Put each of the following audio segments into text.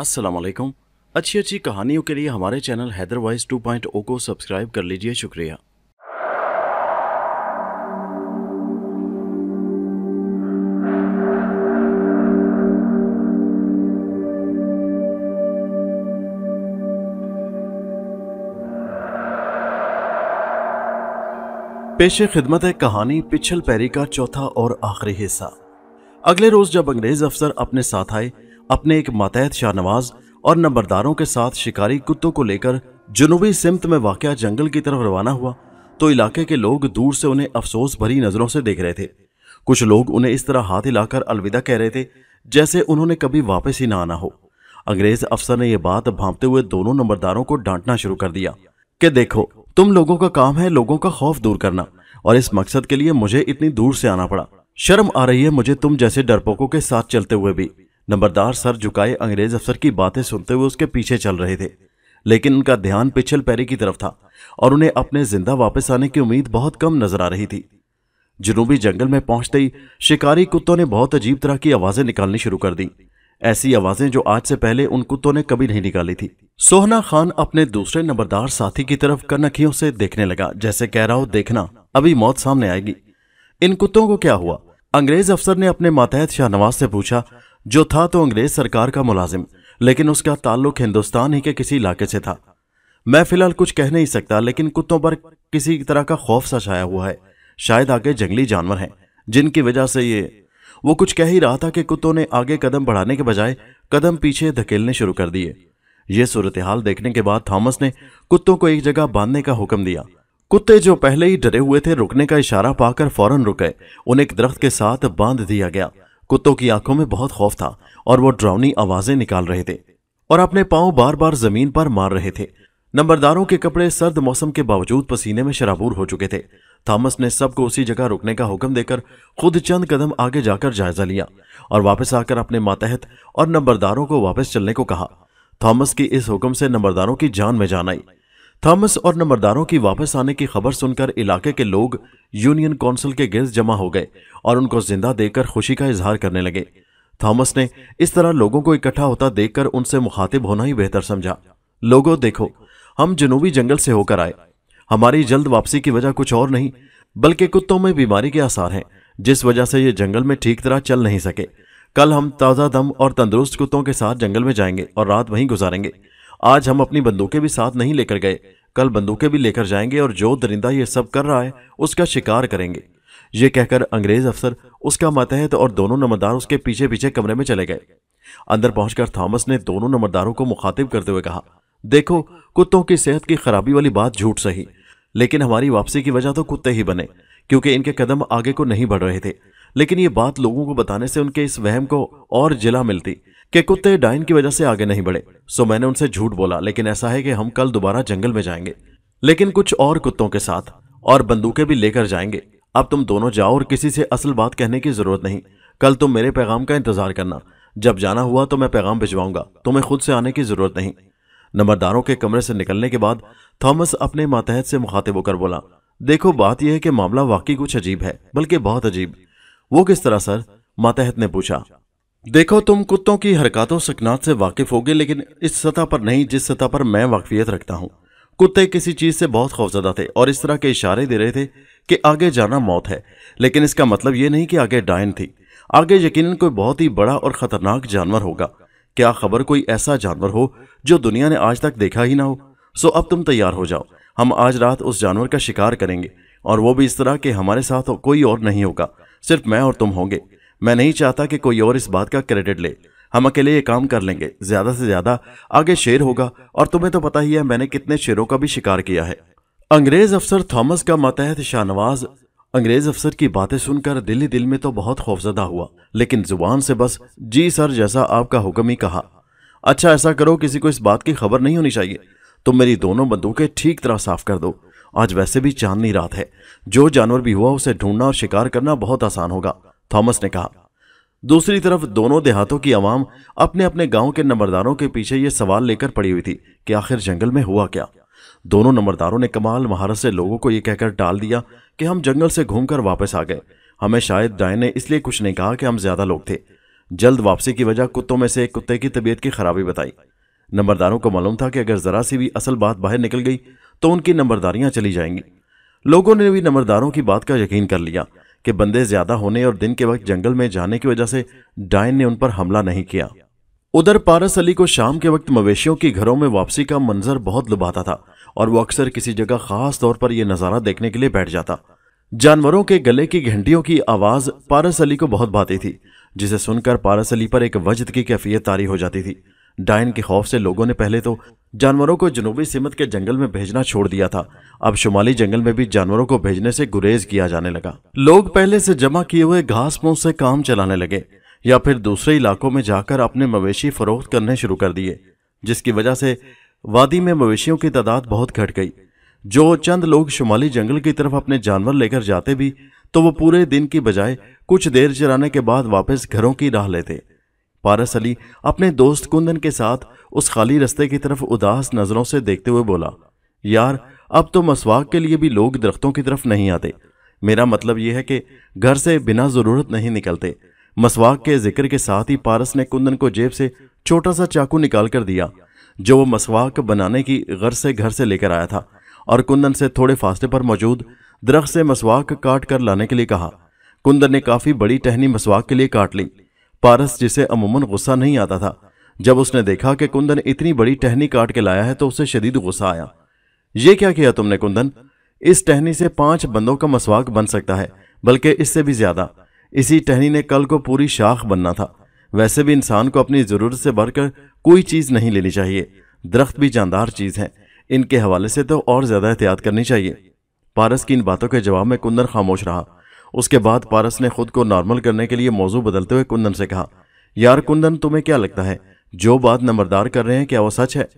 वालेकुम अच्छी अच्छी कहानियों के लिए हमारे चैनल हैदरवाइज 2.0 को सब्सक्राइब कर लीजिए शुक्रिया पेश खिदमत कहानी पिछल पैरी का चौथा और आखिरी हिस्सा अगले रोज जब अंग्रेज अफसर अपने साथ आए अपने एक मातहत शाहनवाज और नंबरदारों के साथ शिकारी कुत्तों को लेकर जुनूबी सिमत में वाक़ जंगल की तरफ रवाना हुआ तो इलाके के लोग दूर से उन्हें अफसोस भरी नज़रों से देख रहे थे कुछ लोग उन्हें इस तरह हाथ हिलाकर अलविदा कह रहे थे जैसे उन्होंने कभी वापस ही ना आना हो अंग्रेज अफसर ने यह बात भांपते हुए दोनों नंबरदारों को डांटना शुरू कर दिया कि देखो तुम लोगों का काम है लोगों का खौफ दूर करना और इस मकसद के लिए मुझे इतनी दूर से आना पड़ा शर्म आ रही है मुझे तुम जैसे डरपोकों के साथ चलते हुए भी नंबरदार सर झुकाए अंग्रेज अफसर की बातें सुनते हुए उसके पीछे चल रहे थे लेकिन उनका ध्यान पिछल पैरी की तरफ था और उन्हें अपने जिंदा वापस आने की उम्मीद बहुत कम नजर आ रही थी जुनूबी जंगल में पहुंचते ही शिकारी कुत्तों ने बहुत अजीब तरह की आवाजें निकालनी शुरू कर दी ऐसी आवाजें जो आज से पहले उन कुत्तों ने कभी नहीं निकाली थी सोहना खान अपने दूसरे नंबरदार साथी की तरफ कनखियों से देखने लगा जैसे कह रहा हो देखना अभी मौत सामने आएगी इन कुत्तों को क्या हुआ अंग्रेज अफसर ने अपने मातहत शाहनवाज से पूछा जो था तो अंग्रेज सरकार का मुलाजिम लेकिन उसका ताल्लुक हिंदुस्तान ही के किसी इलाके से था मैं फिलहाल कुछ कह नहीं सकता लेकिन कुत्तों पर किसी तरह का खौफ सा छाया हुआ है शायद आगे जंगली जानवर हैं जिनकी वजह से ये वो कुछ कह ही रहा था कि कुत्तों ने आगे कदम बढ़ाने के बजाय कदम पीछे धकेलने शुरू कर दिए ये सूरत हाल देखने के बाद थॉमस ने कुत्तों को एक जगह बांधने का हुक्म दिया कुत्ते जो पहले ही डरे हुए थे रुकने का इशारा पाकर फौरन रुक गए उन्हें एक दरख्त के साथ बांध दिया गया कुत्तों की आंखों में बहुत खौफ था और वो ड्राउनी आवाजें निकाल रहे थे और अपने पांव बार बार जमीन पर मार रहे थे नंबरदारों के कपड़े सर्द मौसम के बावजूद पसीने में शराबूर हो चुके थे थॉमस ने सबको उसी जगह रुकने का हुक्म देकर खुद चंद कदम आगे जाकर जायजा लिया और वापस आकर अपने मातहत और नंबरदारों को वापस चलने को कहा थॉमस की इस हुक्म से नंबरदारों की जान में जान आई थॉमस और नंबरदारों की वापस आने की खबर सुनकर इलाके के लोग यूनियन काउंसिल के गिर्द जमा हो गए और उनको जिंदा देखकर खुशी का इजहार करने लगे थॉमस ने इस तरह लोगों को इकट्ठा होता देखकर उनसे मुखातिब होना ही बेहतर समझा लोगों देखो हम जनूबी जंगल से होकर आए हमारी जल्द वापसी की वजह कुछ और नहीं बल्कि कुत्तों में बीमारी के आसार हैं जिस वजह से ये जंगल में ठीक तरह चल नहीं सके कल हम ताज़ा दम और तंदुरुस्त कुत्तों के साथ जंगल में जाएंगे और रात वहीं गुजारेंगे आज हम अपनी बंदूकें भी साथ नहीं लेकर गए कल बंदूकें भी लेकर जाएंगे और जो दरिंदा ये सब कर रहा है उसका शिकार करेंगे ये कहकर अंग्रेज अफसर उसका मतहत और दोनों नमदार उसके पीछे पीछे कमरे में चले गए अंदर पहुंचकर थॉमस ने दोनों नमदारों को मुखातिब करते हुए कहा देखो कुत्तों की सेहत की खराबी वाली बात झूठ सही लेकिन हमारी वापसी की वजह तो कुत्ते ही बने क्योंकि इनके कदम आगे को नहीं बढ़ रहे थे लेकिन ये बात लोगों को बताने से उनके इस वहम को और जिला मिलती कि कुत्ते डाइन की वजह से आगे नहीं बढ़े सो मैंने उनसे झूठ बोला लेकिन ऐसा है कि हम कल दोबारा जंगल में जाएंगे लेकिन कुछ और कुत्तों के साथ और बंदूकें भी लेकर जाएंगे अब तुम दोनों जाओ और किसी से असल बात कहने की जरूरत नहीं कल तुम मेरे पैगाम का इंतजार करना जब जाना हुआ तो मैं पैगाम भिजवाऊंगा तुम्हें खुद से आने की जरूरत नहीं नंबरदारों के कमरे से निकलने के बाद थॉमस अपने मातहत से मुखातिब होकर बोला देखो बात यह है कि मामला वाकई कुछ अजीब है बल्कि बहुत अजीब वो किस तरह सर मातहत ने पूछा देखो तुम कुत्तों की हरकतों सकनात से वाकिफ होगे लेकिन इस सतह पर नहीं जिस सतह पर मैं वाकफियत रखता हूँ कुत्ते किसी चीज़ से बहुत खौफजदा थे और इस तरह के इशारे दे रहे थे कि आगे जाना मौत है लेकिन इसका मतलब ये नहीं कि आगे डायन थी आगे यकीनन कोई बहुत ही बड़ा और ख़तरनाक जानवर होगा क्या खबर कोई ऐसा जानवर हो जो दुनिया ने आज तक देखा ही ना हो सो अब तुम तैयार हो जाओ हम आज रात उस जानवर का शिकार करेंगे और वो भी इस तरह के हमारे साथ कोई और नहीं होगा सिर्फ मैं और तुम होंगे मैं नहीं चाहता कि कोई और इस बात का क्रेडिट ले हम अकेले ये काम कर लेंगे ज्यादा से ज्यादा आगे शेर होगा और तुम्हें तो पता ही है मैंने कितने शेरों का भी शिकार किया है अंग्रेज अफसर थॉमस का मतहत शाहनवाज अंग्रेज अफसर की बातें सुनकर दिल्ली दिल में तो बहुत खौफजदा हुआ लेकिन जुबान से बस जी सर जैसा आपका हुक्म ही कहा अच्छा ऐसा करो किसी को इस बात की खबर नहीं होनी चाहिए तुम मेरी दोनों बंदूकें ठीक तरह साफ कर दो आज वैसे भी चांदनी रात है जो जानवर भी हुआ उसे ढूंढना और शिकार करना बहुत आसान होगा थॉमस ने कहा दूसरी तरफ दोनों देहातों की आवाम अपने अपने गांव के नंबरदारों के पीछे ये सवाल लेकर पड़ी हुई थी कि आखिर जंगल में हुआ क्या दोनों नंबरदारों ने कमाल महारत से लोगों को कह कहकर टाल दिया कि हम जंगल से घूमकर वापस आ गए हमें शायद डाय ने इसलिए कुछ नहीं कहा कि हम ज्यादा लोग थे जल्द वापसी की वजह कुत्तों में से एक कुत्ते की तबीयत की खराबी बताई नंबरदारों को मालूम था कि अगर जरा सी भी असल बात बाहर निकल गई तो उनकी नंबरदारियां चली जाएंगी लोगों ने भी नंबरदारों की बात का यकीन कर लिया कि बंदे ज्यादा होने और दिन के वक्त जंगल में जाने की वजह से डायन ने उन पर हमला नहीं किया उधर पारस अली को शाम के वक्त मवेशियों की घरों में वापसी का मंजर बहुत लुभाता था और वो अक्सर किसी जगह खास तौर पर यह नज़ारा देखने के लिए बैठ जाता जानवरों के गले की घंटियों की आवाज़ पारस अली को बहुत भाती थी जिसे सुनकर पारस अली पर एक वजद की कैफियत तारी हो जाती थी डायन के खौफ से लोगों ने पहले तो जानवरों को जनूबी सिमत के जंगल में भेजना छोड़ दिया था अब शुमाली जंगल में भी जानवरों को भेजने से गुरेज किया जाने लगा लोग पहले से जमा किए हुए घास फूस से काम चलाने लगे या फिर दूसरे इलाकों में जाकर अपने मवेशी फरोख्त करने शुरू कर दिए जिसकी वजह से वादी में मवेशियों की तादाद बहुत घट गई जो चंद लोग शुमाली जंगल की तरफ अपने जानवर लेकर जाते भी तो वो पूरे दिन की बजाय कुछ देर चराने के बाद वापस घरों की राह लेते पारस अली अपने दोस्त कुंदन के साथ उस खाली रस्ते की तरफ उदास नज़रों से देखते हुए बोला यार अब तो मसवाक के लिए भी लोग दरख्तों की तरफ नहीं आते मेरा मतलब यह है कि घर से बिना ज़रूरत नहीं निकलते मसवाक के जिक्र के साथ ही पारस ने कुंदन को जेब से छोटा सा चाकू निकाल कर दिया जो वो मसवाक बनाने की गर्ज से घर से लेकर आया था और कुंदन से थोड़े फासले पर मौजूद दरख्त से मसवाक काट कर लाने के लिए कहा कुंदन ने काफ़ी बड़ी टहनी मसवाक के लिए काट ली पारस जिसे अमूमन गुस्सा नहीं आता था जब उसने देखा कि कुंदन इतनी बड़ी टहनी काट के लाया है तो उसे शदीद गुस्सा आया ये क्या किया तुमने कुंदन इस टहनी से पांच बंदों का मसवाक बन सकता है बल्कि इससे भी ज्यादा इसी टहनी ने कल को पूरी शाख बनना था वैसे भी इंसान को अपनी ज़रूरत से बढ़कर कोई चीज़ नहीं लेनी चाहिए दरख्त भी जानदार चीज़ है इनके हवाले से तो और ज़्यादा एहतियात करनी चाहिए पारस की इन बातों के जवाब में कुंदन खामोश रहा उसके बाद पारस ने खुद को नॉर्मल करने के लिए मौजू बदलते हुए कुंदन से कहा यार कुंदन तुम्हें क्या लगता है जो बात नंबरदार कर रहे हैं क्या वो सच है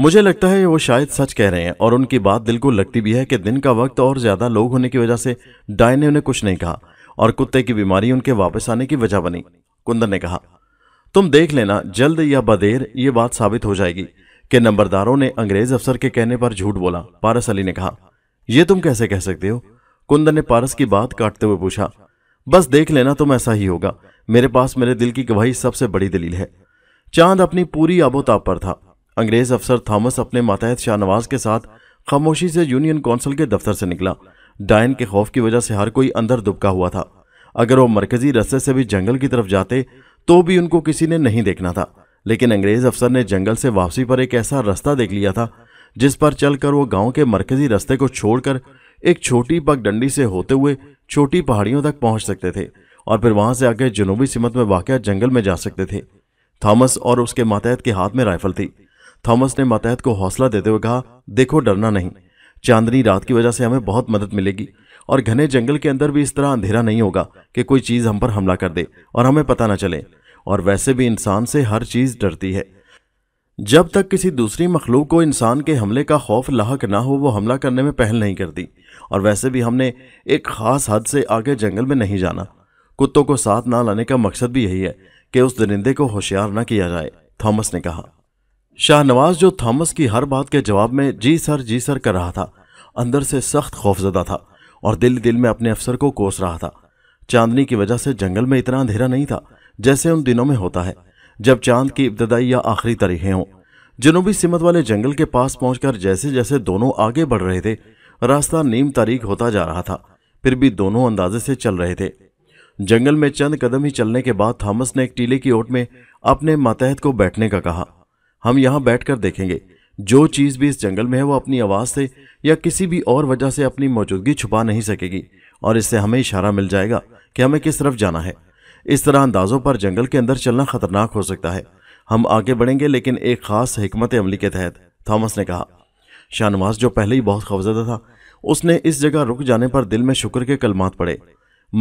मुझे लगता है वो शायद सच कह रहे हैं और उनकी बात दिल को लगती भी है कि दिन का वक्त और ज़्यादा लोग होने की वजह से डाय ने उन्हें कुछ नहीं कहा और कुत्ते की बीमारी उनके वापस आने की वजह बनी कुंदन ने कहा तुम देख लेना जल्द या बदेर ये बात साबित हो जाएगी कि नंबरदारों ने अंग्रेज अफसर के कहने पर झूठ बोला पारस अली ने कहा यह तुम कैसे कह सकते हो कुंदन ने पारस की बात काटते हुए पूछा बस देख लेना तुम ऐसा ही होगा मेरे पास मेरे दिल की गवाही सबसे बड़ी दलील है चांद अपनी पूरी आबोताब पर था अंग्रेज अफसर थॉमस अपने मातहत शाहनवाज के साथ खामोशी से यूनियन कौंसिल के दफ्तर से निकला डायन के खौफ की वजह से हर कोई अंदर दुबका हुआ था अगर वो मरकजी रस्ते से भी जंगल की तरफ जाते तो भी उनको किसी ने नहीं देखना था लेकिन अंग्रेज अफसर ने जंगल से वापसी पर एक ऐसा रास्ता देख लिया था जिस पर चलकर वो गांव के मरकजी रास्ते को छोड़कर एक छोटी पगडंडी से होते हुए छोटी पहाड़ियों तक पहुंच सकते थे और फिर वहां से आगे जनूबी सिमत में वाक़ जंगल में जा सकते थे थॉमस और उसके मातहत के हाथ में राइफल थी थॉमस ने मातहत को हौसला देते हुए कहा देखो डरना नहीं चांदनी रात की वजह से हमें बहुत मदद मिलेगी और घने जंगल के अंदर भी इस तरह अंधेरा नहीं होगा कि कोई चीज़ हम पर हमला कर दे और हमें पता ना चले और वैसे भी इंसान से हर चीज़ डरती है जब तक किसी दूसरी मखलूक को इंसान के हमले का खौफ लाक ना हो वो हमला करने में पहल नहीं करती और वैसे भी हमने एक ख़ास हद से आगे जंगल में नहीं जाना कुत्तों को साथ ना लाने का मकसद भी यही है कि उस दरिंदे को होशियार ना किया जाए थॉमस ने कहा शाहनवाज जो थॉमस की हर बात के जवाब में जी सर जी सर कर रहा था अंदर से सख्त खौफजदा था और दिल दिल में अपने अफसर को कोस रहा था चांदनी की वजह से जंगल में इतना अंधेरा नहीं था जैसे उन दिनों में होता है जब चांद की इब्तदाई या आखिरी तारीखें हों जनूबी सिमत वाले जंगल के पास पहुंचकर जैसे जैसे दोनों आगे बढ़ रहे थे रास्ता नीम तारीख होता जा रहा था फिर भी दोनों अंदाजे से चल रहे थे जंगल में चंद कदम ही चलने के बाद थॉमस ने एक टीले की ओट में अपने मातहत को बैठने का कहा हम यहाँ बैठकर देखेंगे जो चीज भी इस जंगल में है वो अपनी आवाज से या किसी भी और वजह से अपनी मौजूदगी छुपा नहीं सकेगी और इससे हमें इशारा मिल जाएगा कि हमें किस तरफ जाना है इस तरह अंदाजों पर जंगल के अंदर चलना खतरनाक हो सकता है हम आगे बढ़ेंगे लेकिन एक खास हमत अमली के तहत थॉमस ने कहा शाहनवाज जो पहले ही बहुत खौफजदा था उसने इस जगह रुक जाने पर दिल में शुक्र के कलमात पड़े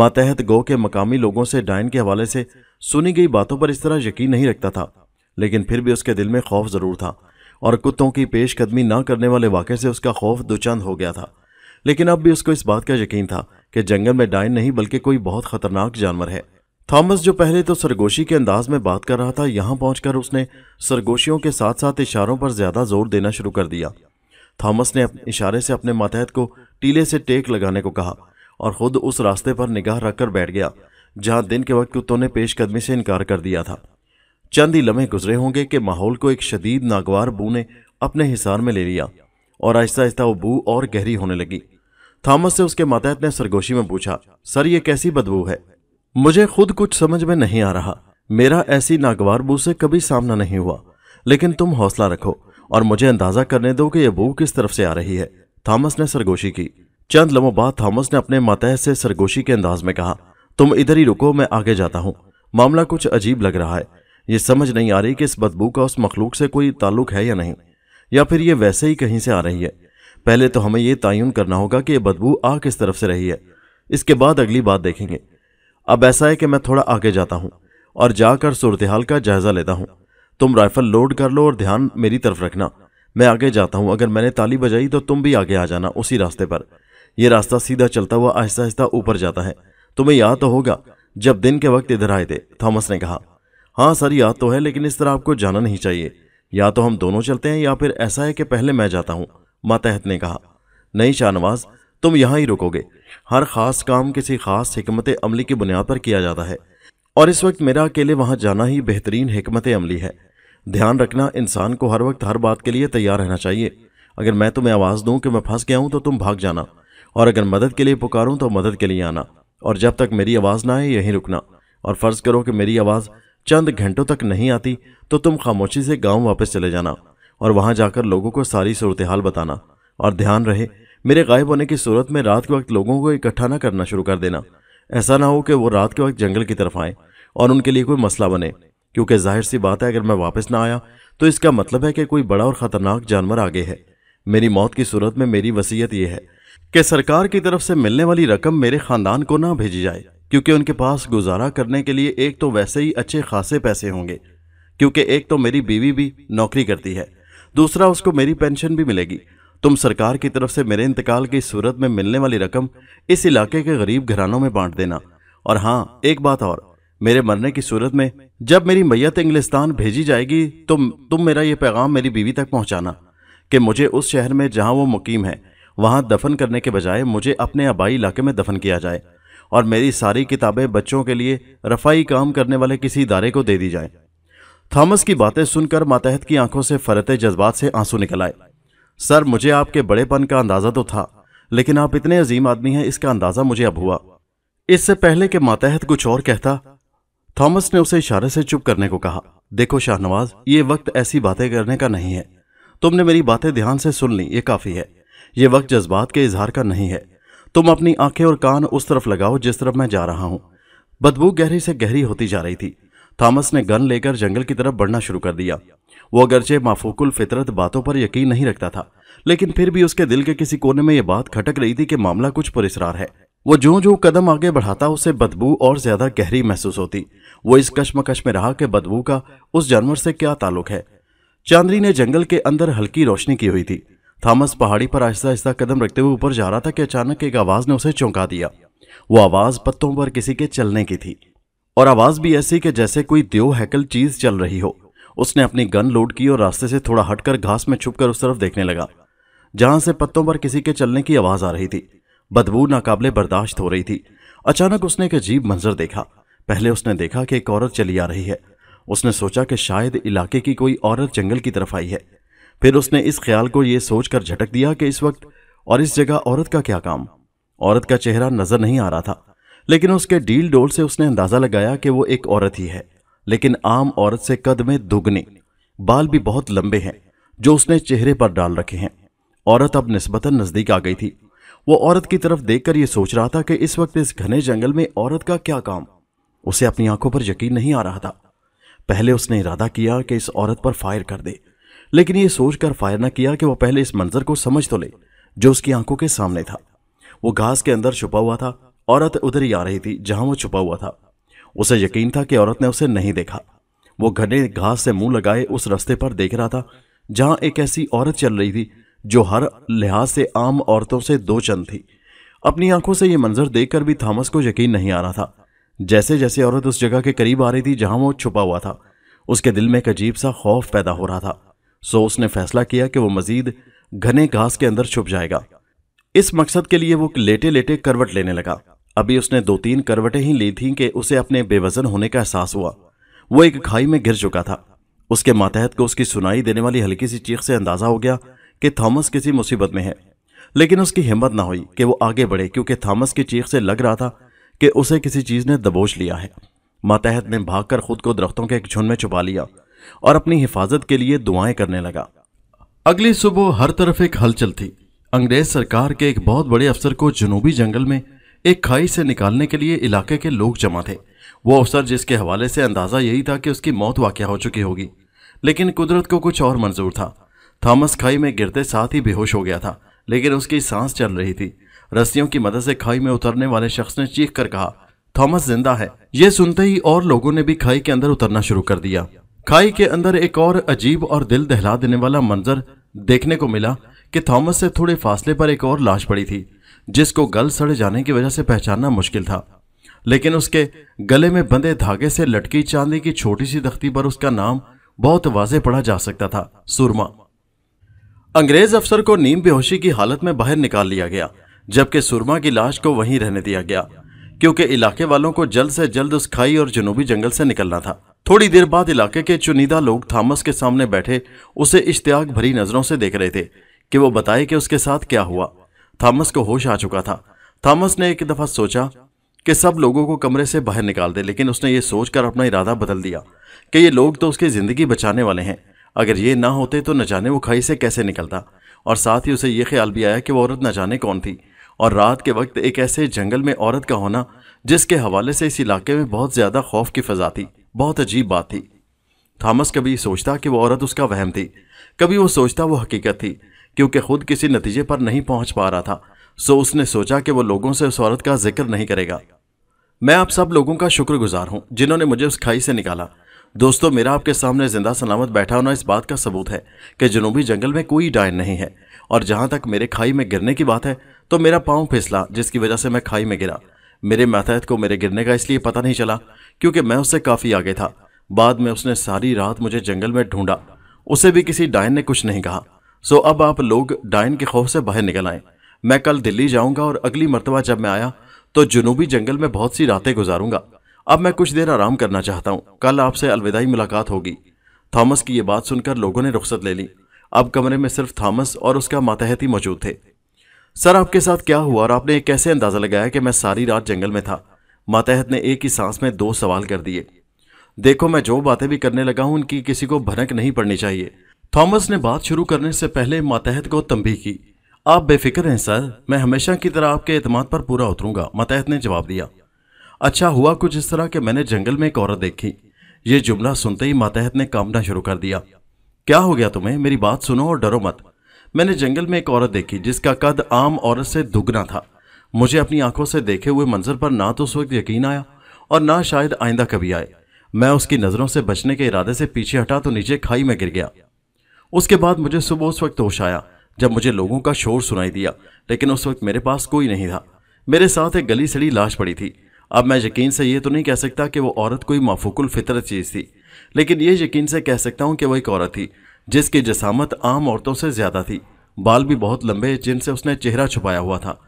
मातहत गो के मकामी लोगों से डायन के हवाले से सुनी गई बातों पर इस तरह यकीन नहीं रखता था लेकिन फिर भी उसके दिल में खौफ ज़रूर था और कुत्तों की पेशकदमी ना करने वाले वाक़े से उसका खौफ दुचंद हो गया था लेकिन अब भी उसको इस बात का यकीन था कि जंगल में डायन नहीं बल्कि कोई बहुत ख़तरनाक जानवर है थॉमस जो पहले तो सरगोशी के अंदाज में बात कर रहा था यहाँ पहुंचकर उसने सरगोशियों के साथ साथ इशारों पर ज़्यादा जोर देना शुरू कर दिया थॉमस ने इशारे से अपने मातहत को टीले से टेक लगाने को कहा और ख़ुद उस रास्ते पर निगाह रखकर बैठ गया जहाँ दिन के वक्त कुत्तों ने पेशकदमी से इनकार कर दिया था चंद ही लम्हे गुजरे होंगे कि माहौल को एक शदीद नागवार बू ने अपने हिसार में ले लिया और आहिस्ता आहिस्ता वो बू और गहरी होने लगी थॉमस से उसके मातहत ने सरगोशी में पूछा सर ये कैसी बदबू है मुझे खुद कुछ समझ में नहीं आ रहा मेरा ऐसी नागवार बू से कभी सामना नहीं हुआ लेकिन तुम हौसला रखो और मुझे अंदाजा करने दो कि यह बू किस तरफ से आ रही है थॉमस ने सरगोशी की चंद लम्हों बाद थॉमस ने अपने मातह से सरगोशी के अंदाज में कहा तुम इधर ही रुको मैं आगे जाता हूँ मामला कुछ अजीब लग रहा है ये समझ नहीं आ रही कि इस बदबू का उस मखलूक से कोई ताल्लुक है या नहीं या फिर ये वैसे ही कहीं से आ रही है पहले तो हमें यह तयन करना होगा कि यह बदबू आ किस तरफ से रही है इसके बाद अगली बात देखेंगे अब ऐसा है कि मैं थोड़ा आगे जाता हूँ और जाकर सूरतहाल का जायजा लेता हूँ तुम राइफल लोड कर लो और ध्यान मेरी तरफ रखना मैं आगे जाता हूँ अगर मैंने ताली बजाई तो तुम भी आगे आ जाना उसी रास्ते पर यह रास्ता सीधा चलता हुआ आहिस्ता आहिस्ता ऊपर जाता है तुम्हें याद तो होगा जब दिन के वक्त इधर आए थे थॉमस ने कहा हाँ सर याद तो है लेकिन इस तरह आपको जाना नहीं चाहिए या तो हम दोनों चलते हैं या फिर ऐसा है कि पहले मैं जाता हूँ मातहत ने कहा नहीं शाहनवाज तुम यहाँ ही रुकोगे हर ख़ास काम किसी ख़ास हमत अमली की बुनियाद पर किया जाता है और इस वक्त मेरा अकेले वहाँ जाना ही बेहतरीन हमत अमली है ध्यान रखना इंसान को हर वक्त हर बात के लिए तैयार रहना चाहिए अगर मैं तुम्हें आवाज़ दूँ कि मैं फंस गया हूँ तो तुम भाग जाना और अगर मदद के लिए पुकारूँ तो मदद के लिए आना और जब तक मेरी आवाज़ ना आए यहीं रुकना और फ़र्ज़ करो कि मेरी आवाज़ चंद घंटों तक नहीं आती तो तुम खामोशी से गांव वापस चले जाना और वहां जाकर लोगों को सारी सूरत हाल बताना और ध्यान रहे मेरे गायब होने की सूरत में रात के वक्त लोगों को इकट्ठा ना करना शुरू कर देना ऐसा ना हो कि वो रात के वक्त जंगल की तरफ आएँ और उनके लिए कोई मसला बने क्योंकि जाहिर सी बात है अगर मैं वापस ना आया तो इसका मतलब है कि कोई बड़ा और ख़तरनाक जानवर आगे है मेरी मौत की सूरत में मेरी वसीयत यह है कि सरकार की तरफ से मिलने वाली रकम मेरे ख़ानदान को ना भेजी जाए क्योंकि उनके पास गुजारा करने के लिए एक तो वैसे ही अच्छे खासे पैसे होंगे क्योंकि एक तो मेरी बीवी भी नौकरी करती है दूसरा उसको मेरी पेंशन भी मिलेगी तुम सरकार की तरफ से मेरे इंतकाल की सूरत में मिलने वाली रकम इस इलाके के गरीब घरानों में बांट देना और हाँ एक बात और मेरे मरने की सूरत में जब मेरी मैयत इंग्लिस्तान भेजी जाएगी तो तुम, तुम मेरा ये पैगाम मेरी बीवी तक पहुँचाना कि मुझे उस शहर में जहाँ वो मुकीम है वहाँ दफन करने के बजाय मुझे अपने आबाई इलाके में दफन किया जाए और मेरी सारी किताबें बच्चों के लिए रफाई काम करने वाले किसी इदारे को दे दी जाए थॉमस की बातें सुनकर मातहत की आंखों से फरत जज्बात से आंसू निकल आए सर मुझे आपके बड़ेपन का अंदाज़ा तो था लेकिन आप इतने अजीम आदमी हैं इसका अंदाज़ा मुझे अब हुआ इससे पहले के मातहत कुछ और कहता थॉमस ने उसे इशारे से चुप करने को कहा देखो शाहनवाज ये वक्त ऐसी बातें करने का नहीं है तुमने मेरी बातें ध्यान से सुन ली ये काफ़ी है ये वक्त जज्बात के इजहार का नहीं है तुम अपनी आंखें और कान उस तरफ लगाओ जिस तरफ मैं जा रहा हूँ बदबू गहरी से गहरी होती जा रही थी थॉमस ने गन लेकर जंगल की तरफ बढ़ना शुरू कर दिया वो अगरचे माफोकुल फितरत बातों पर यकीन नहीं रखता था लेकिन फिर भी उसके दिल के किसी कोने में यह बात खटक रही थी कि मामला कुछ पुरस्रार है वो जो जो कदम आगे बढ़ाता उसे बदबू और ज्यादा गहरी महसूस होती वो इस कश्मकश में रहा कि बदबू का उस जानवर से क्या ताल्लुक है चांदनी ने जंगल के अंदर हल्की रोशनी की हुई थी थॉमस पहाड़ी पर आहिस्ता आहिस्ता कदम रखते हुए ऊपर जा रहा था कि अचानक एक आवाज ने उसे चौंका दिया वो आवाज पत्तों पर किसी के चलने की थी और आवाज भी ऐसी कि जैसे कोई देव हैकल चीज चल रही हो उसने अपनी गन लोड की और रास्ते से थोड़ा हटकर घास में छुपकर उस तरफ देखने लगा जहां से पत्तों पर किसी के चलने की आवाज आ रही थी बदबू नाकाबले बर्दाश्त हो रही थी अचानक उसने एक अजीब मंजर देखा पहले उसने देखा कि एक औरत चली आ रही है उसने सोचा कि शायद इलाके की कोई औरत जंगल की तरफ आई है फिर उसने इस ख्याल को यह सोचकर झटक दिया कि इस वक्त और इस जगह औरत का क्या काम औरत का चेहरा नजर नहीं आ रहा था लेकिन उसके डील डोल से उसने अंदाजा लगाया कि वो एक औरत ही है लेकिन आम औरत से कद में दुगने बाल भी बहुत लंबे हैं जो उसने चेहरे पर डाल रखे हैं औरत अब नस्बतन नज़दीक आ गई थी वो औरत की तरफ देखकर यह सोच रहा था कि इस वक्त इस घने जंगल में औरत का क्या काम उसे अपनी आंखों पर यकीन नहीं आ रहा था पहले उसने इरादा किया कि इस औरत पर फायर कर दे लेकिन यह सोचकर फायर ना किया कि वह पहले इस मंजर को समझ तो ले जो उसकी आंखों के सामने था वो घास के अंदर छुपा हुआ था औरत उधर ही आ रही थी जहां वो छुपा हुआ था उसे यकीन था कि औरत ने उसे नहीं देखा वो घने घास से मुंह लगाए उस रास्ते पर देख रहा था जहां एक ऐसी औरत चल रही थी जो हर लिहाज से आम औरतों से दो चंद थी अपनी आंखों से यह मंजर देखकर भी थॉमस को यकीन नहीं आ रहा था जैसे जैसे औरत उस जगह के करीब आ रही थी जहां वो छुपा हुआ था उसके दिल में एक अजीब सा खौफ पैदा हो रहा था सो उसने फैसला किया कि वो मजीद घने घास के अंदर छुप जाएगा इस मकसद के लिए वो लेटे लेटे करवट लेने लगा अभी उसने दो तीन करवटें ही ली थीं कि उसे अपने बेवजन होने का एहसास हुआ वो एक खाई में गिर चुका था उसके मातहत को उसकी सुनाई देने वाली हल्की सी चीख से अंदाजा हो गया कि थॉमस किसी मुसीबत में है लेकिन उसकी हिम्मत ना हुई कि वो आगे बढ़े क्योंकि थॉमस की चीख से लग रहा था कि उसे किसी चीज़ ने दबोच लिया है मातहत ने भागकर खुद को दरख्तों के एक झुंड में छुपा लिया और अपनी हिफाजत के लिए दुआएं करने लगा अगली सुबह हर तरफ एक हलचल थी अंग्रेज सरकार के एक बहुत बड़े अफसर को जनूबी जंगल में एक खाई से निकालने के लिए इलाके के लोग जमा थे वो अफसर जिसके हवाले से अंदाज़ा यही था कि उसकी मौत वाक़ हो चुकी होगी लेकिन कुदरत को कुछ और मंजूर था थॉमस खाई में गिरते साथ ही बेहोश हो गया था लेकिन उसकी सांस चल रही थी रस्सियों की मदद से खाई में उतरने वाले शख्स ने चीख कर कहा थॉमस जिंदा है ये सुनते ही और लोगों ने भी खाई के अंदर उतरना शुरू कर दिया खाई के अंदर एक और अजीब और दिल दहला देने वाला मंजर देखने को मिला कि थॉमस से थोड़े फासले पर एक और लाश पड़ी थी जिसको गल सड़ जाने की वजह से पहचानना मुश्किल था लेकिन उसके गले में बंधे धागे से लटकी चांदी की छोटी सी दख्ती पर उसका नाम बहुत वाजे पढ़ा जा सकता था सुरमा अंग्रेज अफसर को नीम बेहोशी की हालत में बाहर निकाल लिया गया जबकि सुरमा की लाश को वहीं रहने दिया गया क्योंकि इलाके वालों को जल्द से जल्द उस खाई और जनूबी जंगल से निकलना था थोड़ी देर बाद इलाके के चुनिंदा लोग थॉमस के सामने बैठे उसे इश्तियाक भरी नजरों से देख रहे थे कि वो बताए कि उसके साथ क्या हुआ थॉमस को होश आ चुका था थॉमस ने एक दफ़ा सोचा कि सब लोगों को कमरे से बाहर निकाल दे लेकिन उसने ये सोचकर अपना इरादा बदल दिया कि ये लोग तो उसकी ज़िंदगी बचाने वाले हैं अगर ये ना होते तो न जाने वो खाई से कैसे निकलता और साथ ही उसे ये ख्याल भी आया कि वो औरत न जाने कौन थी और रात के वक्त एक ऐसे जंगल में औरत का होना जिसके हवाले से इस इलाके में बहुत ज़्यादा खौफ की फ़जा थी बहुत अजीब बात थी थॉमस कभी सोचता कि वो औरत उसका वहम थी कभी वो सोचता वो हकीकत थी क्योंकि खुद किसी नतीजे पर नहीं पहुंच पा रहा था सो उसने सोचा कि वो लोगों से उस औरत का जिक्र नहीं करेगा मैं आप सब लोगों का शुक्रगुजार हूं जिन्होंने मुझे उस खाई से निकाला दोस्तों मेरा आपके सामने जिंदा सलामत बैठा होना इस बात का सबूत है कि जनूबी जंगल में कोई डायन नहीं है और जहां तक मेरे खाई में गिरने की बात है तो मेरा पाँव फिसला जिसकी वजह से मैं खाई में गिरा मेरे मातहत को मेरे गिरने का इसलिए पता नहीं चला क्योंकि मैं उससे काफ़ी आगे था बाद में उसने सारी रात मुझे जंगल में ढूंढा उसे भी किसी डायन ने कुछ नहीं कहा सो अब आप लोग डायन के खौफ से बाहर निकल आए मैं कल दिल्ली जाऊँगा और अगली मरतबा जब मैं आया तो जुनूबी जंगल में बहुत सी रातें गुजारूंगा अब मैं कुछ देर आराम करना चाहता हूँ कल आपसे अलविदाई मुलाकात होगी थॉमस की ये बात सुनकर लोगों ने रुख्सत ले ली अब कमरे में सिर्फ थॉमस और उसका मातहती मौजूद थे सर आपके साथ क्या हुआ और आपने कैसे अंदाज़ा लगाया कि मैं सारी रात जंगल में था मातहत ने एक ही सांस में दो सवाल कर दिए देखो मैं जो बातें भी करने लगा हूँ उनकी किसी को भनक नहीं पड़नी चाहिए थॉमस ने बात शुरू करने से पहले मातहत को तंबी की आप बेफिक्र हैं सर मैं हमेशा की तरह आपके अतमाद पर पूरा उतरूंगा मतहत ने जवाब दिया अच्छा हुआ कुछ इस तरह के मैंने जंगल में एक औरत देखी ये जुमला सुनते ही मातहत ने कामना शुरू कर दिया क्या हो गया तुम्हें मेरी बात सुनो और डरो मत मैंने जंगल में एक औरत देखी जिसका कद आम औरत से दुगना था मुझे अपनी आंखों से देखे हुए मंजर पर ना तो उस वक्त यकीन आया और ना शायद आइंदा कभी आए मैं उसकी नज़रों से बचने के इरादे से पीछे हटा तो नीचे खाई में गिर गया उसके बाद मुझे सुबह उस वक्त होश आया जब मुझे लोगों का शोर सुनाई दिया लेकिन उस वक्त मेरे पास कोई नहीं था मेरे साथ एक गली सड़ी लाश पड़ी थी अब मैं यकीन से ये तो नहीं कह सकता कि वो औरत कोई माफुकुल फितरत चीज़ थी लेकिन ये यकीन से कह सकता हूँ कि वह एक औरत थी जिसकी जसामत आम औरतों से ज़्यादा थी बाल भी बहुत लंबे जिनसे उसने चेहरा छुपाया हुआ था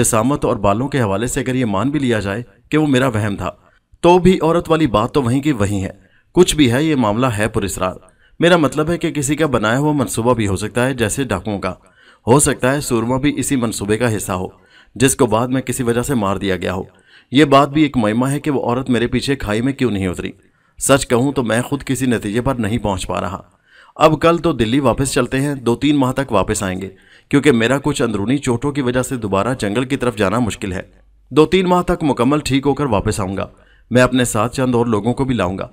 जसामत और बालों के हवाले से अगर ये मान भी लिया जाए कि वो मेरा वहम था तो भी औरत वाली बात तो वहीं की वहीं है कुछ भी है ये मामला है पुरस्कार मेरा मतलब है कि किसी का बनाया हुआ मनसूबा भी हो सकता है जैसे डाकुओं का हो सकता है सूरमा भी इसी मनसूबे का हिस्सा हो जिसको बाद में किसी वजह से मार दिया गया हो यह बात भी एक महिमा है कि वो औरत मेरे पीछे खाई में क्यों नहीं उतरी सच कहूँ तो मैं खुद किसी नतीजे पर नहीं पहुँच पा रहा अब कल तो दिल्ली वापस चलते हैं दो तीन माह तक वापस आएंगे क्योंकि मेरा कुछ अंदरूनी चोटों की वजह से दोबारा जंगल की तरफ जाना मुश्किल है दो तीन माह तक मुकम्मल ठीक होकर वापस आऊँगा मैं अपने साथ चंद और लोगों को भी लाऊंगा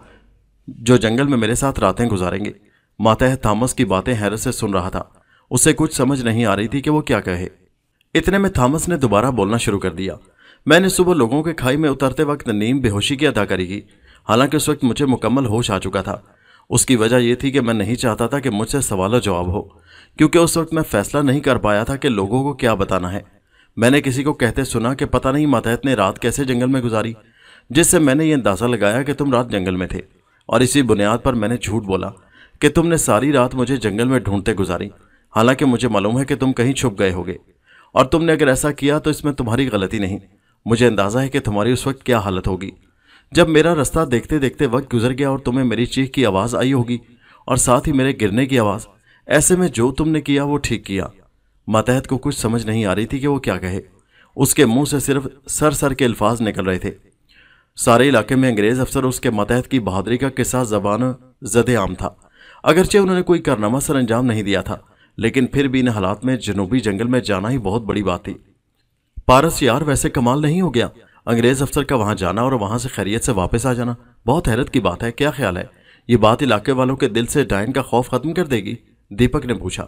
जो जंगल में मेरे साथ रातें गुजारेंगे मातह थामस की बातें हैरत से सुन रहा था उसे कुछ समझ नहीं आ रही थी कि वो क्या कहे इतने में थामस ने दोबारा बोलना शुरू कर दिया मैंने सुबह लोगों के खाई में उतरते वक्त नीम बेहोशी की अदाकारी की हालांकि उस वक्त मुझे मुकम्मल होश आ चुका था उसकी वजह यह थी कि मैं नहीं चाहता था कि मुझसे सवाल जवाब हो क्योंकि उस वक्त मैं फैसला नहीं कर पाया था कि लोगों को क्या बताना है मैंने किसी को कहते सुना कि पता नहीं मातहत ने रात कैसे जंगल में गुजारी जिससे मैंने ये अंदाज़ा लगाया कि तुम रात जंगल में थे और इसी बुनियाद पर मैंने झूठ बोला कि तुमने सारी रात मुझे जंगल में ढूंढते गुजारी हालांकि मुझे मालूम है कि तुम कहीं छुप गए होगे और तुमने अगर ऐसा किया तो इसमें तुम्हारी गलती नहीं मुझे अंदाज़ा है कि तुम्हारी उस वक्त क्या हालत होगी जब मेरा रास्ता देखते देखते वक्त गुजर गया और तुम्हें मेरी चीख की आवाज़ आई होगी और साथ ही मेरे गिरने की आवाज़ ऐसे में जो तुमने किया वो ठीक किया मातहत को कुछ समझ नहीं आ रही थी कि वो क्या कहे उसके मुंह से सिर्फ सर सर के अल्फाज निकल रहे थे सारे इलाके में अंग्रेज अफसर उसके मतहत की बहादुरी का किस्सा जबान जद आम था अगरचे उन्होंने कोई कारनामा सर अंजाम नहीं दिया था लेकिन फिर भी इन हालात में जनूबी जंगल में जाना ही बहुत बड़ी बात थी पारस यार वैसे कमाल नहीं हो गया अंग्रेज अफसर का वहां जाना और वहां से खैरियत से वापस आ जाना बहुत हैरत की बात है क्या ख्याल है ये बात इलाके वालों के दिल से डायन का खौफ खत्म कर देगी दीपक ने पूछा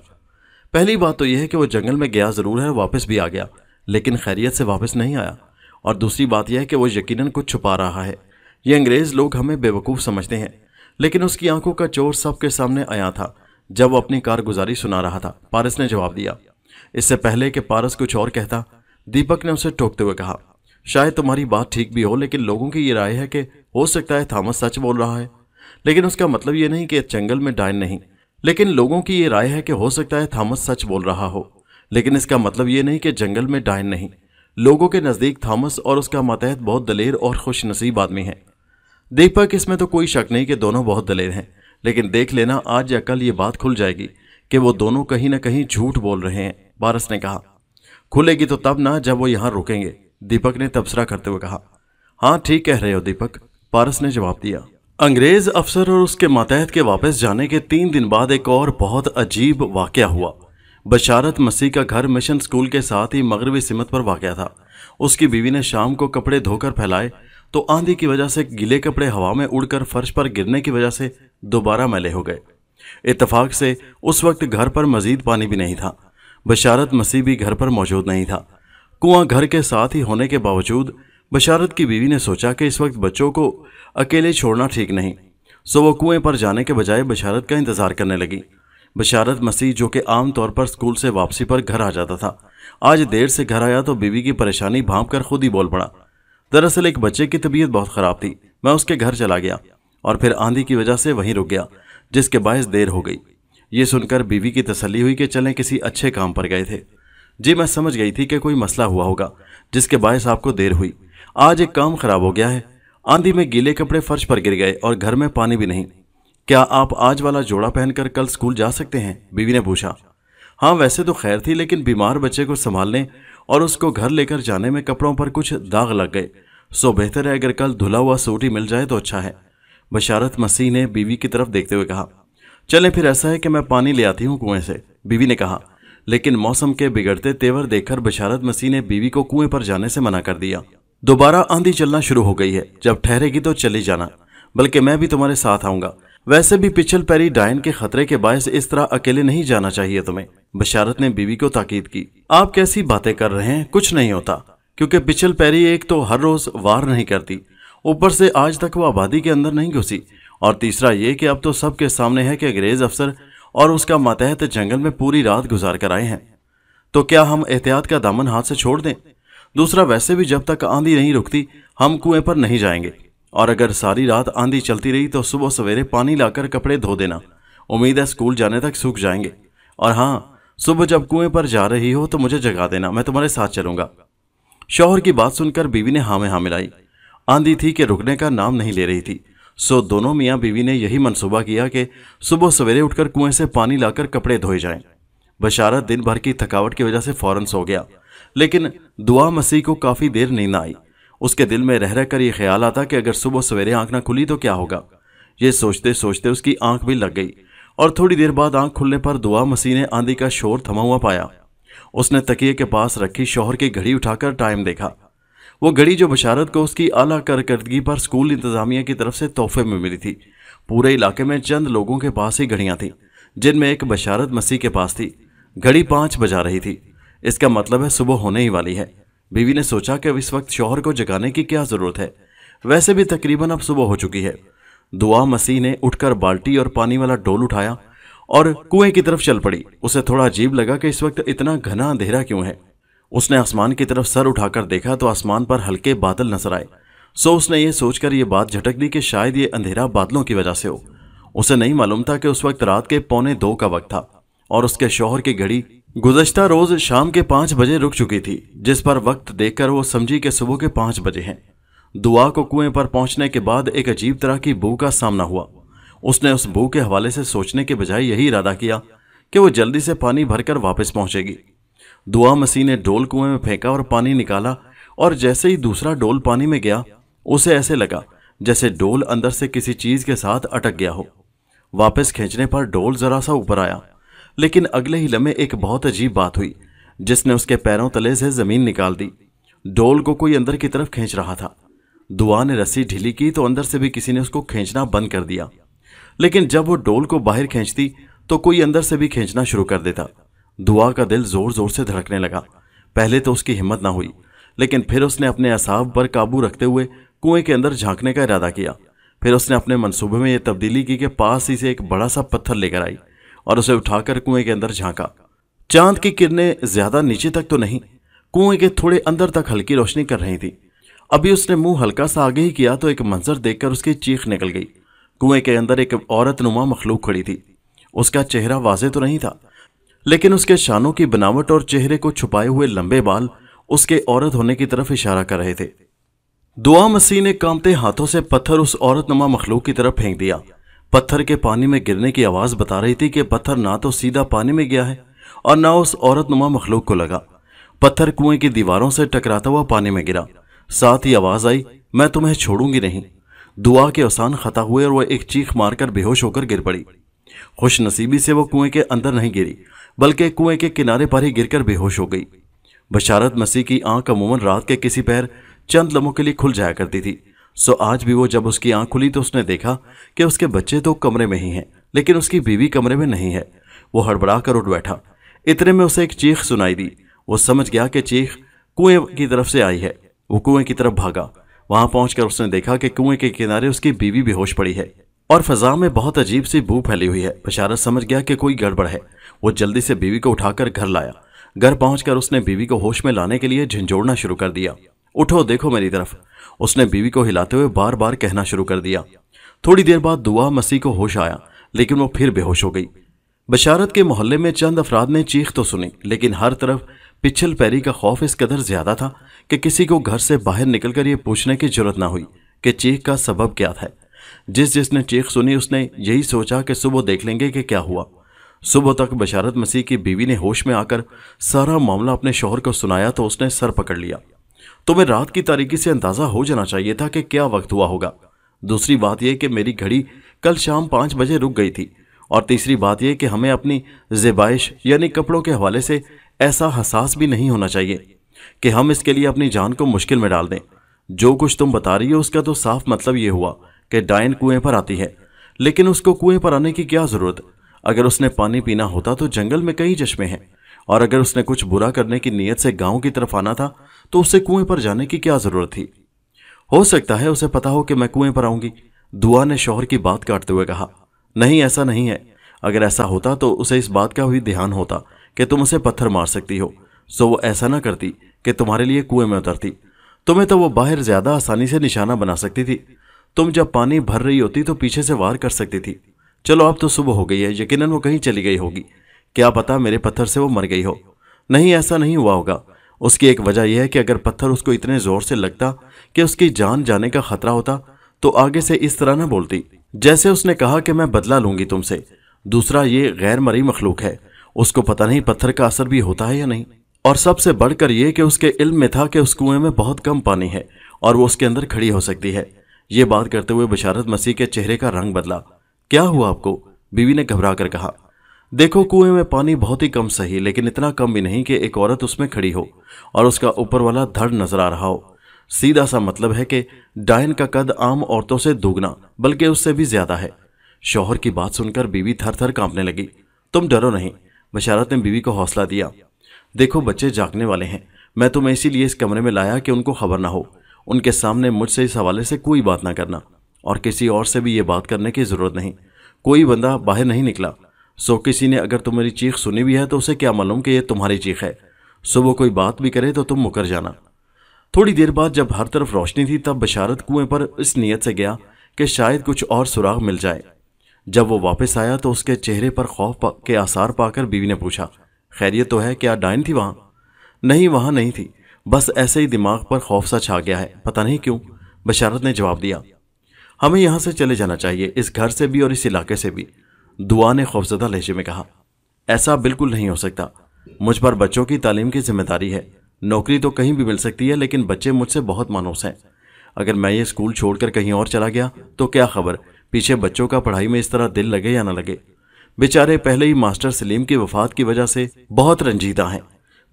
पहली बात तो यह है कि वो जंगल में गया जरूर है वापस भी आ गया लेकिन खैरियत से वापस नहीं आया और दूसरी बात यह है कि वो यकीनन कुछ छुपा रहा है ये अंग्रेज़ लोग हमें बेवकूफ़ समझते हैं लेकिन उसकी आंखों का चोर सबके सामने आया था जब वो अपनी कारगुजारी सुना रहा था पारस ने जवाब दिया इससे पहले कि पारस कुछ और कहता दीपक ने उसे टोकते हुए कहा शायद तुम्हारी बात ठीक भी हो लेकिन लोगों की ये राय है कि हो सकता है थॉमस सच बोल रहा है लेकिन उसका मतलब ये नहीं कि जंगल में डायन नहीं लेकिन लोगों की ये राय है कि हो सकता है थॉमस सच बोल रहा हो लेकिन इसका मतलब ये नहीं कि जंगल में डायन नहीं लोगों के नज़दीक थॉमस और उसका मतहत बहुत दलेर और खुश नसीब आदमी है देख पर इसमें तो कोई शक नहीं कि दोनों बहुत दलेर हैं लेकिन देख लेना आज या कल ये बात खुल जाएगी कि वो दोनों कहीं ना कहीं झूठ बोल रहे हैं बारस ने कहा खुलेगी तो तब ना जब वो यहाँ रुकेंगे दीपक ने तबसरा करते हुए कहा हाँ ठीक कह रहे हो दीपक पारस ने जवाब दिया अंग्रेज अफसर और उसके मातहत के वापस जाने के तीन दिन बाद एक और बहुत अजीब वाक़ हुआ बशारत मसीह का घर मिशन स्कूल के साथ ही मगरबी सिमत पर वाक़ था उसकी बीवी ने शाम को कपड़े धोकर फैलाए तो आंधी की वजह से गीले कपड़े हवा में उड़कर फर्श पर गिरने की वजह से दोबारा मैले हो गए इतफाक से उस वक्त घर पर मजीद पानी भी नहीं था बशारत मसीह भी घर पर मौजूद नहीं था कुआं घर के साथ ही होने के बावजूद बशारत की बीवी ने सोचा कि इस वक्त बच्चों को अकेले छोड़ना ठीक नहीं सो वो कुएं पर जाने के बजाय बशारत का इंतज़ार करने लगी बशारत मसीह जो कि आम तौर पर स्कूल से वापसी पर घर आ जाता था आज देर से घर आया तो बीवी की परेशानी भाप कर खुद ही बोल पड़ा दरअसल एक बच्चे की तबीयत बहुत ख़राब थी मैं उसके घर चला गया और फिर आंधी की वजह से वहीं रुक गया जिसके बायस देर हो गई ये सुनकर बीवी की तसली हुई कि चलें किसी अच्छे काम पर गए थे जी मैं समझ गई थी कि कोई मसला हुआ होगा जिसके बायस आपको देर हुई आज एक काम खराब हो गया है आंधी में गीले कपड़े फर्श पर गिर गए और घर में पानी भी नहीं क्या आप आज वाला जोड़ा पहनकर कल स्कूल जा सकते हैं बीवी ने पूछा हाँ वैसे तो खैर थी लेकिन बीमार बच्चे को संभालने और उसको घर लेकर जाने में कपड़ों पर कुछ दाग लग गए सो बेहतर है अगर कल धुला हुआ सूट ही मिल जाए तो अच्छा है बशारत मसीह ने बीवी की तरफ देखते हुए कहा चले फिर ऐसा है कि मैं पानी ले आती हूँ कुएं से बीवी ने कहा लेकिन मौसम के बिगड़ते तेवर देखकर बशारत मसीह ने बीवी को कुएं पर जाने से मना कर दिया दोबारा आंधी चलना शुरू हो गई है जब ठहरेगी तो चले जाना बल्कि मैं भी तुम्हारे साथ आऊँगा वैसे भी पिछल पैरी डायन के खतरे के बायस इस तरह अकेले नहीं जाना चाहिए तुम्हें बशारत ने बीवी को ताकीद की आप कैसी बातें कर रहे हैं कुछ नहीं होता क्योंकि पिछल पैरी एक तो हर रोज वार नहीं करती ऊपर से आज तक वो आबादी के अंदर नहीं घुसी और तीसरा ये कि अब तो सबके सामने है कि अंग्रेज अफसर और उसका मातहत जंगल में पूरी रात गुजार कर आए हैं तो क्या हम एहतियात का दामन हाथ से छोड़ दें दूसरा वैसे भी जब तक आंधी नहीं रुकती हम कुएं पर नहीं जाएंगे और अगर सारी रात आंधी चलती रही तो सुबह सवेरे पानी लाकर कपड़े धो देना उम्मीद है स्कूल जाने तक सूख जाएंगे और हाँ सुबह जब कुएं पर जा रही हो तो मुझे जगा देना मैं तुम्हारे साथ चलूंगा शौहर की बात सुनकर बीवी ने हाँ में हाँ मिलाई आंधी थी कि रुकने का नाम नहीं ले रही थी सो दोनों मियाँ बीवी ने यही मनसूबा किया कि सुबह सवेरे उठकर कुएं से पानी लाकर कपड़े धोए जाएं। बशारत दिन भर की थकावट की वजह से फौरन सो गया लेकिन दुआ मसीह को काफ़ी देर नींद आई उसके दिल में रह रहकर ये ख्याल आता कि अगर सुबह सवेरे आंख ना खुली तो क्या होगा ये सोचते सोचते उसकी आंख भी लग गई और थोड़ी देर बाद आंख खुलने पर दुआ मसीह ने आंधी का शोर थमा हुआ पाया उसने तकिए के पास रखी शोहर की घड़ी उठाकर टाइम देखा वो घड़ी जो बशारत को उसकी आला कारकर्दगी पर स्कूल इंतजामिया की तरफ से तोहफे में मिली थी पूरे इलाके में चंद लोगों के पास ही घड़ियाँ थीं जिनमें एक बशारत मसीह के पास थी घड़ी पाँच बजा रही थी इसका मतलब है सुबह होने ही वाली है बीवी ने सोचा कि अब इस वक्त शोहर को जगाने की क्या ज़रूरत है वैसे भी तकरीबन अब सुबह हो चुकी है दुआ मसीह ने उठकर बाल्टी और पानी वाला डोल उठाया और कुएं की तरफ चल पड़ी उसे थोड़ा अजीब लगा कि इस वक्त इतना घना अंधेरा क्यों है उसने आसमान की तरफ सर उठाकर देखा तो आसमान पर हल्के बादल नजर आए सो उसने ये सोचकर ये बात झटक दी कि शायद ये अंधेरा बादलों की वजह से हो उसे नहीं मालूम था कि उस वक्त रात के पौने दो का वक्त था और उसके शोहर की घड़ी गुजश्ता रोज शाम के पांच बजे रुक चुकी थी जिस पर वक्त देखकर वो समझी कि सुबह के पांच बजे हैं दुआ को कुएं पर पहुंचने के बाद एक अजीब तरह की बू का सामना हुआ उसने उस बू के हवाले से सोचने के बजाय यही इरादा किया कि वो जल्दी से पानी भरकर वापस पहुंचेगी दुआ मसीह ने डोल कुएं में फेंका और पानी निकाला और जैसे ही दूसरा डोल पानी में गया उसे ऐसे लगा जैसे डोल अंदर से किसी चीज के साथ अटक गया हो वापस खींचने पर डोल जरा सा ऊपर आया लेकिन अगले ही लम्हे एक बहुत अजीब बात हुई जिसने उसके पैरों तले से जमीन निकाल दी डोल को कोई अंदर की तरफ खींच रहा था दुआ ने रस्सी ढीली की तो अंदर से भी किसी ने उसको खींचना बंद कर दिया लेकिन जब वो डोल को बाहर खींचती तो कोई अंदर से भी खींचना शुरू कर देता दुआ का दिल जोर जोर से धड़कने लगा पहले तो उसकी हिम्मत ना हुई लेकिन फिर उसने अपने असाब पर काबू रखते हुए कुएं के अंदर झांकने का इरादा किया फिर उसने अपने मनसूबे में यह तब्दीली की कि पास ही से एक बड़ा सा पत्थर लेकर आई और उसे उठाकर कुएं के अंदर झांका चांद की किरणें ज्यादा नीचे तक तो नहीं कुएं के थोड़े अंदर तक हल्की रोशनी कर रही थी अभी उसने मुंह हल्का सा आगे ही किया तो एक मंजर देखकर उसकी चीख निकल गई कुएं के अंदर एक औरत नुमा मखलूक खड़ी थी उसका चेहरा वाजे तो नहीं था लेकिन उसके शानों की बनावट और चेहरे को छुपाए हुए लंबे बाल उसके औरत होने की तरफ इशारा कर रहे थे दुआ मसीह ने कामते हाथों से पत्थर उस औरत नमा मखलूक की तरफ फेंक दिया पत्थर के पानी में गिरने की आवाज़ बता रही थी कि पत्थर ना तो सीधा पानी में गया है और ना उस औरत नुमा मखलूक को लगा पत्थर कुएं की दीवारों से टकराता हुआ पानी में गिरा साथ ही आवाज़ आई मैं तुम्हें छोड़ूंगी नहीं दुआ के औसान खता हुए और वह एक चीख मारकर बेहोश होकर गिर पड़ी खुश नसीबी से वो कुएं के अंदर नहीं गिरी बल्कि कुएं के किनारे पर ही गिरकर बेहोश हो गई बशारत मसीह की आंख अमूमन रात के किसी पैर चंद लम्हों के लिए खुल जाया करती थी सो आज भी वो जब उसकी आंख खुली तो उसने देखा कि उसके बच्चे तो कमरे में ही हैं लेकिन उसकी बीवी कमरे में नहीं है वो हड़बड़ा कर उठ बैठा इतने में उसे एक चीख सुनाई दी वो समझ गया कि चीख कुएं की तरफ से आई है वो कुएं की तरफ भागा वहां पहुंचकर उसने देखा कि कुएं के किनारे उसकी बीवी बेहोश पड़ी है और फजा में बहुत अजीब सी बू फैली हुई है बशारत समझ गया कि कोई गड़बड़ है वो जल्दी से बीवी को उठाकर घर लाया घर पहुंचकर उसने बीवी को होश में लाने के लिए झंझोड़ना शुरू कर दिया उठो देखो मेरी तरफ उसने बीवी को हिलाते हुए बार बार कहना शुरू कर दिया थोड़ी देर बाद दुआ मसीह को होश आया लेकिन वो फिर बेहोश हो गई बशारत के मोहल्ले में चंद अफराद ने चीख तो सुनी लेकिन हर तरफ पिछल पैरी का खौफ इस कदर ज्यादा था कि किसी को घर से बाहर निकलकर ये पूछने की जरूरत ना हुई कि चीख का सबब क्या था जिस जिसने चीख सुनी उसने यही सोचा कि सुबह देख लेंगे कि क्या हुआ सुबह तक बशारत मसीह की बीवी ने होश में आकर सारा मामला अपने शोहर को सुनाया तो उसने सर पकड़ लिया तुम्हें रात की तारीखी से अंदाज़ा हो जाना चाहिए था कि क्या वक्त हुआ होगा दूसरी बात यह कि मेरी घड़ी कल शाम पाँच बजे रुक गई थी और तीसरी बात यह कि हमें अपनी जेबाइश यानी कपड़ों के हवाले से ऐसा हसास भी नहीं होना चाहिए कि हम इसके लिए अपनी जान को मुश्किल में डाल दें जो कुछ तुम बता रही हो उसका तो साफ मतलब ये हुआ कि डायन कुएं पर आती है लेकिन उसको कुएं पर आने की क्या ज़रूरत अगर उसने पानी पीना होता तो जंगल में कई चश्मे हैं और अगर उसने कुछ बुरा करने की नीयत से गांव की तरफ आना था तो उसे कुएं पर जाने की क्या जरूरत थी हो सकता है उसे पता हो कि मैं कुएं पर आऊंगी दुआ ने शोहर की बात काटते हुए कहा नहीं ऐसा नहीं है अगर ऐसा होता तो उसे इस बात का भी ध्यान होता कि तुम उसे पत्थर मार सकती हो सो वो ऐसा ना करती कि तुम्हारे लिए कुएं में उतरती तुम्हें तो वो बाहर ज्यादा आसानी से निशाना बना सकती थी तुम जब पानी भर रही होती तो पीछे से वार कर सकती थी चलो अब तो सुबह हो गई है यकीनन वो कहीं चली गई होगी क्या पता मेरे पत्थर से वो मर गई हो नहीं ऐसा नहीं हुआ होगा उसकी एक वजह यह है कि अगर पत्थर उसको इतने जोर से लगता कि उसकी जान जाने का खतरा होता तो आगे से इस तरह ना बोलती जैसे उसने कहा कि मैं बदला लूंगी तुमसे दूसरा ये गैर मरी मखलूक है उसको पता नहीं पत्थर का असर भी होता है या नहीं और सबसे बढ़कर यह कि उसके इल्म में था कि उस कुएं में बहुत कम पानी है और वो उसके अंदर खड़ी हो सकती है ये बात करते हुए बशारत मसीह के चेहरे का रंग बदला क्या हुआ आपको बीवी ने घबरा कर कहा देखो कुएं में पानी बहुत ही कम सही लेकिन इतना कम भी नहीं कि एक औरत उसमें खड़ी हो और उसका ऊपर वाला धड़ नजर आ रहा हो सीधा सा मतलब है कि डायन का कद आम औरतों से दोगुना बल्कि उससे भी ज्यादा है शोहर की बात सुनकर बीवी थर थर कांपने लगी तुम डरो नहीं बशारत ने बीवी को हौसला दिया देखो बच्चे जागने वाले हैं मैं तुम्हें इसीलिए इस कमरे में लाया कि उनको खबर ना हो उनके सामने मुझसे इस हवाले से कोई बात ना करना और किसी और से भी ये बात करने की ज़रूरत नहीं कोई बंदा बाहर नहीं निकला सो किसी ने अगर तुम्हारी चीख सुनी भी है तो उसे क्या मालूम कि यह तुम्हारी चीख है सो वो कोई बात भी करे तो तुम मुकर जाना थोड़ी देर बाद जब हर तरफ रोशनी थी तब बशारत कुएं पर इस नीयत से गया कि शायद कुछ और सुराग मिल जाए जब वो वापस आया तो उसके चेहरे पर खौफ पा, के आसार पाकर बीवी ने पूछा खैरियत तो है क्या डाइन थी वहां नहीं वहां नहीं थी बस ऐसे ही दिमाग पर खौफ सा छा गया है पता नहीं क्यों बशारत ने जवाब दिया हमें यहां से चले जाना चाहिए इस घर से भी और इस इलाके से भी दुआ ने खौफजदा लहजे में कहा ऐसा बिल्कुल नहीं हो सकता मुझ पर बच्चों की तालीम की जिम्मेदारी है नौकरी तो कहीं भी मिल सकती है लेकिन बच्चे मुझसे बहुत मानूस हैं अगर मैं ये स्कूल छोड़कर कहीं और चला गया तो क्या खबर पीछे बच्चों का पढ़ाई में इस तरह दिल लगे या ना लगे बेचारे पहले ही मास्टर सलीम की वफात की वजह से बहुत रंजीदा हैं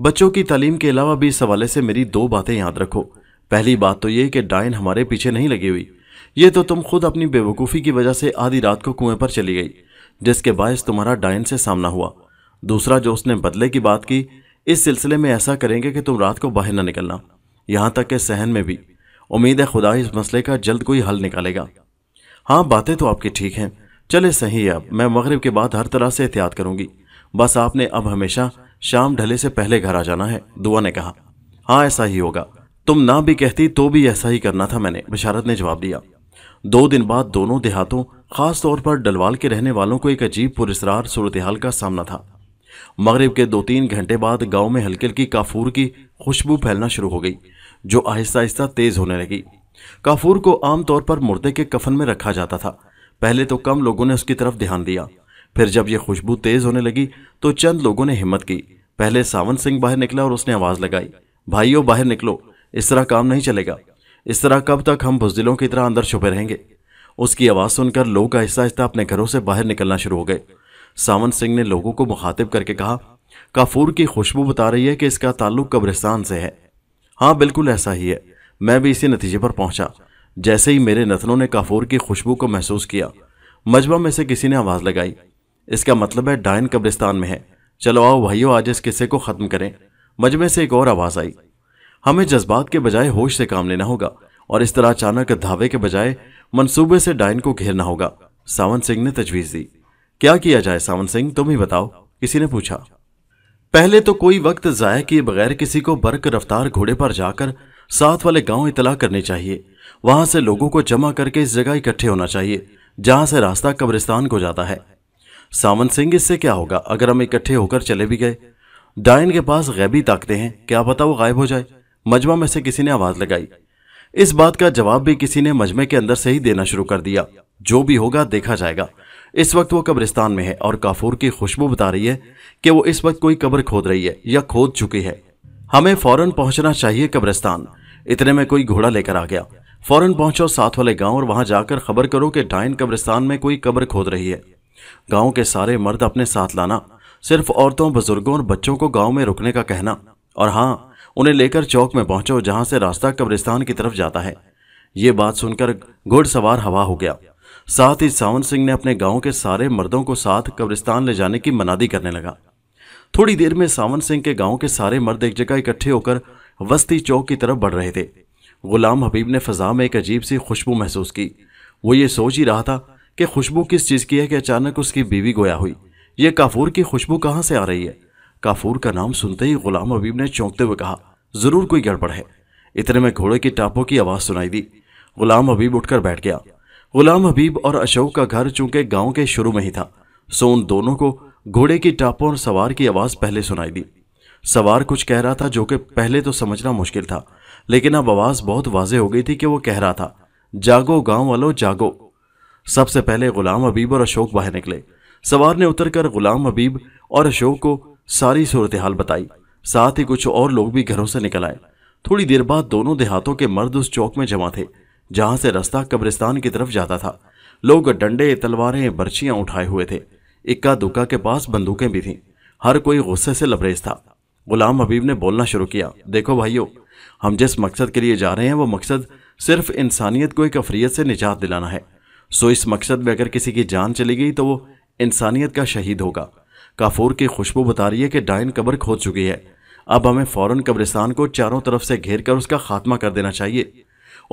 बच्चों की तालीम के अलावा भी इस हवाले से मेरी दो बातें याद रखो पहली बात तो ये कि डायन हमारे पीछे नहीं लगी हुई ये तो तुम खुद अपनी बेवकूफ़ी की वजह से आधी रात को कुएं पर चली गई जिसके बायस तुम्हारा डायन से सामना हुआ दूसरा जो उसने बदले की बात की इस सिलसिले में ऐसा करेंगे कि तुम रात को बाहर न निकलना यहाँ तक के सहन में भी उम्मीद है खुदा इस मसले का जल्द कोई हल निकालेगा हाँ बातें तो आपकी ठीक हैं चले सही है अब मैं मगरब के बाद हर तरह से एहतियात करूँगी बस आपने अब हमेशा शाम ढले से पहले घर आ जाना है दुआ ने कहा हाँ ऐसा ही होगा तुम ना भी कहती तो भी ऐसा ही करना था मैंने बशारत ने जवाब दिया दो दिन बाद दोनों देहातों ख़ास तौर पर डलवाल के रहने वालों को एक अजीब सूरत सूरतहाल का सामना था मगरब के दो तीन घंटे बाद गांव में हल्की हल्की काफूर की खुशबू फैलना शुरू हो गई जो आहिस्ता आहिस्ता तेज़ होने लगी काफूर को आमतौर पर मुर्दे के कफन में रखा जाता था पहले तो कम लोगों ने उसकी तरफ ध्यान दिया फिर जब यह खुशबू तेज़ होने लगी तो चंद लोगों ने हिम्मत की पहले सावन सिंह बाहर निकला और उसने आवाज़ लगाई भाइयों बाहर निकलो इस तरह काम नहीं चलेगा इस तरह कब तक हम बुजदिलों की तरह अंदर छुपे रहेंगे उसकी आवाज़ सुनकर लोग आहिस्ता आहिस्ता अपने घरों से बाहर निकलना शुरू हो गए सावन सिंह ने लोगों को मुखातिब करके कहा काफूर की खुशबू बता रही है कि इसका ताल्लुक कब्रिस्तान से है हाँ बिल्कुल ऐसा ही है मैं भी इसी नतीजे पर पहुंचा जैसे ही मेरे नथनों ने काफूर की खुशबू को महसूस किया मजबा में से किसी ने आवाज़ लगाई इसका मतलब है डायन कब्रिस्तान में है चलो आओ भाइयों आज इस किस्से को ख़त्म करें मजमे से एक और आवाज़ आई हमें जज्बात के बजाय होश से काम लेना होगा और इस तरह अचानक धावे के बजाय मनसूबे से डायन को घेरना होगा सावन सिंह ने तजवीज दी क्या किया जाए सावन सिंह तुम ही बताओ किसी ने पूछा पहले तो कोई वक्त जाया किए बगैर किसी को बर्क रफ्तार घोड़े पर जाकर साथ वाले गांव इतला करनी चाहिए वहां से लोगों को जमा करके इस जगह इकट्ठे होना चाहिए जहां से रास्ता कब्रिस्तान को जाता है सावन सिंह इससे क्या होगा अगर हम इकट्ठे होकर चले भी गए डायन के पास गैबी ताकते हैं क्या पता वो गायब हो जाए मजमा में से किसी ने आवाज लगाई इस बात का जवाब भी किसी ने मजमे के अंदर से ही देना शुरू कर दिया जो भी होगा देखा जाएगा इस वक्त वो कब्रिस्तान में है और काफूर की खुशबू बता रही है कि वो इस वक्त कोई कब्र खोद रही है या खोद चुकी है हमें फौरन पहुंचना चाहिए कब्रिस्तान इतने में कोई घोड़ा लेकर आ गया फौरन पहुंचो साथ वाले गांव और वहां जाकर खबर करो कि डाइन कब्रिस्तान में कोई कब्र खोद रही है गांव के सारे मर्द अपने साथ लाना सिर्फ औरतों बुजुर्गों और बच्चों को गांव में रुकने का कहना और हाँ उन्हें लेकर चौक में पहुंचो जहां से रास्ता कब्रिस्तान की तरफ जाता है ये बात सुनकर घुड़सवार हवा हो गया साथ ही सावन सिंह ने अपने गांव के सारे मर्दों को साथ कब्रिस्तान ले जाने की मनादी करने लगा थोड़ी देर में सावन सिंह के गांव के सारे मर्द एक जगह इकट्ठे होकर वस्ती चौक की तरफ बढ़ रहे थे गुलाम हबीब ने फजा में एक अजीब सी खुशबू महसूस की वो ये सोच ही रहा था कि खुशबू किस चीज़ की है कि अचानक उसकी बीवी गोया हुई ये काफूर की खुशबू कहाँ से आ रही है काफूर का नाम सुनते ही गुलाम अबीब ने चौंकते हुए कहा ज़रूर कोई गड़बड़ है इतने में घोड़े की टापों की आवाज़ सुनाई दी गुलाम हबीब उठकर बैठ गया गुलाम हबीब और अशोक का घर चूंकि गांव के शुरू में ही था सो उन दोनों को घोड़े की टापों और सवार की आवाज़ पहले सुनाई दी सवार कुछ कह रहा था जो कि पहले तो समझना मुश्किल था लेकिन अब आवाज़ बहुत वाजे हो गई थी कि वो कह रहा था जागो गांव वालों जागो सबसे पहले गुलाम हबीब और अशोक बाहर निकले सवार ने उतरकर गुलाम हबीब और अशोक को सारी सूरत हाल बताई साथ ही कुछ और लोग भी घरों से निकल आए थोड़ी देर बाद दोनों देहातों के मर्द उस चौक में जमा थे जहां से रास्ता कब्रिस्तान की तरफ जाता था लोग डंडे तलवारें बर्चियां उठाए हुए थे इक्का दुक्का के पास बंदूकें भी थीं हर कोई गुस्से से लबरेज था गुलाम हबीब ने बोलना शुरू किया देखो भाइयों हम जिस मकसद के लिए जा रहे हैं वो मकसद सिर्फ इंसानियत को एक अफरीत से निजात दिलाना है सो इस मकसद में अगर किसी की जान चली गई तो वो इंसानियत का शहीद होगा काफूर की खुशबू बता रही है कि डाइन कब्र खो चुकी है अब हमें फ़ौर कब्रिस्तान को चारों तरफ से घेर कर उसका खात्मा कर देना चाहिए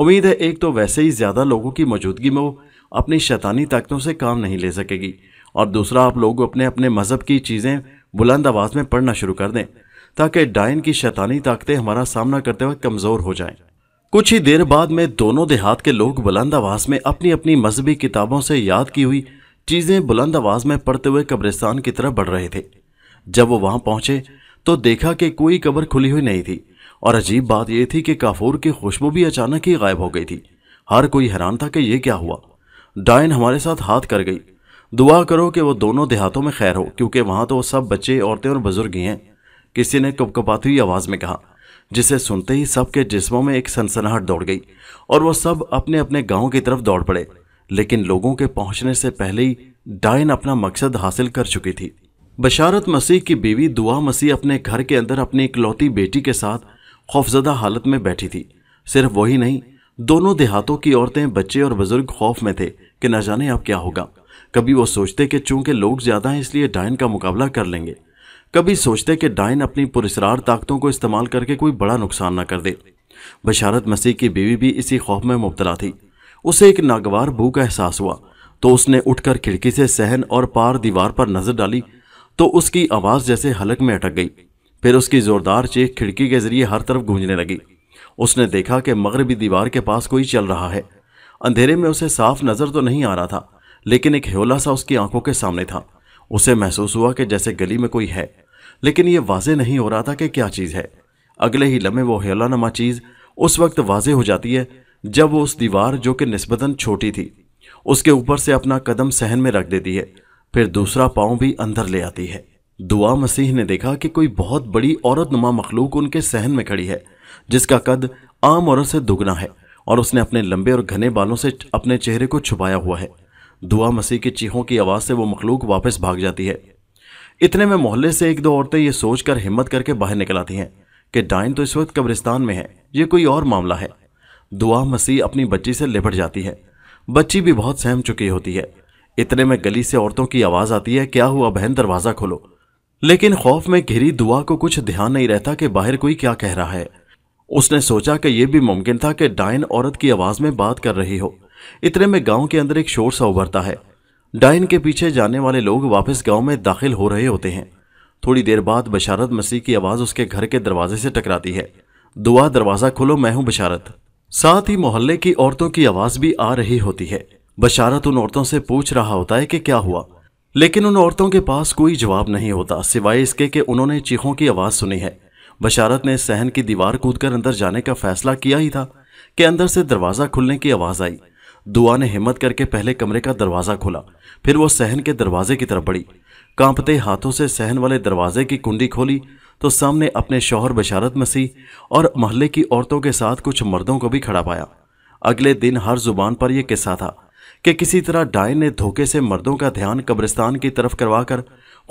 उम्मीद है एक तो वैसे ही ज़्यादा लोगों की मौजूदगी में वो अपनी शैतानी ताकतों से काम नहीं ले सकेगी और दूसरा आप लोग अपने अपने मज़हब की चीज़ें बुलंद आवाज़ में पढ़ना शुरू कर दें ताकि डाइन की शैतानी ताकतें हमारा सामना करते वक्त कमज़ोर हो जाएं। कुछ ही देर बाद में दोनों देहात के लोग बुलंद आवाज़ में अपनी अपनी मजहबी किताबों से याद की हुई चीज़ें बुलंद आवाज़ में पड़ते हुए कब्रिस्तान की तरफ बढ़ रहे थे जब वो वहाँ पहुँचे तो देखा कि कोई कब्र खुली हुई नहीं थी और अजीब बात यह थी कि काफूर की खुशबू भी अचानक ही गायब हो गई थी हर कोई हैरान था कि यह क्या हुआ डायन हमारे साथ हाथ कर गई दुआ करो कि वो दोनों देहातों में खैर हो क्योंकि वहाँ तो सब बच्चे औरतें और बुजुर्ग ही हैं किसी ने कपकपाती हुई आवाज़ में कहा जिसे सुनते ही सबके जिस्मों में एक सनसनाहट दौड़ गई और वो सब अपने अपने गाँव की तरफ दौड़ पड़े लेकिन लोगों के पहुंचने से पहले ही डायन अपना मकसद हासिल कर चुकी थी बशारत मसीह की बीवी दुआ मसीह अपने घर के अंदर अपनी इकलौती बेटी के साथ खौफजदा हालत में बैठी थी सिर्फ वही नहीं दोनों देहातों की औरतें बच्चे और बुजुर्ग खौफ में थे कि न जाने अब क्या होगा कभी वो सोचते कि चूंकि लोग ज़्यादा हैं इसलिए डायन का मुकाबला कर लेंगे कभी सोचते कि डायन अपनी पुरस्ार ताकतों को इस्तेमाल करके कोई बड़ा नुकसान ना कर दे बशारत मसीह की बीवी भी इसी खौफ में मुबतला थी उसे एक नागवार भू का एहसास हुआ तो उसने उठकर खिड़की से सहन और पार दीवार पर नजर डाली तो उसकी आवाज जैसे हलक में अटक गई फिर उसकी जोरदार चेख खिड़की के जरिए हर तरफ गूंजने लगी उसने देखा कि मगरबी दीवार के पास कोई चल रहा है अंधेरे में उसे साफ नजर तो नहीं आ रहा था लेकिन एक हेला सा उसकी आंखों के सामने था उसे महसूस हुआ कि जैसे गली में कोई है लेकिन यह वाजे नहीं हो रहा था कि क्या चीज़ है अगले ही लम्हे वो हेला नमा चीज़ उस वक्त वाजे हो जाती है जब वो उस दीवार जो कि नस्बता छोटी थी उसके ऊपर से अपना कदम सहन में रख देती है फिर दूसरा पाँव भी अंदर ले आती है दुआ मसीह ने देखा कि कोई बहुत बड़ी औरत नुमा मखलूक उनके सहन में खड़ी है जिसका कद आम औरत से दुगना है और उसने अपने लंबे और घने बालों से अपने चेहरे को छुपाया हुआ है दुआ मसीह की चीहों की आवाज़ से वो मखलूक वापस भाग जाती है इतने में मोहल्ले से एक दो औरतें ये सोचकर हिम्मत करके बाहर निकल आती हैं कि डाइन तो इस वक्त कब्रिस्तान में है ये कोई और मामला है दुआ मसीह अपनी बच्ची से लिपट जाती है बच्ची भी बहुत सहम चुकी होती है इतने में गली से औरतों की आवाज़ आती है क्या हुआ बहन दरवाज़ा खोलो लेकिन खौफ में घिरी दुआ को कुछ ध्यान नहीं रहता कि बाहर कोई क्या कह रहा है उसने सोचा कि यह भी मुमकिन था कि डायन औरत की आवाज़ में बात कर रही हो इतने में गांव के अंदर एक शोर सा उभरता है डाइन के पीछे जाने वाले लोग वापस गांव में दाखिल हो रहे होते हैं थोड़ी देर बाद बशारत मसीह की आवाज़ उसके घर के दरवाजे से टकराती है दुआ दरवाज़ा खोलो मैं हूं बशारत साथ ही मोहल्ले की औरतों की आवाज भी आ रही होती है बशारत उन औरतों से पूछ रहा होता है कि क्या हुआ लेकिन उन औरतों के पास कोई जवाब नहीं होता सिवाय इसके कि उन्होंने चीखों की आवाज़ सुनी है बशारत ने सहन की दीवार कूदकर अंदर जाने का फैसला किया ही था कि अंदर से दरवाज़ा खुलने की आवाज़ आई दुआ ने हिम्मत करके पहले कमरे का दरवाज़ा खोला फिर वो सहन के दरवाजे की तरफ बढ़ी कांपते हाथों से सहन वाले दरवाजे की कुंडी खोली तो सामने अपने शौहर बशारत मसीह और महल्ले की औरतों के साथ कुछ मर्दों को भी खड़ा पाया अगले दिन हर जुबान पर यह किस्सा था कि किसी तरह डायन ने धोखे से मर्दों का ध्यान कब्रिस्तान की तरफ करवाकर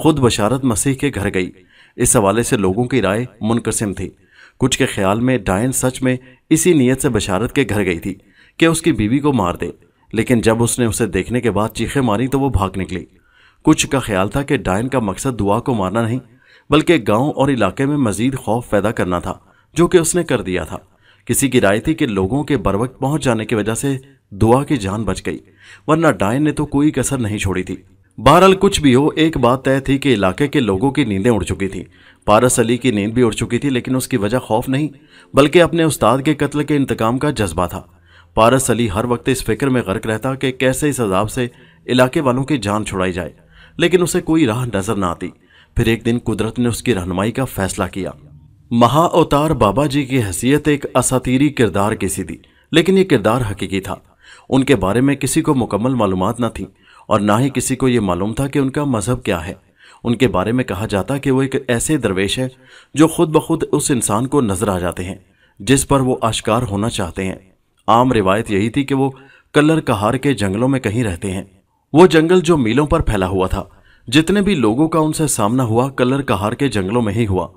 खुद बशारत मसीह के घर गई इस हवाले से लोगों की राय मुनकसम थी कुछ के ख्याल में डायन सच में इसी नीयत से बशारत के घर गई थी कि उसकी बीवी को मार दे लेकिन जब उसने उसे देखने के बाद चीखें मारी तो वो भाग निकली कुछ का ख्याल था कि डायन का मकसद दुआ को मारना नहीं बल्कि गांव और इलाके में मजीद खौफ पैदा करना था जो कि उसने कर दिया था किसी की राय थी कि लोगों के बर वक्त पहुंच जाने की वजह से दुआ की जान बच गई वरना डायन ने तो कोई कसर नहीं छोड़ी थी बहरहाल कुछ भी हो एक बात तय थी कि इलाके के लोगों की नींदें उड़ चुकी थी पारस अली की नींद भी उड़ चुकी थी लेकिन उसकी वजह खौफ नहीं बल्कि अपने उस्ताद के कत्ल के इंतकाम का जज्बा था पारस अली हर वक्त इस फिक्र में गर्क रहता कि कैसे इस अजाब से इलाके वालों की जान छुड़ाई जाए लेकिन उसे कोई राह नजर ना आती फिर एक दिन कुदरत ने उसकी रहनमाई का फैसला किया महाअवतार बाबा जी की हैसियत एक असातीरी किरदार की सी थी लेकिन ये किरदार हकीकी था उनके बारे में किसी को मुकम्मल मालूम न थी और ना ही किसी को ये मालूम था कि उनका मज़हब क्या है उनके बारे में कहा जाता कि वो एक ऐसे दरवेश हैं जो खुद ब खुद उस इंसान को नज़र आ जाते हैं जिस पर वो आश्कार होना चाहते हैं आम रिवायत यही थी कि वो कल्लर कहार के जंगलों में कहीं रहते हैं वो जंगल जो मीलों पर फैला हुआ था जितने भी लोगों का उनसे सामना हुआ कलर कहार के जंगलों में ही हुआ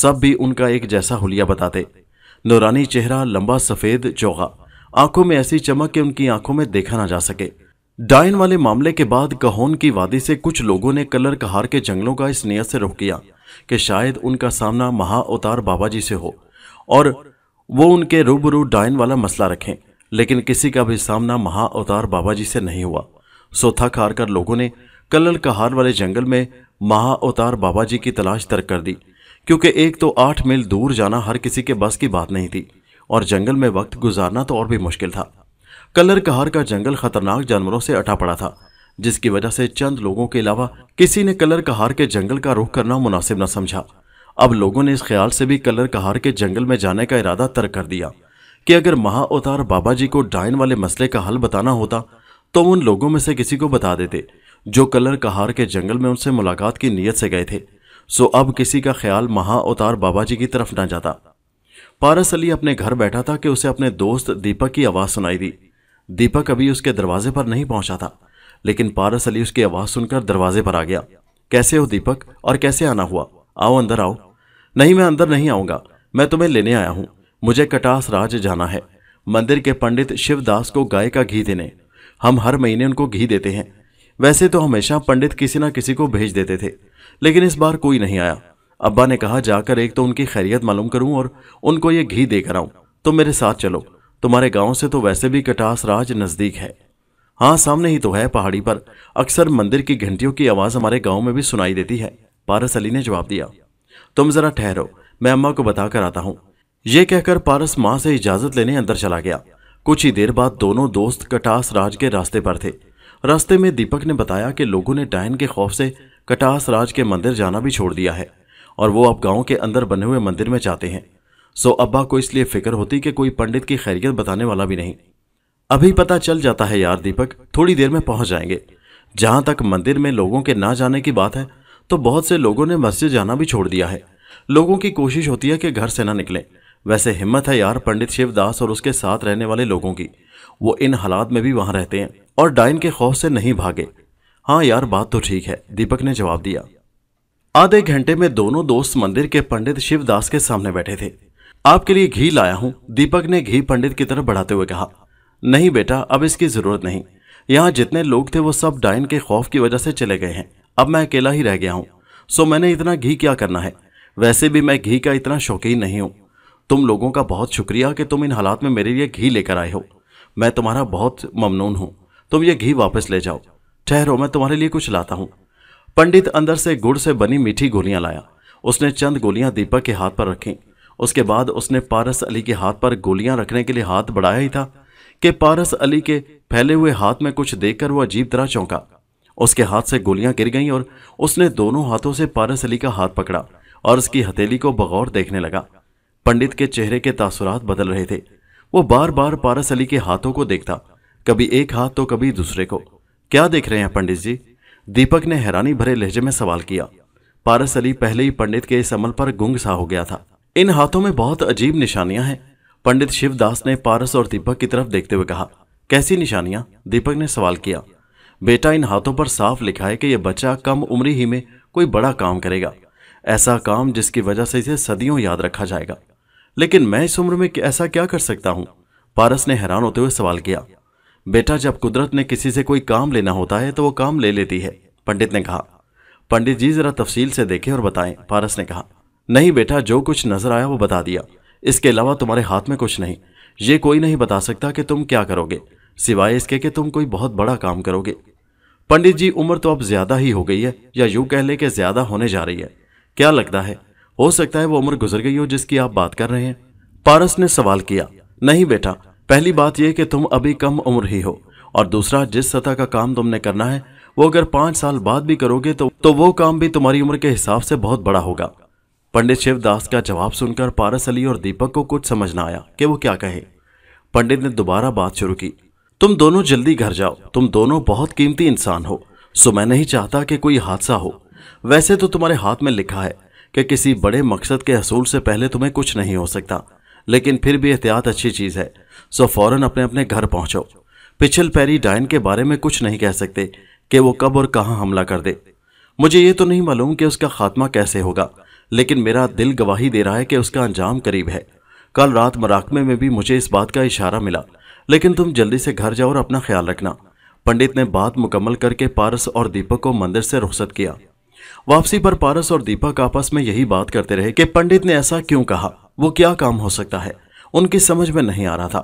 सब भी उनका एक जैसा हुलिया बताते नौरानी चेहरा लंबा सफेद चौगा आंखों में ऐसी चमक के उनकी आंखों में देखा ना जा सके डायन वाले मामले के बाद कहोन की वादी से कुछ लोगों ने कलर कहार के जंगलों का इस नियत से रुख किया कि शायद उनका सामना महा महाअवतार बाबा जी से हो और वो उनके रूबरू डायन वाला मसला रखें लेकिन किसी का भी सामना महा महाअवतार बाबा जी से नहीं हुआ सोथा खार कर लोगों ने कल्लल कहार वाले जंगल में महा अवतार बाबा जी की तलाश तर्क कर दी क्योंकि एक तो आठ मील दूर जाना हर किसी के बस की बात नहीं थी और जंगल में वक्त गुजारना तो और भी मुश्किल था कल्लर कहार का जंगल खतरनाक जानवरों से अटा पड़ा था जिसकी वजह से चंद लोगों के अलावा किसी ने कलर कहार के जंगल का रुख करना मुनासिब न समझा अब लोगों ने इस ख्याल से भी कलर कहार के जंगल में जाने का इरादा तर्क कर दिया कि अगर महाअवतार बाबा जी को डायन वाले मसले का हल बताना होता तो उन लोगों में से किसी को बता देते जो कलर कहार के जंगल में उनसे मुलाकात की नीयत से गए थे सो अब किसी का ख्याल महा उतार बाबा जी की तरफ ना जाता पारस अली अपने घर बैठा था कि उसे अपने दोस्त दीपक की आवाज़ सुनाई दी दीपक अभी उसके दरवाजे पर नहीं पहुंचा था लेकिन पारस अली उसकी आवाज़ सुनकर दरवाजे पर आ गया कैसे हो दीपक और कैसे आना हुआ आओ अंदर आओ नहीं मैं अंदर नहीं आऊँगा मैं तुम्हें लेने आया हूँ मुझे कटास राज जाना है मंदिर के पंडित शिवदास को गाय का घी देने हम हर महीने उनको घी देते हैं वैसे तो हमेशा पंडित किसी ना किसी को भेज देते थे लेकिन इस बार कोई नहीं आया अब्बा ने कहा जाकर एक तो उनकी खैरियत मालूम करूं और उनको ये घी देकर आऊं तो मेरे साथ चलो तुम्हारे गांव से तो वैसे भी कटास राज नज़दीक है हाँ सामने ही तो है पहाड़ी पर अक्सर मंदिर की घंटियों की आवाज़ हमारे गाँव में भी सुनाई देती है पारस अली ने जवाब दिया तुम जरा ठहरो मैं अम्मा को बताकर आता हूँ ये कहकर पारस माँ से इजाजत लेने अंदर चला गया कुछ ही देर बाद दोनों दोस्त कटास राज के रास्ते पर थे रास्ते में दीपक ने बताया कि लोगों ने डायन के खौफ से कटास राज के मंदिर जाना भी छोड़ दिया है और वो अब गांव के अंदर बने हुए मंदिर में जाते हैं सो अब्बा को इसलिए फिक्र होती कि कोई पंडित की खैरियत बताने वाला भी नहीं अभी पता चल जाता है यार दीपक थोड़ी देर में पहुंच जाएंगे जहां तक मंदिर में लोगों के ना जाने की बात है तो बहुत से लोगों ने मस्जिद जाना भी छोड़ दिया है लोगों की कोशिश होती है कि घर से ना निकलें वैसे हिम्मत है यार पंडित शिवदास और उसके साथ रहने वाले लोगों की वो इन हालात में भी वहां रहते हैं और डाइन के खौफ से नहीं भागे हाँ यार बात तो ठीक है दीपक ने जवाब दिया आधे घंटे में दोनों दोस्त मंदिर के पंडित शिवदास के सामने बैठे थे आपके लिए घी लाया हूं दीपक ने घी पंडित की तरफ बढ़ाते हुए कहा नहीं बेटा अब इसकी जरूरत नहीं यहाँ जितने लोग थे वो सब डाइन के खौफ की वजह से चले गए हैं अब मैं अकेला ही रह गया हूँ सो मैंने इतना घी क्या करना है वैसे भी मैं घी का इतना शौकीन नहीं हूँ तुम लोगों का बहुत शुक्रिया कि तुम इन हालात में मेरे लिए घी लेकर आए हो मैं तुम्हारा बहुत ममनून हूँ तुम ये घी वापस ले जाओ ठहरो मैं तुम्हारे लिए कुछ लाता हूँ पंडित अंदर से गुड़ से बनी मीठी गोलियां लाया उसने चंद गोलियां दीपक के हाथ पर रखी उसके बाद उसने पारस अली के हाथ पर गोलियां रखने के लिए हाथ बढ़ाया ही था कि पारस अली के फैले हुए हाथ में कुछ देखकर वह अजीब तरह चौंका उसके हाथ से गोलियां गिर गईं और उसने दोनों हाथों से पारस अली का हाथ पकड़ा और उसकी हथेली को बगौर देखने लगा पंडित के चेहरे के तासुरात बदल रहे थे वो बार बार पारस अली के हाथों को देखता कभी एक हाथ तो कभी दूसरे को क्या देख रहे हैं पंडित जी दीपक ने हैरानी भरे लहजे में सवाल किया पारस अली पहले ही पंडित के इस अमल पर गुंग सा हो गया था इन हाथों में बहुत अजीब निशानियां हैं पंडित शिवदास ने पारस और दीपक की तरफ देखते हुए कहा कैसी निशानियां दीपक ने सवाल किया बेटा इन हाथों पर साफ लिखा है कि यह बच्चा कम उम्र ही में कोई बड़ा काम करेगा ऐसा काम जिसकी वजह से इसे सदियों याद रखा जाएगा लेकिन मैं इस उम्र में ऐसा क्या कर सकता हूँ पारस ने हैरान होते हुए सवाल किया बेटा जब कुदरत ने किसी से कोई काम लेना होता है तो वो काम ले लेती है पंडित ने कहा पंडित जी जरा तफसील से देखें और बताएं पारस ने कहा नहीं बेटा जो कुछ नजर आया वो बता दिया इसके अलावा तुम्हारे हाथ में कुछ नहीं ये कोई नहीं बता सकता कि तुम क्या करोगे सिवाय इसके कि तुम कोई बहुत बड़ा काम करोगे पंडित जी उम्र तो अब ज्यादा ही हो गई है या यूं कह ले कि ज्यादा होने जा रही है क्या लगता है हो सकता है वो उम्र गुजर गई हो जिसकी आप बात कर रहे हैं पारस ने सवाल किया नहीं बेटा पहली बात यह कि तुम अभी कम उम्र ही हो और दूसरा जिस सतह का काम तुमने करना है वो अगर पांच साल बाद भी करोगे तो, तो वो काम भी तुम्हारी उम्र के हिसाब से बहुत बड़ा होगा पंडित शिवदास का जवाब सुनकर पारस अली और दीपक को कुछ समझ ना आया कि वो क्या कहे पंडित ने दोबारा बात शुरू की तुम दोनों जल्दी घर जाओ तुम दोनों बहुत कीमती इंसान हो सो मैं नहीं चाहता कि कोई हादसा हो वैसे तो तुम्हारे हाथ में लिखा है कि किसी बड़े मकसद के हसूल से पहले तुम्हें कुछ नहीं हो सकता लेकिन फिर भी एहतियात अच्छी चीज़ है सो फौरन अपने अपने घर पहुंचो पिछल पैरी डायन के बारे में कुछ नहीं कह सकते कि वो कब और कहाँ हमला कर दे मुझे ये तो नहीं मालूम कि उसका खात्मा कैसे होगा लेकिन मेरा दिल गवाही दे रहा है कि उसका अंजाम करीब है कल रात मराकमे में भी मुझे इस बात का इशारा मिला लेकिन तुम जल्दी से घर जाओ और अपना ख्याल रखना पंडित ने बात मुकम्मल करके पारस और दीपक को मंदिर से रुखसत किया वापसी पर पारस और दीपक आपस में यही बात करते रहे कि पंडित ने ऐसा क्यों कहा वो क्या काम हो सकता है उनकी समझ में नहीं आ रहा था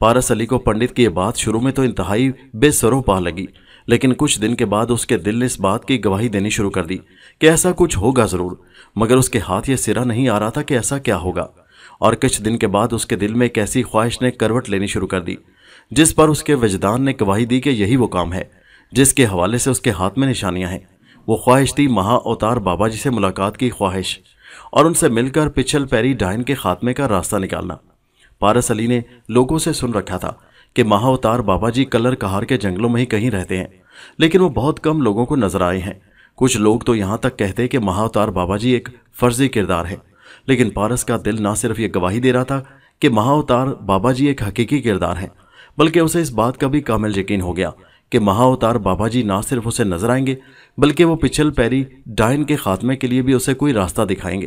पारस अली को पंडित की ये बात शुरू में तो इंतहाई बेसरों पा लगी लेकिन कुछ दिन के बाद उसके दिल ने इस बात की गवाही देनी शुरू कर दी कि ऐसा कुछ होगा ज़रूर मगर उसके हाथ ये सिरा नहीं आ रहा था कि ऐसा क्या होगा और कुछ दिन के बाद उसके दिल में एक ऐसी ख्वाहिश ने करवट लेनी शुरू कर दी जिस पर उसके वजदान ने गवाही दी कि यही वो काम है जिसके हवाले से उसके हाथ में निशानियां हैं वो ख्वाहिश थी महा अवतार बाबा जी से मुलाकात की ख्वाहिश और उनसे मिलकर पिछल पैरी डायन के खात्मे का रास्ता निकालना पारस अली ने लोगों से सुन रखा था कि महाअवतार बाबा जी कलर कहार के जंगलों में ही कहीं रहते हैं लेकिन वो बहुत कम लोगों को नजर आए हैं कुछ लोग तो यहाँ तक कहते कि कि महाअवतार बाबा जी एक फर्जी किरदार है लेकिन पारस का दिल ना सिर्फ ये गवाही दे रहा था कि महाअवतार बाबा जी एक हकीकी किरदार हैं बल्कि उसे इस बात का भी कामिल यकीन हो गया कि महाअवतार बाबा जी ना सिर्फ उसे नजर आएंगे बल्कि वो पिछल पैरी डायन के खात्मे के लिए भी उसे कोई रास्ता दिखाएंगे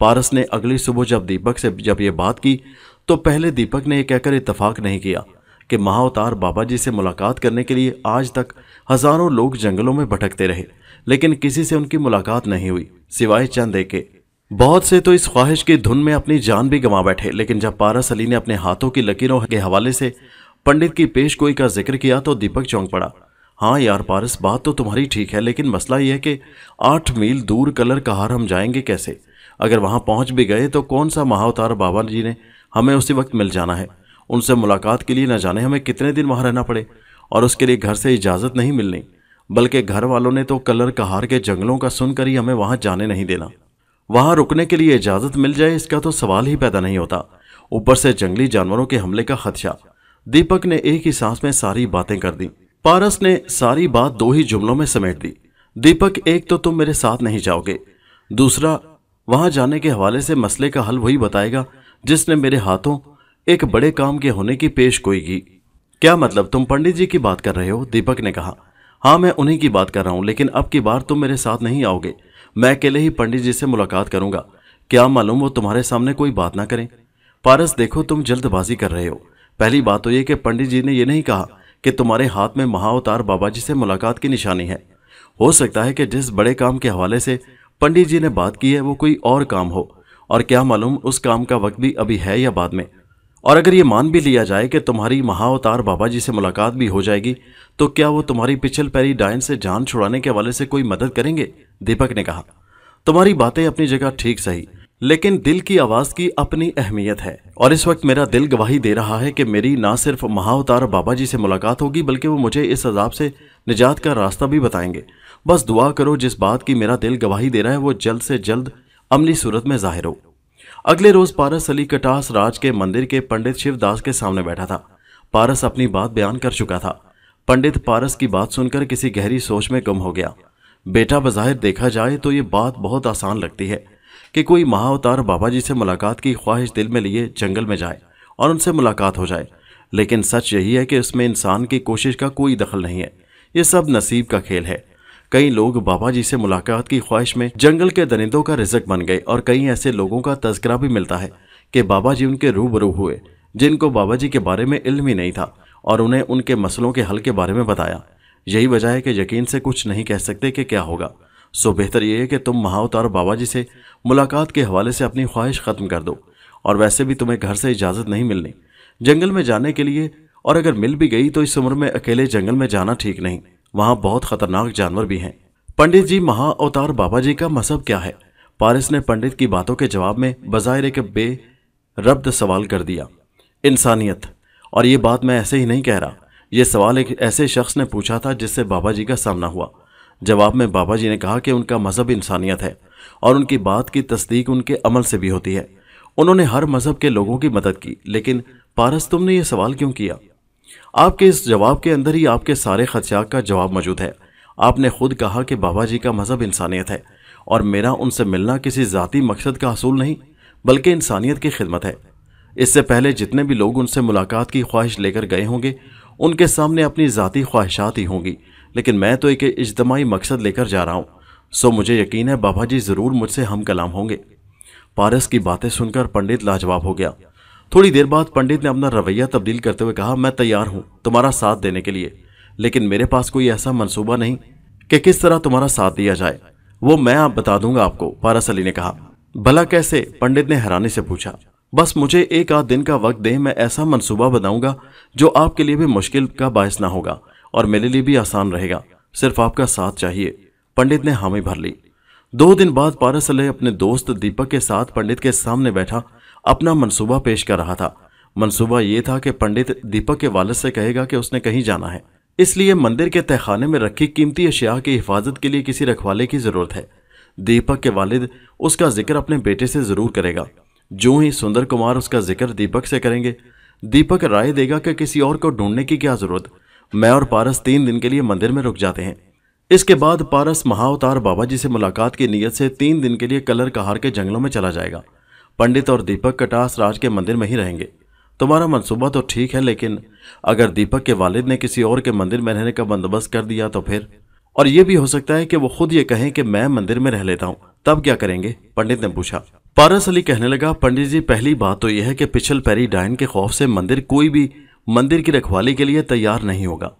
पारस ने अगली सुबह जब दीपक से जब ये बात की तो पहले दीपक ने यह कहकर इतफाक नहीं किया कि महाअवतार बाबा जी से मुलाकात करने के लिए आज तक हजारों लोग जंगलों में भटकते रहे लेकिन किसी से उनकी मुलाकात नहीं हुई सिवाय चंद के बहुत से तो इस ख्वाहिश की धुन में अपनी जान भी गंवा बैठे लेकिन जब पारस अली ने अपने हाथों की लकीरों के हवाले से पंडित की पेशगोई का जिक्र किया तो दीपक चौंक पड़ा हाँ यार पारस बात तो तुम्हारी ठीक है लेकिन मसला यह है कि आठ मील दूर कलर कहार हम जाएंगे कैसे अगर वहाँ पहुँच भी गए तो कौन सा महावतार बाबा जी ने हमें उसी वक्त मिल जाना है उनसे मुलाकात के लिए न जाने हमें कितने दिन वहाँ रहना पड़े और उसके लिए घर से इजाज़त नहीं मिलनी बल्कि घर वालों ने तो कलर कहार के जंगलों का सुनकर ही हमें वहाँ जाने नहीं देना वहाँ रुकने के लिए इजाज़त मिल जाए इसका तो सवाल ही पैदा नहीं होता ऊपर से जंगली जानवरों के हमले का खदशा दीपक ने एक ही सांस में सारी बातें कर दी पारस ने सारी बात दो ही जुमलों में समेट दी दीपक एक तो तुम मेरे साथ नहीं जाओगे दूसरा वहां जाने के हवाले से मसले का हल वही बताएगा जिसने मेरे हाथों एक बड़े काम के होने की पेश कोई की क्या मतलब तुम पंडित जी की बात कर रहे हो दीपक ने कहा हाँ मैं उन्हीं की बात कर रहा हूँ लेकिन अब की बार तुम मेरे साथ नहीं आओगे मैं अकेले ही पंडित जी से मुलाकात करूंगा क्या मालूम वो तुम्हारे सामने कोई बात ना करें पारस देखो तुम जल्दबाजी कर रहे हो पहली बात तो ये कि पंडित जी ने यह नहीं कहा कि तुम्हारे हाथ में महावतार बाबा जी से मुलाकात की निशानी है हो सकता है कि जिस बड़े काम के हवाले से पंडित जी ने बात की है वो कोई और काम हो और क्या मालूम उस काम का वक्त भी अभी है या बाद में और अगर ये मान भी लिया जाए कि तुम्हारी महावतार बाबा जी से मुलाकात भी हो जाएगी तो क्या वो तुम्हारी पिछल पैरी डायन से जान छुड़ाने के हवाले से कोई मदद करेंगे दीपक ने कहा तुम्हारी बातें अपनी जगह ठीक सही लेकिन दिल की आवाज की अपनी अहमियत है और इस वक्त मेरा दिल गवाही दे रहा है कि मेरी ना सिर्फ महाअवतार बाबा जी से मुलाकात होगी बल्कि वो मुझे इस अजाब से निजात का रास्ता भी बताएंगे बस दुआ करो जिस बात की मेरा दिल गवाही दे रहा है वो जल्द से जल्द अमली सूरत में जाहिर हो अगले रोज पारस अली कटास राज के मंदिर के पंडित शिवदास के सामने बैठा था पारस अपनी बात बयान कर चुका था पंडित पारस की बात सुनकर किसी गहरी सोच में गुम हो गया बेटा बज़ाहिर देखा जाए तो ये बात बहुत आसान लगती है कि कोई महावतार बाबा जी से मुलाकात की ख्वाहिश दिल में लिए जंगल में जाए और उनसे मुलाकात हो जाए लेकिन सच यही है कि इसमें इंसान की कोशिश का कोई दखल नहीं है ये सब नसीब का खेल है कई लोग बाबा जी से मुलाकात की ख्वाहिश में जंगल के दरिंदों का रिजक बन गए और कई ऐसे लोगों का तस्करा भी मिलता है कि बाबा जी उनके रूबरू हुए जिनको बाबा जी के बारे में इल्म ही नहीं था और उन्हें उनके मसलों के हल के बारे में बताया यही वजह है कि यकीन से कुछ नहीं कह सकते कि क्या होगा सो बेहतर यह है कि तुम महावतार बाबा जी से मुलाकात के हवाले से अपनी ख्वाहिश ख़त्म कर दो और वैसे भी तुम्हें घर से इजाज़त नहीं मिलनी जंगल में जाने के लिए और अगर मिल भी गई तो इस उम्र में अकेले जंगल में जाना ठीक नहीं वहाँ बहुत खतरनाक जानवर भी हैं पंडित जी महाअवतार बाबा जी का मजहब क्या है पारिस ने पंडित की बातों के जवाब में बाहिर एक बे रब्द सवाल कर दिया इंसानियत और ये बात मैं ऐसे ही नहीं कह रहा ये सवाल एक ऐसे शख्स ने पूछा था जिससे बाबा जी का सामना हुआ जवाब में बाबा जी ने कहा कि उनका मज़हब इंसानियत है और उनकी बात की तस्दीक उनके अमल से भी होती है उन्होंने हर मज़हब के लोगों की मदद की लेकिन पारस तुमने ये सवाल क्यों किया आपके इस जवाब के अंदर ही आपके सारे खदशा का जवाब मौजूद है आपने खुद कहा कि बाबा जी का मज़हब इंसानियत है और मेरा उनसे मिलना किसी ज़ाती मकसद का असूल नहीं बल्कि इंसानियत की खिदमत है इससे पहले जितने भी लोग उनसे मुलाकात की ख्वाहिश लेकर गए होंगे उनके सामने अपनी जाति ख्वाहिशात ही होंगी लेकिन मैं तो एक इजतमाही मकसद लेकर जा रहा हूँ सो मुझे यकीन है बाबा जी ज़रूर मुझसे हम कलाम होंगे पारस की बातें सुनकर पंडित लाजवाब हो गया थोड़ी देर बाद पंडित ने अपना रवैया तब्दील करते हुए कहा मैं तैयार हूँ तुम्हारा साथ देने के लिए लेकिन मेरे पास कोई ऐसा मनसूबा नहीं कि किस तरह तुम्हारा साथ दिया जाए वो मैं आप बता दूंगा आपको पारस अली ने कहा भला कैसे पंडित ने हैरानी से पूछा बस मुझे एक आध दिन का वक्त दें मैं ऐसा मनसूबा बनाऊंगा जो आपके लिए भी मुश्किल का बायस ना होगा और मेरे लिए भी आसान रहेगा सिर्फ आपका साथ चाहिए पंडित ने हामी भर ली दो दिन बाद अलह अपने दोस्त दीपक के साथ पंडित के सामने बैठा अपना मनसूबा पेश कर रहा था मनसूबा यह था कि पंडित दीपक के वालद से कहेगा कि उसने कहीं जाना है इसलिए मंदिर के तहखाने में रखी कीमती अशिया की हिफाजत के लिए किसी रखवाले की ज़रूरत है दीपक के वालिद उसका जिक्र अपने बेटे से ज़रूर करेगा जो ही सुंदर कुमार उसका जिक्र दीपक से करेंगे दीपक राय देगा कि किसी और को ढूंढने की क्या ज़रूरत मैं और पारस तीन दिन के लिए मंदिर में रुक जाते हैं इसके बाद पारस महावतार बाबा जी से मुलाकात की नीयत से तीन दिन के लिए कलर कहार के जंगलों में चला जाएगा पंडित और दीपक कटास राज के मंदिर में ही रहेंगे तुम्हारा मनसूबा तो ठीक है लेकिन अगर दीपक के वालिद ने किसी और के मंदिर में रहने का बंदोबस्त कर दिया तो फिर और यह भी हो सकता है कि वो खुद ये कहें कि मैं मंदिर में रह लेता हूँ तब क्या करेंगे पंडित ने पूछा पारस अली कहने लगा पंडित जी पहली बात तो यह है कि पिछल पैरी डायन के खौफ से मंदिर कोई भी मंदिर की रखवाली के लिए तैयार नहीं होगा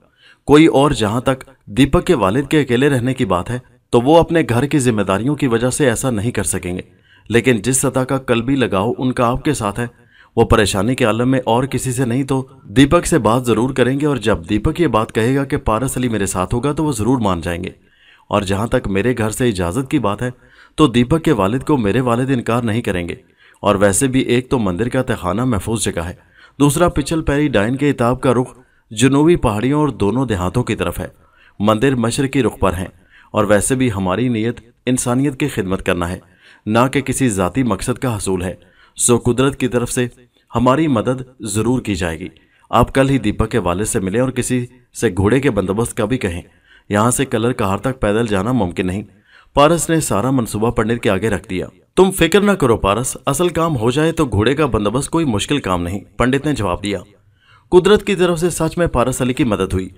कोई और जहां तक दीपक के वालिद के अकेले रहने की बात है तो वो अपने घर की जिम्मेदारियों की वजह से ऐसा नहीं कर सकेंगे लेकिन जिस सतह का कल भी लगाव उनका आपके साथ है वो परेशानी के आलम में और किसी से नहीं तो दीपक से बात ज़रूर करेंगे और जब दीपक ये बात कहेगा कि पारस अली मेरे साथ होगा तो वो ज़रूर मान जाएंगे और जहाँ तक मेरे घर से इजाज़त की बात है तो दीपक के वालिद को मेरे वालिद इनकार नहीं करेंगे और वैसे भी एक तो मंदिर का तहखाना महफूज जगह है दूसरा पिछल पैरी डाइन के इताब का रुख जुनूबी पहाड़ियों और दोनों देहातों की तरफ है मंदिर मशर की रुख पर हैं और वैसे भी हमारी नीयत इंसानियत की खिदमत करना है ना कि किसी ज़ाती मकसद का हसूल है सो कुदरत की तरफ से हमारी मदद ज़रूर की जाएगी आप कल ही दीपक के वाले से मिलें और किसी से घोड़े के बंदोबस्त का भी कहें यहाँ से कलर कहार तक पैदल जाना मुमकिन नहीं पारस ने सारा मनसूबा पंडित के आगे रख दिया तुम फिक्र न करो पारस असल काम हो जाए तो घोड़े का बंदोबस्त कोई मुश्किल काम नहीं पंडित ने जवाब दिया कुदरत की तरफ से सच में पारस अली की मदद हुई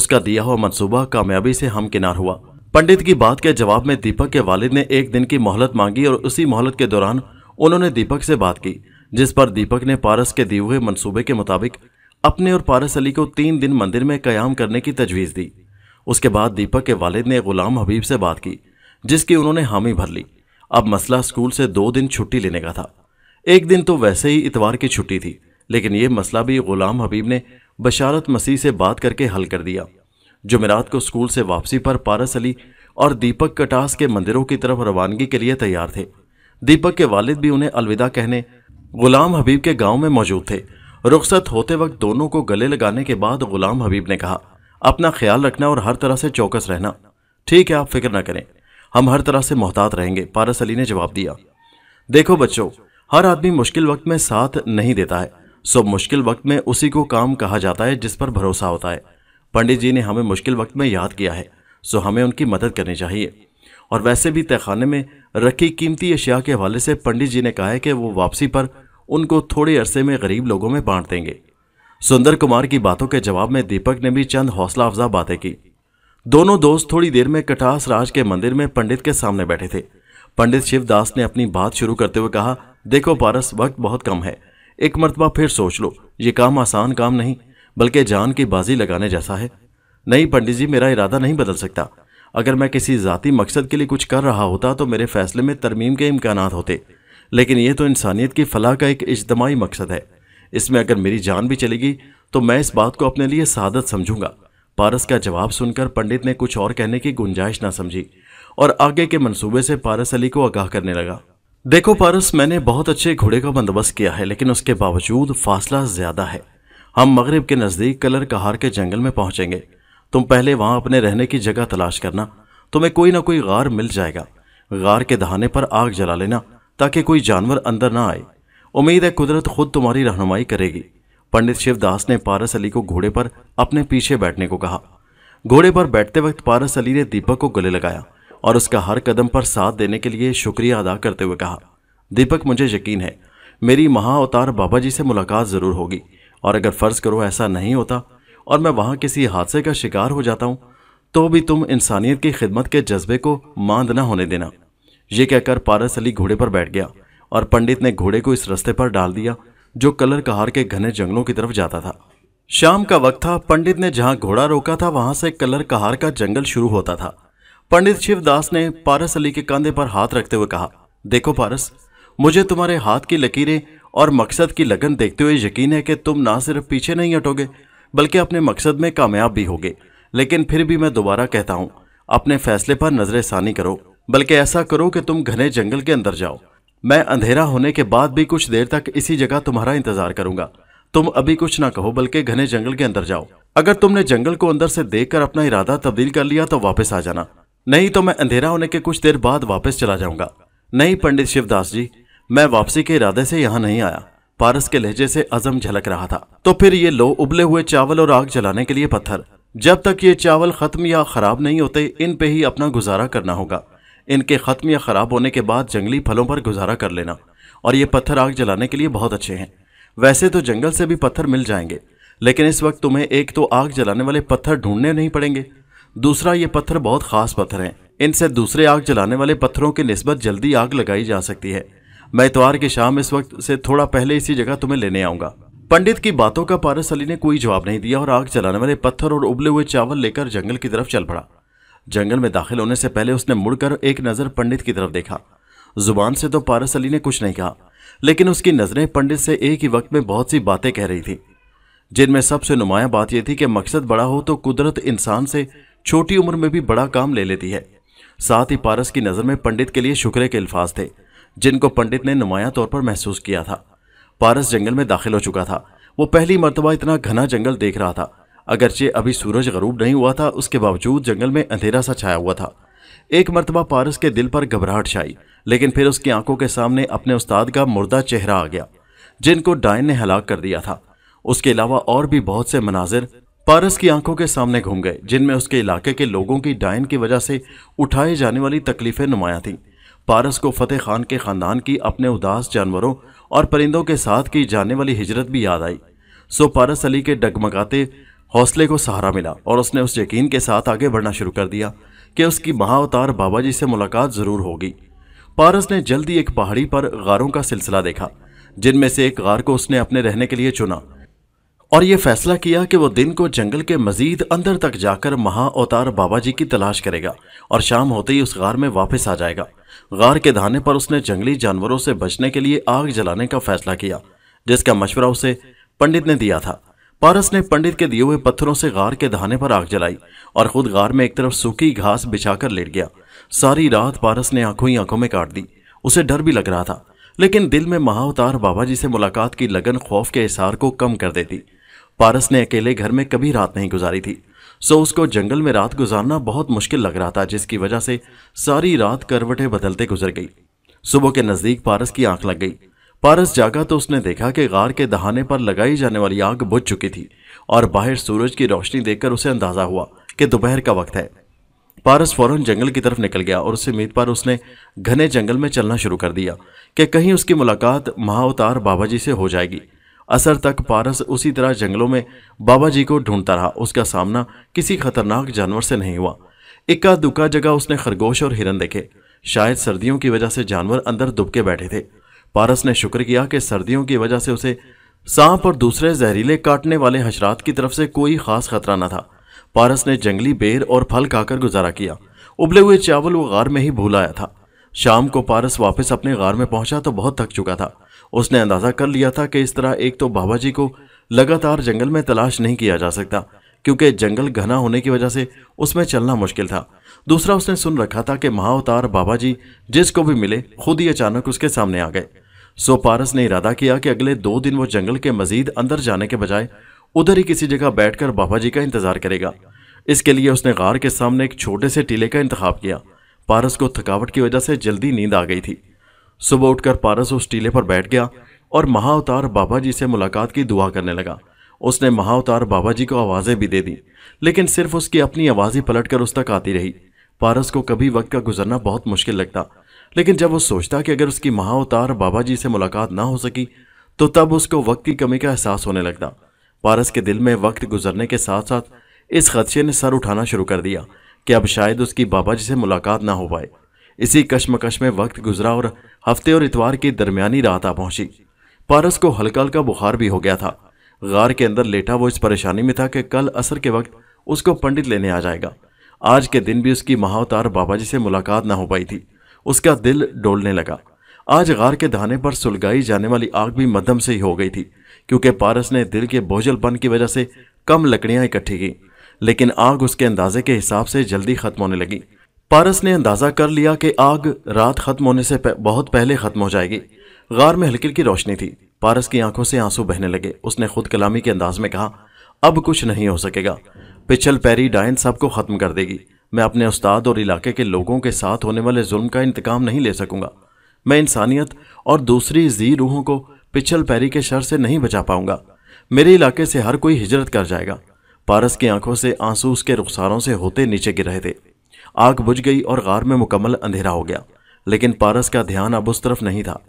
उसका दिया हुआ मनसूबा कामयाबी से हमकिनार हुआ पंडित की बात के जवाब में दीपक के वालिद ने एक दिन की मोहलत मांगी और उसी मोहलत के दौरान उन्होंने दीपक से बात की जिस पर दीपक ने पारस के दिए हुए मनसूबे के मुताबिक अपने और पारस अली को तीन दिन मंदिर में कयाम करने की तजवीज़ दी उसके बाद दीपक के वालिद ने गुलाम हबीब से बात की जिसकी उन्होंने हामी भर ली अब मसला स्कूल से दो दिन छुट्टी लेने का था एक दिन तो वैसे ही इतवार की छुट्टी थी लेकिन ये मसला भी गुलाम हबीब ने बशारत मसीह से बात करके हल कर दिया जुमेरात को स्कूल से वापसी पर पारस अली और दीपक कटास के मंदिरों की तरफ रवानगी के लिए तैयार थे दीपक के वालिद भी उन्हें अलविदा कहने गुलाम हबीब के गांव में मौजूद थे रुख्सत होते वक्त दोनों को गले लगाने के बाद गुलाम हबीब ने कहा अपना ख्याल रखना और हर तरह से चौकस रहना ठीक है आप फिक्र ना करें हम हर तरह से मोहतात रहेंगे पारस अली ने जवाब दिया देखो बच्चों हर आदमी मुश्किल वक्त में साथ नहीं देता है सो मुश्किल वक्त में उसी को काम कहा जाता है जिस पर भरोसा होता है पंडित जी ने हमें मुश्किल वक्त में याद किया है सो हमें उनकी मदद करनी चाहिए और वैसे भी तहखाने में रखी कीमती अशिया के हवाले से पंडित जी ने कहा है कि वो वापसी पर उनको थोड़े अरसे में गरीब लोगों में बांट देंगे सुंदर कुमार की बातों के जवाब में दीपक ने भी चंद हौसला अफजा बातें की दोनों दोस्त थोड़ी देर में कटास राज के मंदिर में पंडित के सामने बैठे थे पंडित शिवदास ने अपनी बात शुरू करते हुए कहा देखो पारस वक्त बहुत कम है एक मरतबा फिर सोच लो ये काम आसान काम नहीं बल्कि जान की बाजी लगाने जैसा है नहीं पंडित जी मेरा इरादा नहीं बदल सकता अगर मैं किसी जाति मकसद के लिए कुछ कर रहा होता तो मेरे फैसले में तरमीम के इम्कान होते लेकिन ये तो इंसानियत की फलाह का एक इजतमाही मकसद है इसमें अगर मेरी जान भी चलेगी तो मैं इस बात को अपने लिए सादत समझूंगा पारस का जवाब सुनकर पंडित ने कुछ और कहने की गुंजाइश ना समझी और आगे के मंसूबे से पारस अली को आगाह करने लगा देखो पारस मैंने बहुत अच्छे घोड़े का बंदोबस्त किया है लेकिन उसके बावजूद फासला ज़्यादा है हम मगरब के नज़दीक कलर कहार के जंगल में पहुंचेंगे तुम पहले वहाँ अपने रहने की जगह तलाश करना तुम्हें कोई ना कोई गार मिल जाएगा गार के दहाने पर आग जला लेना ताकि कोई जानवर अंदर ना आए उम्मीद है कुदरत खुद तुम्हारी रहनुमाई करेगी पंडित शिवदास ने पारस अली को घोड़े पर अपने पीछे बैठने को कहा घोड़े पर बैठते वक्त पारस अली ने दीपक को गले लगाया और उसका हर कदम पर साथ देने के लिए शुक्रिया अदा करते हुए कहा दीपक मुझे यकीन है मेरी महाअवतार बाबा जी से मुलाकात ज़रूर होगी और अगर फ़र्ज़ करो ऐसा नहीं होता और मैं वहाँ किसी हादसे का शिकार हो जाता हूँ तो भी तुम इंसानियत की खिदमत के जज्बे को मांद ना होने देना यह कहकर पारस अली घोड़े पर बैठ गया और पंडित ने घोड़े को इस रास्ते पर डाल दिया जो कलर कहार के घने जंगलों की तरफ जाता था शाम का वक्त था पंडित ने जहां घोड़ा रोका था वहां से कलर कहार का जंगल शुरू होता था पंडित शिवदास ने पारस अली के कंधे पर हाथ रखते हुए कहा देखो पारस मुझे तुम्हारे हाथ की लकीरें और मकसद की लगन देखते हुए यकीन है कि तुम ना सिर्फ पीछे नहीं हटोगे बल्कि अपने मकसद में कामयाब भी होगे लेकिन फिर भी मैं दोबारा कहता हूँ अपने फैसले पर नजर करो बल्कि ऐसा करो कि तुम घने जंगल के अंदर जाओ मैं अंधेरा होने के बाद भी कुछ देर तक इसी जगह तुम्हारा इंतजार करूंगा तुम अभी कुछ ना कहो बल्कि घने जंगल के अंदर जाओ अगर तुमने जंगल को अंदर से देखकर अपना इरादा तब्दील कर लिया तो वापस आ जाना नहीं तो मैं अंधेरा होने के कुछ देर बाद वापस चला जाऊंगा नहीं पंडित शिवदास जी मैं वापसी के इरादे से यहाँ नहीं आया पारस के लहजे से अजम झलक रहा था तो फिर ये लो उबले हुए चावल और आग जलाने के लिए पत्थर जब तक ये चावल खत्म या खराब नहीं होते इन पे ही अपना गुजारा करना होगा इनके ख़त्म या ख़राब होने के बाद जंगली फलों पर गुजारा कर लेना और ये पत्थर आग जलाने के लिए बहुत अच्छे हैं वैसे तो जंगल से भी पत्थर मिल जाएंगे लेकिन इस वक्त तुम्हें एक तो आग जलाने वाले पत्थर ढूंढने नहीं पड़ेंगे दूसरा ये पत्थर बहुत ख़ास पत्थर हैं इनसे दूसरे आग जलाने वाले पत्थरों की नस्बत जल्दी आग लगाई जा सकती है मैं इतवार की शाम इस वक्त से थोड़ा पहले इसी जगह तुम्हें लेने आऊँगा पंडित की बातों का पारस अली ने कोई जवाब नहीं दिया और आग जलाने वाले पत्थर और उबले हुए चावल लेकर जंगल की तरफ चल पड़ा जंगल में दाखिल होने से पहले उसने मुड़कर एक नज़र पंडित की तरफ देखा जुबान से तो पारस अली ने कुछ नहीं कहा लेकिन उसकी नज़रें पंडित से एक ही वक्त में बहुत सी बातें कह रही थी जिनमें सबसे नुमाया बात यह थी कि मकसद बड़ा हो तो कुदरत इंसान से छोटी उम्र में भी बड़ा काम ले लेती है साथ ही पारस की नज़र में पंडित के लिए शुक्र के अल्फाज थे जिनको पंडित ने नुमाया तौर पर महसूस किया था पारस जंगल में दाखिल हो चुका था वो पहली मरतबा इतना घना जंगल देख रहा था अगरचे अभी सूरज गरूब नहीं हुआ था उसके बावजूद जंगल में अंधेरा सा छाया हुआ था एक मरतबा पारस के दिल पर घबराहट छाई लेकिन फिर उसकी आंखों के सामने अपने उस्ताद का मुर्दा चेहरा आ गया जिनको डायन ने हलाक कर दिया था उसके अलावा और भी बहुत से मनाजिर पारस की आंखों के सामने घूम गए जिनमें उसके इलाके के लोगों की डायन की वजह से उठाए जाने वाली तकलीफें नुमाया थीं पारस को फतेह खान के ख़ानदान की अपने उदास जानवरों और परिंदों के साथ की जाने वाली हिजरत भी याद आई सो पारस अली के डगमगाते हौसले को सहारा मिला और उसने उस यकीन के साथ आगे बढ़ना शुरू कर दिया कि उसकी महाअवतार बाबा जी से मुलाकात ज़रूर होगी पारस ने जल्दी एक पहाड़ी पर गारों का सिलसिला देखा जिनमें से एक गार को उसने अपने रहने के लिए चुना और ये फैसला किया कि वह दिन को जंगल के मजीद अंदर तक जाकर महाअवतार बाबा जी की तलाश करेगा और शाम होते ही उस गार में वापस आ जाएगा गार के धाने पर उसने जंगली जानवरों से बचने के लिए आग जलाने का फैसला किया जिसका मशवरा उसे पंडित ने दिया था पारस ने पंडित के दिए हुए पत्थरों से गार के दहाने पर आग जलाई और खुद गार में एक तरफ सूखी घास बिछाकर लेट गया सारी रात पारस ने आंखों ही आंखों में काट दी उसे डर भी लग रहा था लेकिन दिल में महावतार बाबा जी से मुलाकात की लगन खौफ के इशार को कम कर देती पारस ने अकेले घर में कभी रात नहीं गुजारी थी सो उसको जंगल में रात गुजारना बहुत मुश्किल लग रहा था जिसकी वजह से सारी रात करवटें बदलते गुजर गई सुबह के नज़दीक पारस की आंख लग गई पारस जागा तो उसने देखा कि गार के दहाने पर लगाई जाने वाली आग बुझ चुकी थी और बाहर सूरज की रोशनी देखकर उसे अंदाजा हुआ कि दोपहर का वक्त है पारस फौरन जंगल की तरफ निकल गया और उसे उम्मीद पर उसने घने जंगल में चलना शुरू कर दिया कि कहीं उसकी मुलाकात महावतार बाबा जी से हो जाएगी असर तक पारस उसी तरह जंगलों में बाबा जी को ढूंढता रहा उसका सामना किसी खतरनाक जानवर से नहीं हुआ इक्का दुक्का जगह उसने खरगोश और हिरन देखे शायद सर्दियों की वजह से जानवर अंदर दुबके बैठे थे पारस ने शुक्र किया कि सर्दियों की वजह से उसे सांप और दूसरे जहरीले काटने वाले हशरात की तरफ से कोई खास खतरा न था पारस ने जंगली बेर और फल खाकर गुजारा किया उबले हुए चावल वो गार में ही भूल आया था शाम को पारस वापस अपने गार में पहुंचा तो बहुत थक चुका था उसने अंदाजा कर लिया था कि इस तरह एक तो बाबा जी को लगातार जंगल में तलाश नहीं किया जा सकता क्योंकि जंगल घना होने की वजह से उसमें चलना मुश्किल था दूसरा उसने सुन रखा था कि महावतार बाबा जी जिसको भी मिले खुद ही अचानक उसके सामने आ गए सो पारस ने इरादा किया कि अगले दो दिन वो जंगल के मजीद अंदर जाने के बजाय उधर ही किसी जगह बैठकर बाबा जी का इंतजार करेगा इसके लिए उसने गार के सामने एक छोटे से टीले का इंतखब किया पारस को थकावट की वजह से जल्दी नींद आ गई थी सुबह उठकर पारस उस टीले पर बैठ गया और महाअवतार बाबा जी से मुलाकात की दुआ करने लगा उसने महाअवतार बाबा जी को आवाज़ें भी दे दी लेकिन सिर्फ उसकी अपनी आवाज़ ही पलट कर उस तक आती रही पारस को कभी वक्त का गुजरना बहुत मुश्किल लगता लेकिन जब वो सोचता कि अगर उसकी महाअवतार बाबा जी से मुलाकात ना हो सकी तो तब उसको वक्त की कमी का एहसास होने लगता पारस के दिल में वक्त गुजरने के साथ साथ इस खदशे ने सर उठाना शुरू कर दिया कि अब शायद उसकी बाबा जी से मुलाकात ना हो पाए इसी कश्मकश में वक्त गुजरा और हफ्ते और इतवार की दरमियानी रात आ पहुंची पारस को हल्का हल्का बुखार भी हो गया था गार के अंदर लेटा वो इस परेशानी में था कि कल असर के वक्त उसको पंडित लेने आ जाएगा आज के दिन भी उसकी महावतार बाबा जी से मुलाकात ना हो पाई थी उसका दिल डोलने लगा आज गार के दहाने पर सुलगाई जाने वाली आग भी मध्यम से ही हो गई थी क्योंकि पारस ने दिल के बोझलपन की वजह से कम लकड़ियां इकट्ठी की लेकिन आग उसके अंदाजे के हिसाब से जल्दी खत्म होने लगी पारस ने अंदाजा कर लिया कि आग रात खत्म होने से बहुत पहले खत्म हो जाएगी गार में हल्की की रोशनी थी पारस की आंखों से आंसू बहने लगे उसने खुद कलामी के अंदाज में कहा अब कुछ नहीं हो सकेगा पिछल पैरी डायन सबको खत्म कर देगी मैं अपने उस्ताद और इलाके के लोगों के साथ होने वाले जुल्म का इंतकाम नहीं ले सकूंगा मैं इंसानियत और दूसरी जी रूहों को पिछल पैरी के शर से नहीं बचा पाऊंगा मेरे इलाके से हर कोई हिजरत कर जाएगा पारस की आंखों से आंसू उसके रुखसारों से होते नीचे गिर रहे थे आग बुझ गई और गार में मुकम्मल अंधेरा हो गया लेकिन पारस का ध्यान अब उस तरफ नहीं था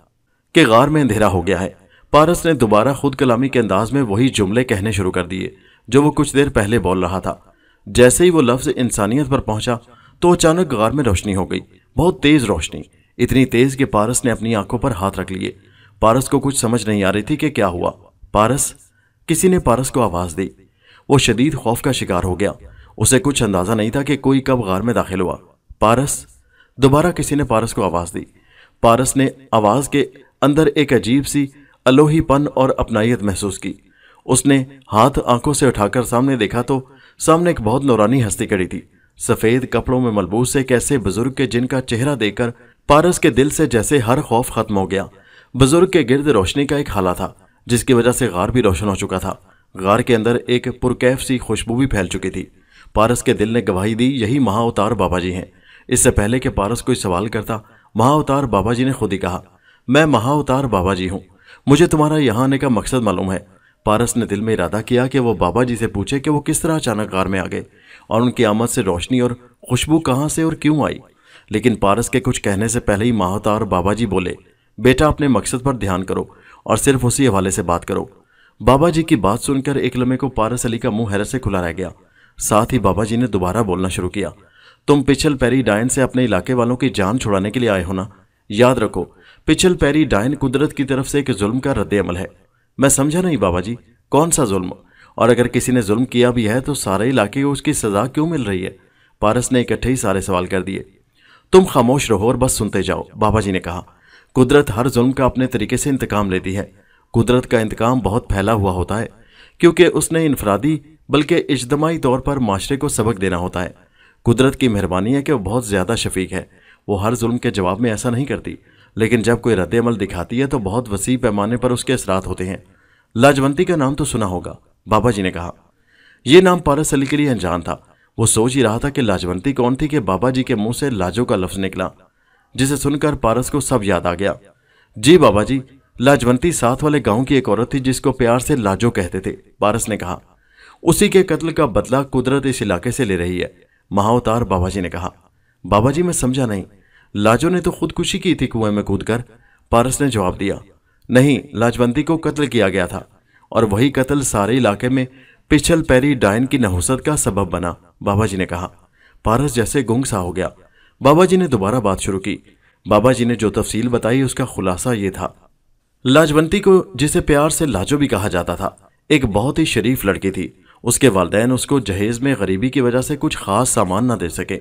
कि गार में अंधेरा हो गया है पारस ने दोबारा खुद कलामी के अंदाज में वही जुमले कहने शुरू कर दिए जो वो कुछ देर पहले बोल रहा था जैसे ही वो लफ्ज़ इंसानियत पर पहुंचा तो अचानक गार में रोशनी हो गई बहुत तेज़ रोशनी इतनी तेज़ कि पारस ने अपनी आंखों पर हाथ रख लिए पारस को कुछ समझ नहीं आ रही थी कि क्या हुआ पारस किसी ने पारस को आवाज़ दी वो शदीद खौफ का शिकार हो गया उसे कुछ अंदाज़ा नहीं था कि कोई कब गार में दाखिल हुआ पारस दोबारा किसी ने पारस को आवाज़ दी पारस ने आवाज़ के अंदर एक अजीब सी अलोहीपन और अपनाइत महसूस की उसने हाथ आंखों से उठाकर सामने देखा तो सामने एक बहुत नौरानी हस्ती खड़ी थी सफेद कपड़ों में मलबूस एक ऐसे बुजुर्ग के जिनका चेहरा देखकर पारस के दिल से जैसे हर खौफ खत्म हो गया बुजुर्ग के गिर्द रोशनी का एक हाला था जिसकी वजह से गार भी रोशन हो चुका था गार के अंदर एक पुरकैफ सी खुशबू भी फैल चुकी थी पारस के दिल ने गवाही दी यही महाअवतार बाबा जी हैं इससे पहले कि पारस कोई सवाल करता महाअवतार बाबा जी ने खुद ही कहा मैं महाअवतार बाबा जी हूँ मुझे तुम्हारा यहाँ आने का मकसद मालूम है पारस ने दिल में इरादा किया कि वो बाबा जी से पूछे कि वो किस तरह अचानक कार में आ गए और उनकी आमद से रोशनी और खुशबू कहाँ से और क्यों आई लेकिन पारस के कुछ कहने से पहले ही माहौता और बाबा जी बोले बेटा अपने मकसद पर ध्यान करो और सिर्फ उसी हवाले से बात करो बाबा जी की बात सुनकर एक लम्हे को पारस अली का मुंह हैरत से खुला रह गया साथ ही बाबा जी ने दोबारा बोलना शुरू किया तुम पिछल पैरी डायन से अपने इलाके वालों की जान छुड़ाने के लिए आए हो ना याद रखो पिछल पैरी डायन कुदरत की तरफ से एक जुल्म का रद्द अमल है मैं समझा नहीं बाबा जी कौन सा जुल्म और अगर किसी ने जुल्म किया भी है तो सारे इलाके को उसकी सज़ा क्यों मिल रही है पारस ने इकट्ठे ही सारे सवाल कर दिए तुम खामोश रहो और बस सुनते जाओ बाबा जी ने कहा कुदरत हर जुल्म का अपने तरीके से इंतकाम लेती है कुदरत का इंतकाम बहुत फैला हुआ होता है क्योंकि उसने इनफरादी बल्कि इजतमाही तौर पर माशरे को सबक देना होता है कुदरत की मेहरबानी है कि वह बहुत ज़्यादा शफीक है वो हर जुल्म के जवाब में ऐसा नहीं करती लेकिन जब कोई रद्द अमल दिखाती है तो बहुत वसी पैमाने पर उसके असरात होते हैं लाजवंती का नाम तो सुना होगा बाबा जी ने कहा यह नाम पारस अली के लिए अनजान था वो सोच ही रहा था कि लाजवंती कौन थी कि बाबा जी के मुंह से लाजो का लफ्ज निकला जिसे सुनकर पारस को सब याद आ गया जी बाबा जी लाजवंती साथ वाले गांव की एक औरत थी जिसको प्यार से लाजो कहते थे पारस ने कहा उसी के कत्ल का बदला कुदरत इस इलाके से ले रही है महावतार बाबा जी ने कहा बाबा जी मैं समझा नहीं लाजो ने तो खुदकुशी की थी कुएं में कूदकर पारस ने जवाब दिया नहीं लाजवंती को कत्ल किया गया था और वही कत्ल सारे इलाके में पिछल पैरी डायन की नहुसत का सबब बना बाबा जी ने कहा पारस जैसे गुंग सा हो गया बाबा जी ने दोबारा बात शुरू की बाबा जी ने जो तफसील बताई उसका खुलासा ये था लाजवंती को जिसे प्यार से लाजो भी कहा जाता था एक बहुत ही शरीफ लड़की थी उसके वालदेन उसको जहेज में गरीबी की वजह से कुछ खास सामान ना दे सके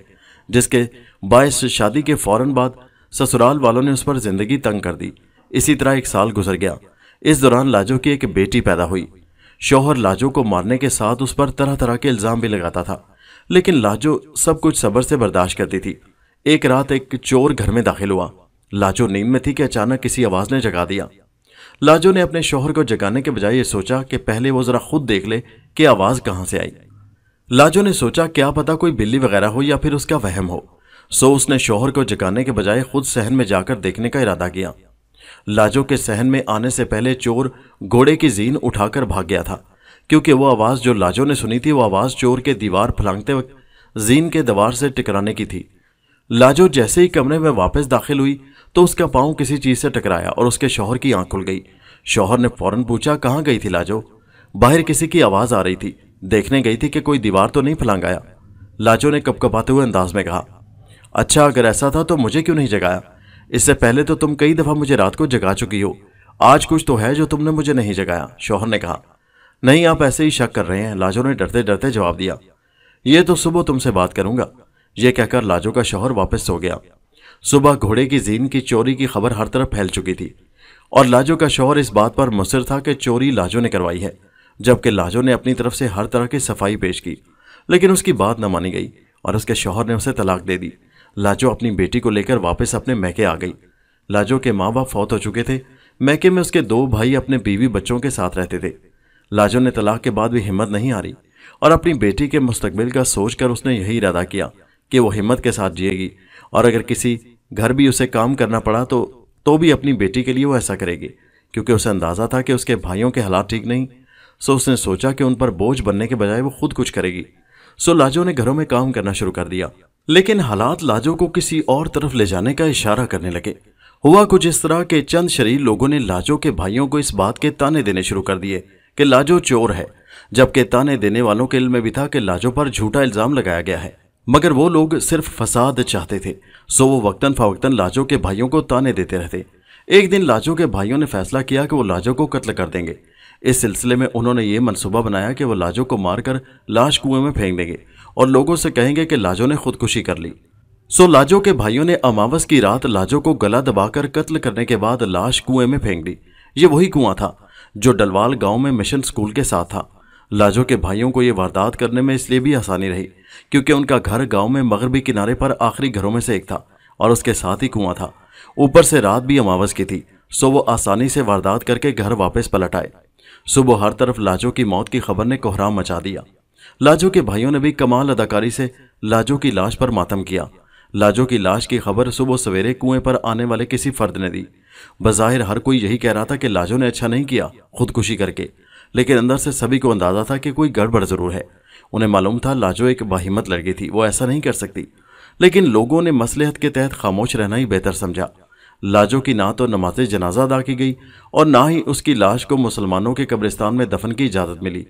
जिसके बायस शादी के फौरन बाद ससुराल वालों ने उस पर जिंदगी तंग कर दी इसी तरह एक साल गुजर गया इस दौरान लाजो की एक बेटी पैदा हुई शोहर लाजो को मारने के साथ उस पर तरह तरह के इल्ज़ाम भी लगाता था लेकिन लाजो सब कुछ सब्र से बर्दाश्त करती थी एक रात एक चोर घर में दाखिल हुआ लाजो नींद में थी कि अचानक किसी आवाज़ ने जगा दिया लाजो ने अपने शोहर को जगाने के बजाय ये सोचा कि पहले वो ज़रा खुद देख ले कि आवाज़ कहाँ से आई लाजो ने सोचा क्या पता कोई बिल्ली वगैरह हो या फिर उसका वहम हो सो उसने शोहर को जगाने के बजाय खुद सहन में जाकर देखने का इरादा किया लाजो के सहन में आने से पहले चोर घोड़े की जीन उठाकर भाग गया था क्योंकि वो आवाज़ जो लाजो ने सुनी थी वो आवाज़ चोर के दीवार फलांगते वक्त जीन के दीवार से टकराने की थी लाजो जैसे ही कमरे में वापस दाखिल हुई तो उसका पाँव किसी चीज़ से टकराया और उसके शोहर की आंख खुल गई शोहर ने फौरन पूछा कहाँ गई थी लाजो बाहर किसी की आवाज़ आ रही थी देखने गई थी कि कोई दीवार तो नहीं फलांगाया लाजो ने कपकपाते हुए अंदाज में कहा अच्छा अगर ऐसा था तो मुझे क्यों नहीं जगाया इससे पहले तो तुम कई दफ़ा मुझे रात को जगा चुकी हो आज कुछ तो है जो तुमने मुझे नहीं जगाया शोहर ने कहा नहीं आप ऐसे ही शक कर रहे हैं लाजो ने डरते डरते जवाब दिया ये तो सुबह तुमसे बात करूंगा ये कहकर लाजो का शोहर वापस सो गया सुबह घोड़े की जीन की चोरी की खबर हर तरफ फैल चुकी थी और लाजो का शोहर इस बात पर मुसर था कि चोरी लाजो ने करवाई है जबकि लाजो ने अपनी तरफ से हर तरह की सफाई पेश की लेकिन उसकी बात न मानी गई और उसके शोहर ने उसे तलाक दे दी लाजो अपनी बेटी को लेकर वापस अपने मैके आ गई लाजो के माँ बाप फौत हो चुके थे मैके में उसके दो भाई अपने बीवी बच्चों के साथ रहते थे लाजो ने तलाक के बाद भी हिम्मत नहीं हारी और अपनी बेटी के मुस्तबिल का सोचकर उसने यही इरादा किया कि वो हिम्मत के साथ जिएगी और अगर किसी घर भी उसे काम करना पड़ा तो तो भी अपनी बेटी के लिए वो ऐसा करेगी क्योंकि उसे अंदाज़ा था कि उसके भाइयों के हालात ठीक नहीं सो उसने सोचा कि उन पर बोझ बनने के बजाय वो खुद कुछ करेगी सो लाजो ने घरों में काम करना शुरू कर दिया लेकिन हालात लाजो को किसी और तरफ ले जाने का इशारा करने लगे हुआ कुछ इस तरह के चंद शरीर लोगों ने लाजो के भाइयों को इस बात के ताने देने शुरू कर दिए कि लाजो चोर है जबकि ताने देने वालों के इल्म भी था कि लाजो पर झूठा इल्ज़ाम लगाया गया है मगर वो लोग सिर्फ फसाद चाहते थे सो वो वक्ता फवक्ता लाजो के भाइयों को ताने देते रहते एक दिन लाजो के भाइयों ने फैसला किया कि वो लाजो को कत्ल कर देंगे इस सिलसिले में उन्होंने ये मंसूबा बनाया कि वो लाजो को मारकर लाश कुएं में फेंक देंगे और लोगों से कहेंगे कि लाजो ने खुदकुशी कर ली सो लाजो के भाइयों ने अमावस की रात लाजो को गला दबाकर कत्ल करने के बाद लाश कुएं में फेंक दी ये वही कुआं था जो डलवाल गांव में मिशन स्कूल के साथ था लाजो के भाइयों को ये वारदात करने में इसलिए भी आसानी रही क्योंकि उनका घर गांव में मगरबी किनारे पर आखिरी घरों में से एक था और उसके साथ ही कुआं था ऊपर से रात भी अमावस की थी सो वो आसानी से वारदात करके घर वापस पलट आए सुबह हर तरफ लाजो की मौत की खबर ने कोहराम मचा दिया लाजो के भाइयों ने भी कमाल अदाकारी से लाजो की लाश पर मातम किया लाजो की लाश की खबर सुबह सवेरे कुएं पर आने वाले किसी फर्द ने दी बाहिर हर कोई यही कह रहा था कि लाजो ने अच्छा नहीं किया खुदकुशी करके लेकिन अंदर से सभी को अंदाजा था कि कोई गड़बड़ ज़रूर है उन्हें मालूम था लाजो एक बाहिमत लड़की थी वो ऐसा नहीं कर सकती लेकिन लोगों ने मसलहत के तहत खामोश रहना ही बेहतर समझा लाजों की ना तो नमाज जनाजा अदा की गई और ना ही उसकी लाश को मुसलमानों के कब्रिस्तान में दफन की इजाज़त मिली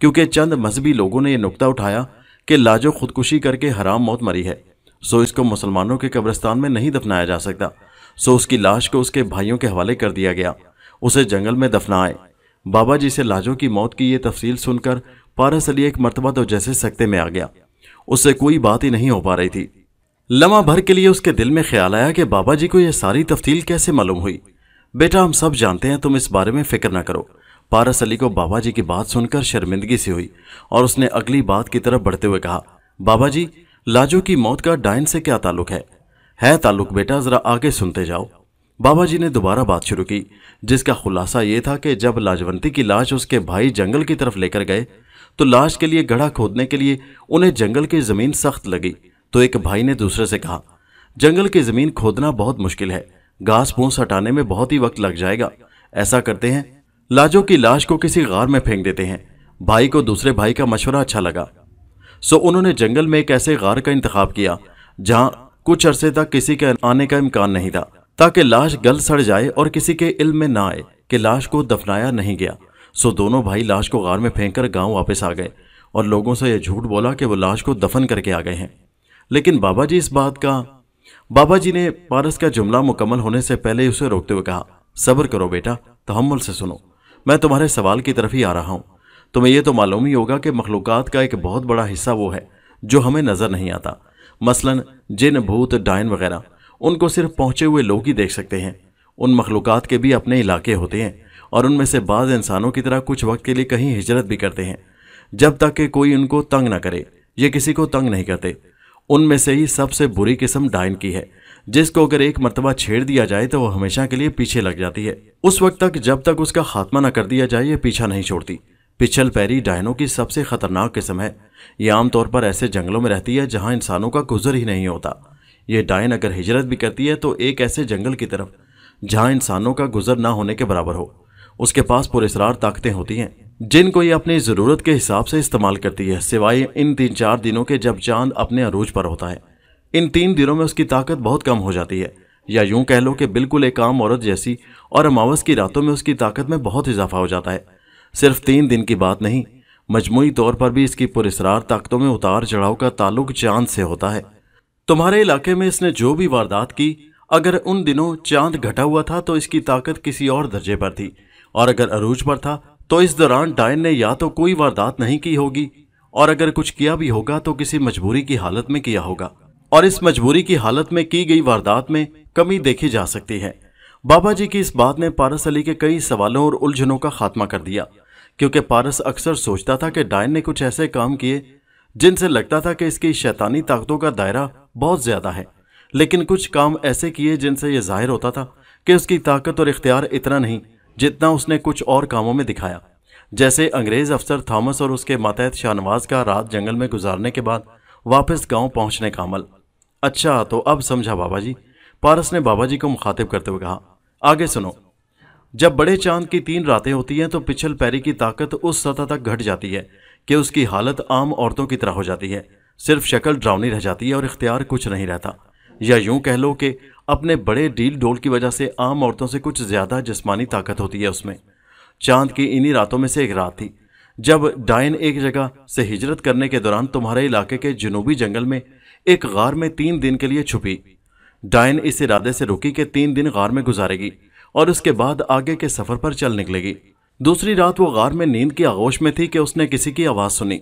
क्योंकि चंद मजहबी लोगों ने यह नुकता उठाया कि लाजो खुदकुशी करके हराम मौत मरी है सो इसको मुसलमानों के कब्रिस्तान में नहीं दफनाया जा सकता सो उसकी लाश को उसके भाइयों के हवाले कर दिया गया उसे जंगल में दफनाए बाबा जी से लाजो की मौत की ये तफसील सुनकर पारस अली एक मरतबा तो जैसे सकते में आ गया उससे कोई बात ही नहीं हो पा रही थी लम्हा भर के लिए उसके दिल में ख्याल आया कि बाबा जी को यह सारी तफ्तील कैसे मालूम हुई बेटा हम सब जानते हैं तुम इस बारे में फिक्र ना करो पारस अली को बाबा जी की बात सुनकर शर्मिंदगी से हुई और उसने अगली बात की तरफ बढ़ते हुए कहा बाबा जी लाजो की मौत का डायन से क्या ताल्लुक है है ताल्लुक बेटा ज़रा आगे सुनते जाओ बाबा जी ने दोबारा बात शुरू की जिसका खुलासा ये था कि जब लाजवंती की लाश उसके भाई जंगल की तरफ लेकर गए तो लाश के लिए गढ़ा खोदने के लिए उन्हें जंगल की ज़मीन सख्त लगी तो एक भाई ने दूसरे से कहा जंगल की जमीन खोदना बहुत मुश्किल है घास फूस हटाने में बहुत ही वक्त लग जाएगा ऐसा करते हैं लाजो की लाश को किसी गार में फेंक देते हैं भाई को दूसरे भाई का मशवरा अच्छा लगा सो उन्होंने जंगल में एक ऐसे गार का इंतखब किया जहां कुछ अरसे तक किसी के आने का इम्कान नहीं था ताकि लाश गल सड़ जाए और किसी के इल्म में ना आए कि लाश को दफनाया नहीं गया सो दोनों भाई लाश को गार में फेंक कर गाँव वापस आ गए और लोगों से यह झूठ बोला कि वो लाश को दफन करके आ गए हैं लेकिन बाबा जी इस बात का बाबा जी ने पारस का जुमला मुकम्मल होने से पहले उसे रोकते हुए कहा सब्र करो बेटा तहमुल से सुनो मैं तुम्हारे सवाल की तरफ ही आ रहा हूँ तुम्हें यह तो मालूम ही होगा कि मखलूक़ात का एक बहुत बड़ा हिस्सा वो है जो हमें नज़र नहीं आता मसलन जिन भूत डायन वगैरह उनको सिर्फ पहुँचे हुए लोग ही देख सकते हैं उन मखलूक़ात के भी अपने इलाके होते हैं और उनमें से बाद इंसानों की तरह कुछ वक्त के लिए कहीं हिजरत भी करते हैं जब तक कि कोई उनको तंग ना करे ये किसी को तंग नहीं करते उनमें से ही सबसे बुरी किस्म डाइन की है जिसको अगर एक मरतबा छेड़ दिया जाए तो वह हमेशा के लिए पीछे लग जाती है उस वक्त तक जब तक उसका खात्मा न कर दिया जाए ये पीछा नहीं छोड़ती पिछल पैरी डायनों की सबसे खतरनाक किस्म है ये आमतौर पर ऐसे जंगलों में रहती है जहाँ इंसानों का गुजर ही नहीं होता ये डायन अगर हिजरत भी करती है तो एक ऐसे जंगल की तरफ जहाँ इंसानों का गुजर ना होने के बराबर हो उसके पास पुरस्रार ताकतें होती हैं जिनको ये अपनी ज़रूरत के हिसाब से इस्तेमाल करती है सिवाय इन तीन चार दिनों के जब चांद अपने अरूज पर होता है इन तीन दिनों में उसकी ताकत बहुत कम हो जाती है या यूं कह लो कि बिल्कुल एक आम औरत जैसी और अमावस की रातों में उसकी ताकत में बहुत इजाफा हो जाता है सिर्फ तीन दिन की बात नहीं मजमू तौर पर भी इसकी पुरस्रार ताकतों में उतार चढ़ाव का ताल्लुक चांद से होता है तुम्हारे इलाके में इसने जो भी वारदात की अगर उन दिनों चांद घटा हुआ था तो इसकी ताकत किसी और दर्जे पर थी और अगर अरूज पर था तो इस दौरान डायन ने या तो कोई वारदात नहीं की होगी और अगर कुछ किया भी होगा तो किसी मजबूरी की हालत में किया होगा और इस मजबूरी की हालत में की गई वारदात में कमी देखी जा सकती है बाबा जी की इस बात ने पारस अली के कई सवालों और उलझनों का खात्मा कर दिया क्योंकि पारस अक्सर सोचता था कि डायन ने कुछ ऐसे काम किए जिनसे लगता था कि इसकी शैतानी ताकतों का दायरा बहुत ज्यादा है लेकिन कुछ काम ऐसे किए जिनसे यह जाहिर होता था कि उसकी ताकत और इख्तियार इतना नहीं जितना उसने कुछ और कामों में दिखाया जैसे अंग्रेज अफसर थॉमस और उसके मातहत शाहनवाज का रात जंगल में गुजारने के बाद वापस गांव पहुंचने का अमल अच्छा तो अब समझा बाबा जी पारस ने बाबा जी को मुखातिब करते हुए कहा आगे सुनो जब बड़े चांद की तीन रातें होती हैं तो पिछल पैरी की ताकत उस सतह तक घट जाती है कि उसकी हालत आम औरतों की तरह हो जाती है सिर्फ शक्ल ड्रावनी रह जाती है और इख्तियार कुछ नहीं रहता या यूं कह लो कि अपने बड़े डील डोल की वजह से आम औरतों से कुछ ज़्यादा जिसमानी ताकत होती है उसमें चांद की इन्हीं रातों में से एक रात थी जब डायन एक जगह से हिजरत करने के दौरान तुम्हारे इलाके के जनूबी जंगल में एक गार में तीन दिन के लिए छुपी डायन इस इरादे से रुकी कि तीन दिन गार में गुजारेगी और उसके बाद आगे के सफ़र पर चल निकलेगी दूसरी रात वो गार में नींद की आगोश में थी कि उसने किसी की आवाज़ सुनी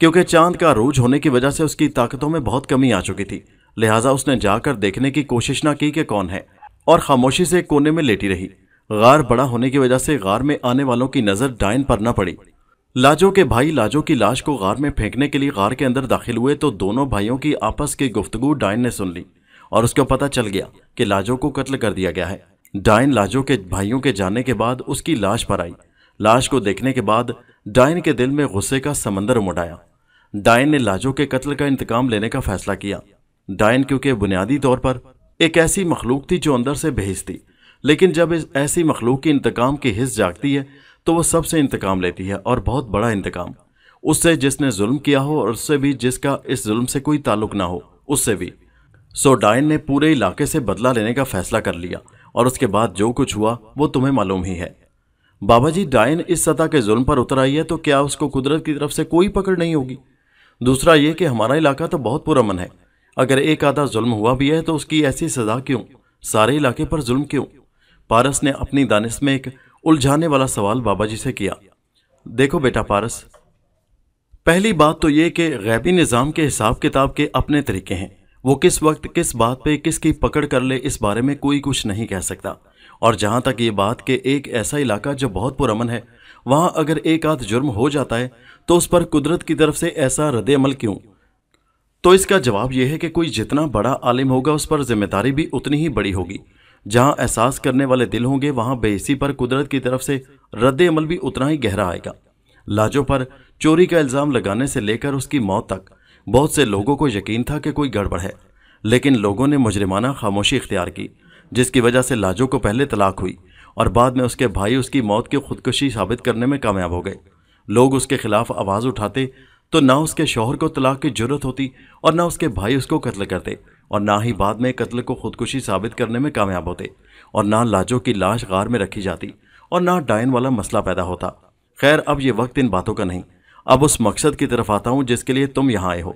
क्योंकि चांद का रोज होने की वजह से उसकी ताकतों में बहुत कमी आ चुकी थी लिहाजा उसने जाकर देखने की कोशिश ना की कि कौन है और खामोशी से कोने में लेटी रही गार बड़ा होने की वजह से गार में आने वालों की नज़र डायन पर न पड़ी लाजो के भाई लाजो की लाश को गार में फेंकने के लिए गार के अंदर दाखिल हुए तो दोनों भाइयों की आपस की गुफ्तगु डायन ने सुन ली और उसको पता चल गया कि लाजो को कत्ल कर दिया गया है डायन लाजो के भाइयों के जाने के बाद उसकी लाश पर आई लाश को देखने के बाद डायन के दिल में गुस्से का समंदर उमड़ आया डायन ने लाजो के कत्ल का इंतकाम लेने का फैसला किया डायन क्योंकि बुनियादी तौर पर एक ऐसी मखलूक थी जो अंदर से बहस थी लेकिन जब इस ऐसी मखलूक की इंतकाम की हिस्स जागती है तो वह सबसे इंतकाम लेती है और बहुत बड़ा इंतकाम उससे जिसने जुल्म किया हो और उससे भी जिसका इस जुल्म से कोई ताल्लुक ना हो उससे भी सो डायन ने पूरे इलाके से बदला लेने का फैसला कर लिया और उसके बाद जो कुछ हुआ वो तुम्हें मालूम ही है बाबा जी डायन इस सतह के जुल्म पर उतर आई है तो क्या उसको कुदरत की तरफ से कोई पकड़ नहीं होगी दूसरा ये कि हमारा इलाका तो बहुत पुरमन है अगर एक आधा जुल्म हुआ भी है तो उसकी ऐसी सज़ा क्यों सारे इलाके पर जुल्म क्यों पारस ने अपनी दानिश में एक उलझाने वाला सवाल बाबा जी से किया देखो बेटा पारस पहली बात तो ये कि गैबी निज़ाम के हिसाब किताब के अपने तरीके हैं वो किस वक्त किस बात पे किसकी पकड़ कर ले इस बारे में कोई कुछ नहीं कह सकता और जहाँ तक ये बात कि एक ऐसा इलाका जो बहुत पुरमन है वहाँ अगर एक आध जुर्म हो जाता है तो उस पर कुदरत की तरफ से ऐसा रद्द अमल क्यों तो इसका जवाब यह है कि कोई जितना बड़ा आलिम होगा उस पर जिम्मेदारी भी उतनी ही बड़ी होगी जहां एहसास करने वाले दिल होंगे वहां बेसी पर कुदरत की तरफ से रद्द अमल भी उतना ही गहरा आएगा लाजों पर चोरी का इल्ज़ाम लगाने से लेकर उसकी मौत तक बहुत से लोगों को यकीन था कि कोई गड़बड़ है लेकिन लोगों ने मुजरमाना खामोशी इख्तियार की जिसकी वजह से लाजो को पहले तलाक हुई और बाद में उसके भाई उसकी मौत की खुदकुशी साबित करने में कामयाब हो गए लोग उसके खिलाफ आवाज़ उठाते तो ना उसके शोहर को तलाक की जरूरत होती और ना उसके भाई उसको कत्ल करते और ना ही बाद में कत्ल को खुदकुशी साबित करने में कामयाब होते और ना लाजो की लाश गार में रखी जाती और ना डायन वाला मसला पैदा होता खैर अब ये वक्त इन बातों का नहीं अब उस मकसद की तरफ आता हूँ जिसके लिए तुम यहाँ आए हो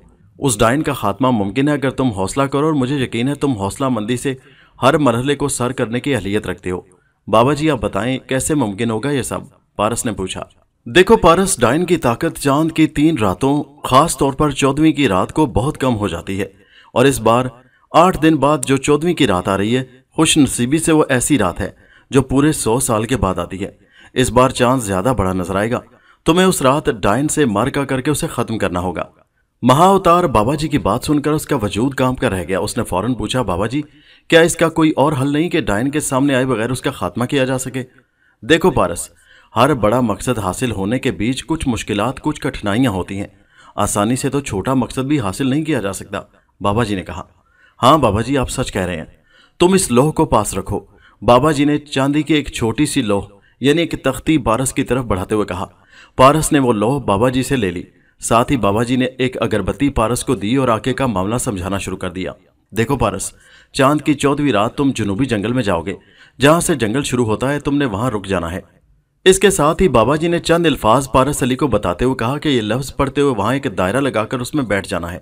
उस डायन का खात्मा मुमकिन है अगर तुम हौसला करो और मुझे यकीन है तुम हौसला मंदी से हर मरहले को सर करने की अहलियत रखते हो बाबा जी आप बताएं कैसे मुमकिन होगा यह सब पारस ने पूछा देखो पारस डायन की ताकत चांद की तीन रातों खास तौर पर चौदहवीं की रात को बहुत कम हो जाती है और इस बार आठ दिन बाद जो चौदहवीं की रात आ रही है खुश नसीबी से वो ऐसी रात है जो पूरे सौ साल के बाद आती है इस बार चांद ज्यादा बड़ा नजर आएगा तुम्हें उस रात डायन से मारका करके उसे खत्म करना होगा महाअवतार बाबा जी की बात सुनकर उसका वजूद काम का रह गया उसने फौरन पूछा बाबा जी क्या इसका कोई और हल नहीं कि डायन के सामने आए बगैर उसका खात्मा किया जा सके देखो पारस हर बड़ा मकसद हासिल होने के बीच कुछ मुश्किल कुछ कठिनाइयाँ होती हैं आसानी से तो छोटा मकसद भी हासिल नहीं किया जा सकता बाबा जी ने कहा हाँ बाबा जी आप सच कह रहे हैं तुम इस लोह को पास रखो बाबा जी ने चांदी की एक छोटी सी लोह यानी एक तख्ती पारस की तरफ बढ़ाते हुए कहा पारस ने वो लोह बाबा जी से ले ली साथ ही बाबा जी ने एक अगरबत्ती पारस को दी और आके का मामला समझाना शुरू कर दिया देखो पारस चांद की चौदहवीं रात तुम जुनूबी जंगल में जाओगे जहां से जंगल शुरू होता है तुमने वहां रुक जाना है इसके साथ ही बाबा जी ने चंद अल्फाज पारस अली को बताते हुए कहा कि ये लफ्ज़ पढ़ते हुए वहाँ एक दायरा लगाकर उसमें बैठ जाना है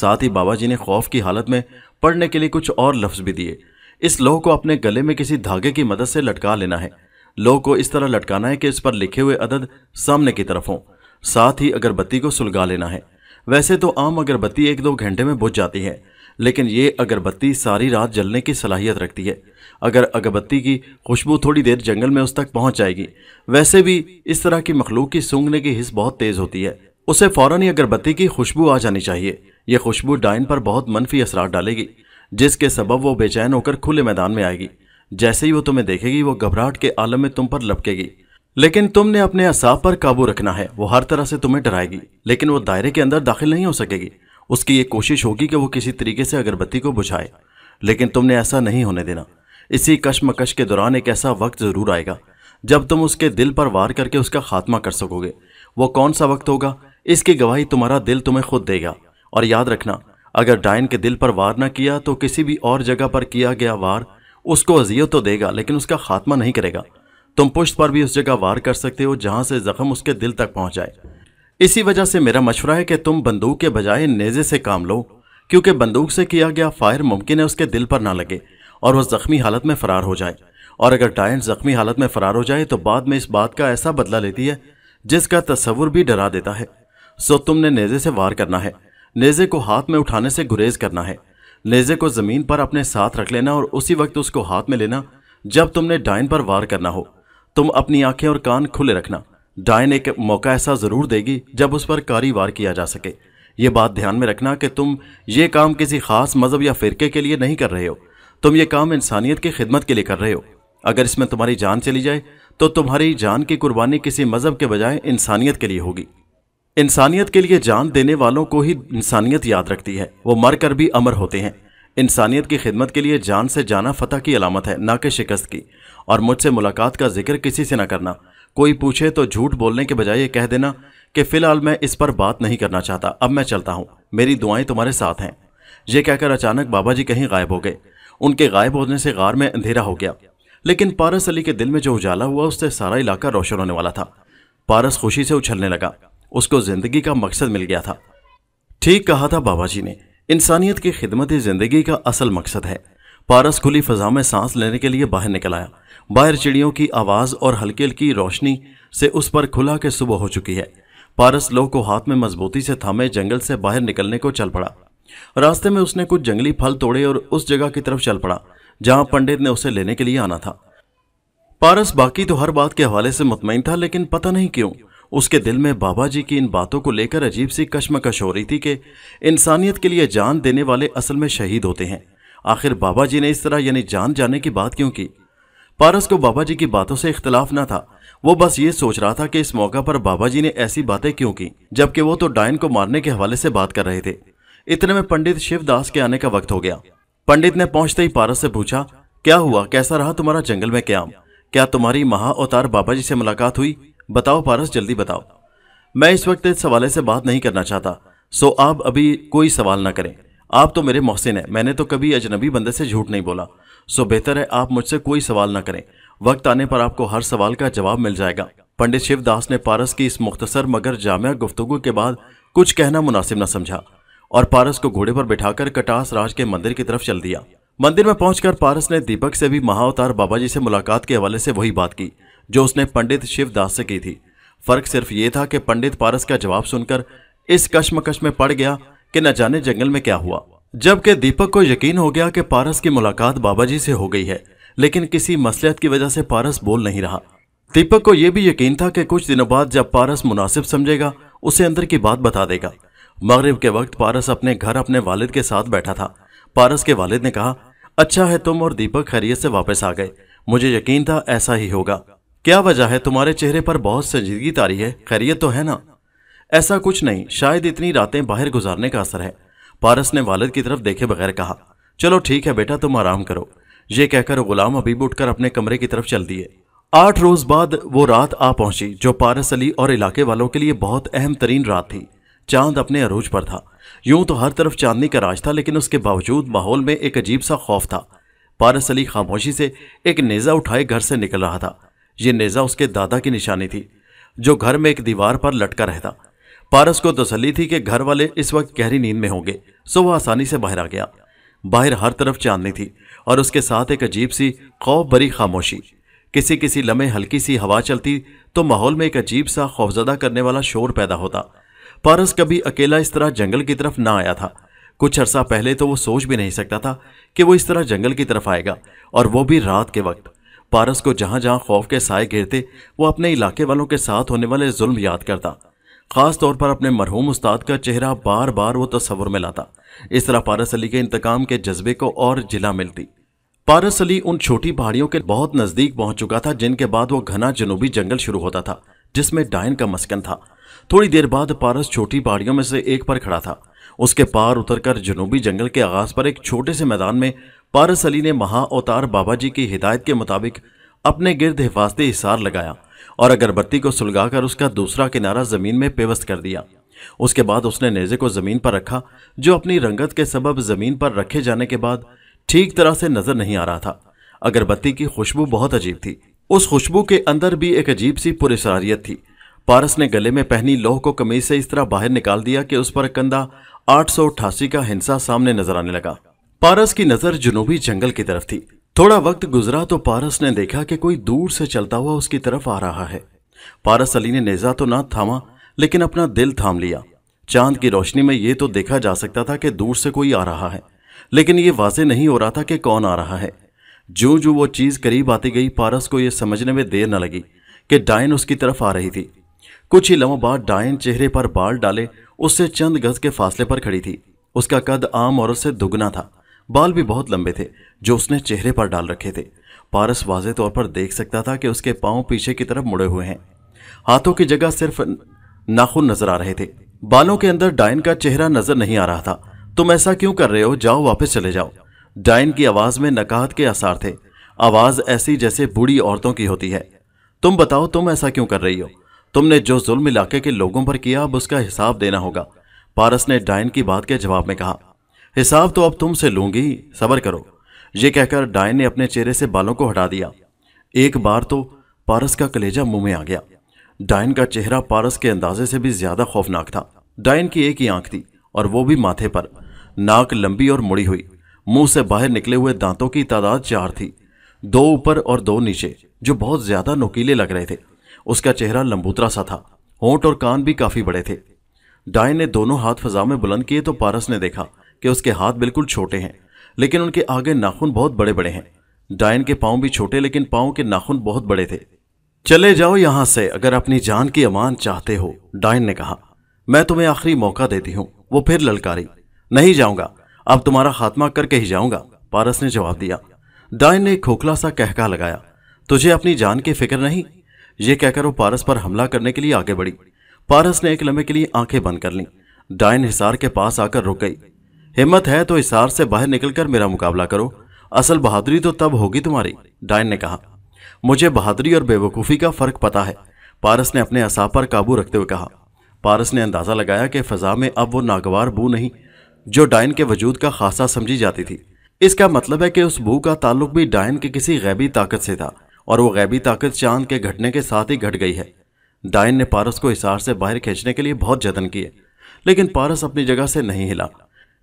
साथ ही बाबा जी ने खौफ की हालत में पढ़ने के लिए कुछ और लफ्ज़ भी दिए इस लोह को अपने गले में किसी धागे की मदद से लटका लेना है लोह को इस तरह लटकाना है कि इस पर लिखे हुए अदद सामने की तरफ हों साथ ही अगरबत्ती को सुलगा लेना है वैसे तो आम अगरबत्ती एक दो घंटे में बुझ जाती है लेकिन ये अगरबत्ती सारी रात जलने की सलाहियत रखती है अगर अगरबत्ती की खुशबू थोड़ी देर जंगल में उस तक पहुंच जाएगी वैसे भी इस तरह की मखलूक की सूंघने की हिस्स बहुत तेज़ होती है उसे फ़ौरन ही अगरबत्ती की खुशबू आ जानी चाहिए यह खुशबू डाइन पर बहुत मनफी असरार डालेगी जिसके सबब वो बेचैन होकर खुले मैदान में आएगी जैसे ही वो तुम्हें देखेगी वो घबराहट के आलम में तुम पर लपकेगी लेकिन तुमने अपने असाब पर काबू रखना है वो हर तरह से तुम्हें डराएगी लेकिन वो दायरे के अंदर दाखिल नहीं हो सकेगी उसकी ये कोशिश होगी कि वो किसी तरीके से अगरबत्ती को बुझाए लेकिन तुमने ऐसा नहीं होने देना इसी कशमकश के दौरान एक ऐसा वक्त ज़रूर आएगा जब तुम उसके दिल पर वार करके उसका खात्मा कर सकोगे वो कौन सा वक्त होगा इसकी गवाही तुम्हारा दिल तुम्हें खुद देगा और याद रखना अगर डायन के दिल पर वार ना किया तो किसी भी और जगह पर किया गया वार उसको अजियत तो देगा लेकिन उसका खात्मा नहीं करेगा तुम पुष्ट पर भी उस जगह वार कर सकते हो जहां से जख्म उसके दिल तक पहुंच जाए इसी वजह से मेरा मशवरा है कि तुम बंदूक के बजाय नेज़े से काम लो क्योंकि बंदूक से किया गया फायर मुमकिन है उसके दिल पर ना लगे और वह ज़ख्मी हालत में फ़रार हो जाए और अगर डायन ज़ख्मी हालत में फ़रार हो जाए तो बाद में इस बात का ऐसा बदला लेती है जिसका तस्वुर भी डरा देता है सो तुमने नेज़े से वार करना है नेज़े को हाथ में उठाने से गुरेज करना है नेज़े को ज़मीन पर अपने साथ रख लेना और उसी वक्त उसको हाथ में लेना जब तुमने डायन पर वार करना हो तुम अपनी आंखें और कान खुले रखना डायन एक मौका ऐसा ज़रूर देगी जब उस पर कारी वार किया जा सके ये बात ध्यान में रखना कि तुम ये काम किसी खास मज़हब या फ़िरके के लिए नहीं कर रहे हो तुम ये काम इंसानियत की खिदमत के लिए कर रहे हो अगर इसमें तुम्हारी जान चली जाए तो तुम्हारी जान की कुर्बानी किसी मज़हब के बजाय इंसानियत के लिए होगी इंसानियत के लिए जान देने वालों को ही इंसानियत याद रखती है वो मर कर भी अमर होते हैं इंसानियत की खिदमत के लिए जान से जाना फतह की अलामत है ना कि शिकस्त की और मुझसे मुलाकात का जिक्र किसी से ना करना कोई पूछे तो झूठ बोलने के बजाय कह देना कि फिलहाल मैं इस पर बात नहीं करना चाहता अब मैं चलता हूँ मेरी दुआएं तुम्हारे साथ हैं ये कहकर अचानक बाबा जी कहीं गायब हो गए उनके गायब होने से गार में अंधेरा हो गया लेकिन पारस अली के दिल में जो उजाला हुआ उससे सारा इलाका रोशन होने वाला था पारस खुशी से उछलने लगा उसको जिंदगी का मकसद मिल गया था ठीक कहा था बाबा जी ने इंसानियत की खिदमत ही जिंदगी का असल मकसद है पारस खुली फजा में सांस लेने के लिए बाहर निकल आया बाहर चिड़ियों की आवाज़ और हल्की हल्की रोशनी से उस पर खुला के सुबह हो चुकी है पारस लोह को हाथ में मजबूती से थामे जंगल से बाहर निकलने को चल पड़ा रास्ते में उसने कुछ जंगली फल तोड़े और उस जगह की तरफ चल पड़ा जहां पंडित ने उसे लेने के लिए आना था पारस बाकी तो हर बात के हवाले से मुतमिन था लेकिन पता नहीं क्यों उसके दिल में बाबा जी की इन बातों को लेकर अजीब सी कश्मकश हो रही थी कि इंसानियत के लिए जान देने वाले असल में शहीद होते हैं आखिर बाबा जी ने इस तरह यानी जान जाने की बात क्यों की पारस को बाबा जी की बातों से इख्तलाफ ना था वो बस ये सोच रहा था कि इस मौका पर बाबा जी ने ऐसी बातें क्यों की जबकि वो तो डायन को मारने के हवाले से बात कर रहे थे इतने में पंडित शिवदास के आने का वक्त हो गया पंडित ने पहुंचते ही पारस से पूछा क्या हुआ कैसा रहा तुम्हारा जंगल में क्या क्या तुम्हारी महा अवतार बाबा जी से मुलाकात हुई बताओ पारस जल्दी बताओ मैं इस वक्त इस सवाले से बात नहीं करना चाहता सो आप अभी कोई सवाल ना करें आप तो मेरे मोहसिन हैं मैंने तो कभी अजनबी बंदे से झूठ नहीं बोला सो बेहतर है आप मुझसे कोई सवाल ना करें वक्त आने पर आपको हर सवाल का जवाब मिल जाएगा पंडित शिवदास ने पारस की इस मुख्तसर मगर जाम गुफ्तगु के बाद कुछ कहना मुनासिब न समझा और पारस को घोड़े पर बिठाकर कटास राज के मंदिर की तरफ चल दिया मंदिर में पहुंचकर पारस ने दीपक से भी महावतार बाबा जी से मुलाकात के हवाले से वही बात की जो उसने पंडित शिवदास से की थी फर्क सिर्फ ये था कि पंडित पारस का जवाब सुनकर इस कश्मकश में पड़ गया कि न जाने जंगल में क्या हुआ जबकि दीपक को यकीन हो गया कि पारस की मुलाकात बाबा जी से हो गई है लेकिन किसी मसलियत की वजह से पारस बोल नहीं रहा दीपक को यह भी यकीन था कि कुछ दिनों बाद जब पारस मुनासिब समझेगा उसे अंदर की बात बता देगा मगरब के वक्त पारस अपने घर अपने वालिद के साथ बैठा था पारस के वालिद ने कहा अच्छा है तुम और दीपक खैरियत से वापस आ गए मुझे यकीन था ऐसा ही होगा क्या वजह है तुम्हारे चेहरे पर बहुत संजीदगी तारी है खैरियत तो है ना ऐसा कुछ नहीं शायद इतनी रातें बाहर गुजारने का असर है पारस ने वालद की तरफ देखे बगैर कहा चलो ठीक है बेटा तुम आराम करो ये कहकर गुलाम भी उठकर अपने कमरे की तरफ चल दिए आठ रोज बाद वो रात आ पहुंची जो पारस अली और इलाके वालों के लिए बहुत अहम तरीन रात थी चांद अपने अरूज पर था यूं तो हर तरफ चांदनी का राज था लेकिन उसके बावजूद माहौल में एक अजीब सा खौफ था पारस अली खामोशी से एक नेज़ा उठाए घर से निकल रहा था ये नेज़ा उसके दादा की निशानी थी जो घर में एक दीवार पर लटका रहता पारस को तसली थी कि घर वाले इस वक्त गहरी नींद में होंगे सो वह आसानी से बाहर आ गया बाहर हर तरफ चांदनी थी और उसके साथ एक अजीब सी खौफ भरी खामोशी किसी किसी लम्हे हल्की सी हवा चलती तो माहौल में एक अजीब सा खौफजदा करने वाला शोर पैदा होता पारस कभी अकेला इस तरह जंगल की तरफ ना आया था कुछ अरसा पहले तो वो सोच भी नहीं सकता था कि वो इस तरह जंगल की तरफ आएगा और वो भी रात के वक्त पारस को जहां जहां खौफ के साए गिरते वो अपने इलाके वालों के साथ होने वाले जुल्म याद करता ख़ास तौर पर अपने मरहूम उस्ताद का चेहरा बार बार वो तस्वुर में लाता इस तरह पारस अली के इंतकाम के जज्बे को और जिला मिलती पारस अली उन छोटी पहाड़ियों के बहुत नज़दीक पहुंच चुका था जिनके बाद वो घना जनूबी जंगल शुरू होता था जिसमें डायन का मस्कन था थोड़ी देर बाद पारस छोटी पहाड़ियों में से एक पर खड़ा था उसके पार उतरकर जनूबी जंगल के आगाज पर एक छोटे से मैदान में पारस अली ने महा अवतार बाबा जी की हिदायत के मुताबिक अपने गिरद हिफाजती हिसार लगाया और अगरबत्ती को सुलगाकर उसका दूसरा किनारा ज़मीन में पेवस्त कर दिया उसके बाद उसने नेज़े को ज़मीन पर रखा जो अपनी रंगत के सबब ज़मीन पर रखे जाने के बाद ठीक तरह से नज़र नहीं आ रहा था अगरबत्ती की खुशबू बहुत अजीब थी उस खुशबू के अंदर भी एक अजीब सी पुरेसारियत थी पारस ने गले में पहनी लोह को कमीज से इस तरह बाहर निकाल दिया कि उस पर कंधा आठ का हिंसा सामने नजर आने लगा पारस की नज़र जुनूबी जंगल की तरफ थी थोड़ा वक्त गुजरा तो पारस ने देखा कि कोई दूर से चलता हुआ उसकी तरफ आ रहा है पारस अली ने नेजा तो ना थामा लेकिन अपना दिल थाम लिया चांद की रोशनी में ये तो देखा जा सकता था कि दूर से कोई आ रहा है लेकिन ये वाजे नहीं हो रहा था कि कौन आ रहा है जो जो वो चीज़ करीब आती गई पारस को ये समझने में देर न लगी कि डायन उसकी तरफ आ रही थी कुछ ही लम्हों बाद डायन चेहरे पर बाल डाले उससे चंद गज के फासले पर खड़ी थी उसका कद आम औरत से दुगना था बाल भी बहुत लंबे थे जो उसने चेहरे पर डाल रखे थे पारस वाजे तौर पर देख सकता था कि उसके पाँव पीछे की तरफ मुड़े हुए हैं हाथों की जगह सिर्फ नाखून नजर आ रहे थे बालों के अंदर डायन का चेहरा नजर नहीं आ रहा था तुम ऐसा क्यों कर रहे हो जाओ वापस चले जाओ डायन की आवाज में नकाहत के आसार थे आवाज ऐसी जैसे बूढ़ी औरतों की होती है तुम बताओ तुम ऐसा क्यों कर रही हो तुमने जो जुल्म इलाके के लोगों पर किया अब उसका हिसाब देना होगा पारस ने डायन की बात के जवाब में कहा हिसाब तो अब तुमसे लूंगी सबर करो ये कहकर डायन ने अपने चेहरे से बालों को हटा दिया एक बार तो पारस का कलेजा मुंह में आ गया डायन का चेहरा पारस के अंदाजे से भी ज्यादा खौफनाक था डायन की एक ही आंख थी और वो भी माथे पर नाक लंबी और मुड़ी हुई मुंह से बाहर निकले हुए दांतों की तादाद चार थी दो ऊपर और दो नीचे जो बहुत ज्यादा नोकीले लग रहे थे उसका चेहरा लंबूतरा सा था होंठ और कान भी काफी बड़े थे डायन ने दोनों हाथ फजा में बुलंद किए तो पारस ने देखा कि उसके हाथ बिल्कुल छोटे हैं लेकिन उनके आगे नाखून बहुत बड़े बड़े हैं डायन के पाँव भी छोटे लेकिन पाँव के नाखून बहुत बड़े थे चले जाओ यहाँ से अगर अपनी जान की अमान चाहते हो डायन ने कहा मैं तुम्हें आखिरी मौका देती हूँ वो फिर ललकारी नहीं जाऊंगा अब तुम्हारा खात्मा करके ही जाऊंगा पारस ने जवाब दिया डायन ने खोखला सा कहका लगाया तुझे अपनी जान की फिक्र नहीं ये कहकर वो पारस पर हमला करने के लिए आगे बढ़ी पारस ने एक लम्बे के लिए आंखें बंद कर ली डायन हिसार के पास आकर रुक गई हिम्मत है तो इसार से बाहर निकलकर मेरा मुकाबला करो असल बहादुरी तो तब होगी तुम्हारी डायन ने कहा मुझे बहादुरी और बेवकूफ़ी का फ़र्क पता है पारस ने अपने असा पर काबू रखते हुए कहा पारस ने अंदाज़ा लगाया कि फ़जा में अब वो नागवार बू नहीं जो डायन के वजूद का खासा समझी जाती थी इसका मतलब है कि उस बू का ताल्लुक भी डायन की किसी गैबी ताकत से था और वो गैबी ताकत चांद के घटने के साथ ही घट गई है डायन ने पारस को हिसार से बाहर खींचने के लिए बहुत जतन किए लेकिन पारस अपनी जगह से नहीं हिला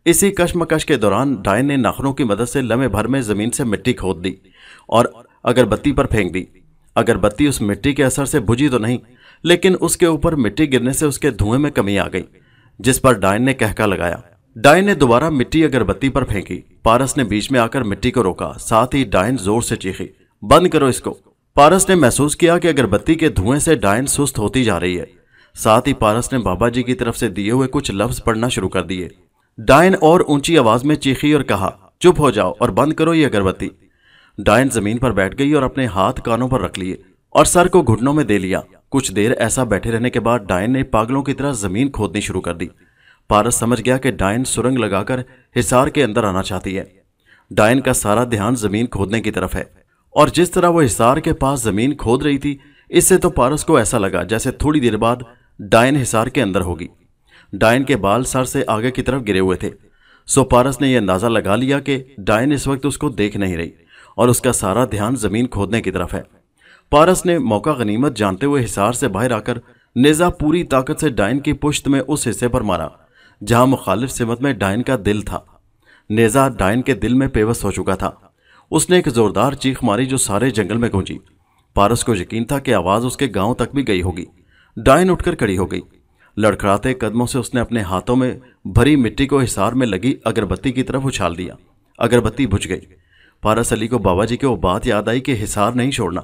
इसी कश्मकश के दौरान डायन ने नाखनों की मदद से लम्हे भर में ज़मीन से मिट्टी खोद दी और अगरबत्ती पर फेंक दी अगरबत्ती उस मिट्टी के असर से बुझी तो नहीं लेकिन उसके ऊपर मिट्टी गिरने से उसके धुएं में कमी आ गई जिस पर डायन ने कहका लगाया डायन ने दोबारा मिट्टी अगरबत्ती पर फेंकी पारस ने बीच में आकर मिट्टी को रोका साथ ही डायन जोर से चीखी बंद करो इसको पारस ने महसूस किया कि अगरबत्ती के धुएं से डायन सुस्त होती जा रही है साथ ही पारस ने बाबा जी की तरफ से दिए हुए कुछ लफ्ज पढ़ना शुरू कर दिए डायन और ऊंची आवाज में चीखी और कहा चुप हो जाओ और बंद करो ये अगरबत्ती डायन जमीन पर बैठ गई और अपने हाथ कानों पर रख लिए और सर को घुटनों में दे लिया कुछ देर ऐसा बैठे रहने के बाद डायन ने पागलों की तरह जमीन खोदनी शुरू कर दी पारस समझ गया कि डायन सुरंग लगाकर हिसार के अंदर आना चाहती है डायन का सारा ध्यान जमीन खोदने की तरफ है और जिस तरह वो हिसार के पास जमीन खोद रही थी इससे तो पारस को ऐसा लगा जैसे थोड़ी देर बाद डायन हिसार के अंदर होगी डायन के बाल सर से आगे की तरफ गिरे हुए थे सो पारस ने यह अंदाज़ा लगा लिया कि डायन इस वक्त उसको देख नहीं रही और उसका सारा ध्यान ज़मीन खोदने की तरफ है पारस ने मौका गनीमत जानते हुए हिसार से बाहर आकर नेज़ा पूरी ताकत से डायन की पुश्त में उस हिस्से पर मारा जहां मुखालिफ सिमत में डायन का दिल था नेज़ा डायन के दिल में पेवस हो चुका था उसने एक ज़ोरदार चीख मारी जो सारे जंगल में गूंजी पारस को यकीन था कि आवाज़ उसके गांव तक भी गई होगी डायन उठकर खड़ी हो गई लड़खड़ाते कदमों से उसने अपने हाथों में भरी मिट्टी को हिसार में लगी अगरबत्ती की तरफ उछाल दिया अगरबत्ती बुझ गई पारस अली को बाबा जी की वो बात याद आई कि हिसार नहीं छोड़ना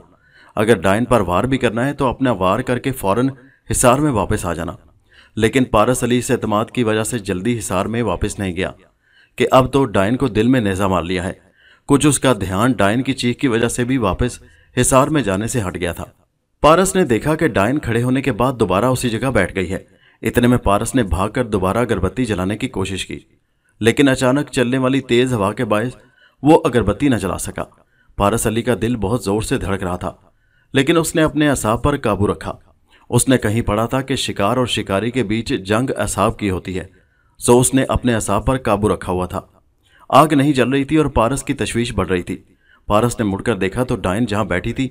अगर डायन पर वार भी करना है तो अपना वार करके फ़ौरन हिसार में वापस आ जाना लेकिन पारस अली इस अतमाद की वजह से जल्दी हिसार में वापस नहीं गया कि अब तो डायन को दिल में नेज़ा मार लिया है कुछ उसका ध्यान डायन की चीख की वजह से भी वापस हिसार में जाने से हट गया था पारस ने देखा कि डायन खड़े होने के बाद दोबारा उसी जगह बैठ गई है इतने में पारस ने भागकर दोबारा अगरबत्ती जलाने की कोशिश की लेकिन अचानक चलने वाली तेज हवा के बायस वो अगरबत्ती न जला सका पारस अली का दिल बहुत जोर से धड़क रहा था लेकिन उसने अपने असाब पर काबू रखा उसने कहीं पढ़ा था कि शिकार और शिकारी के बीच जंग असाब की होती है सो उसने अपने असाब पर काबू रखा हुआ था आग नहीं जल रही थी और पारस की तशवीश बढ़ रही थी पारस ने मुड़कर देखा तो डायन जहां बैठी थी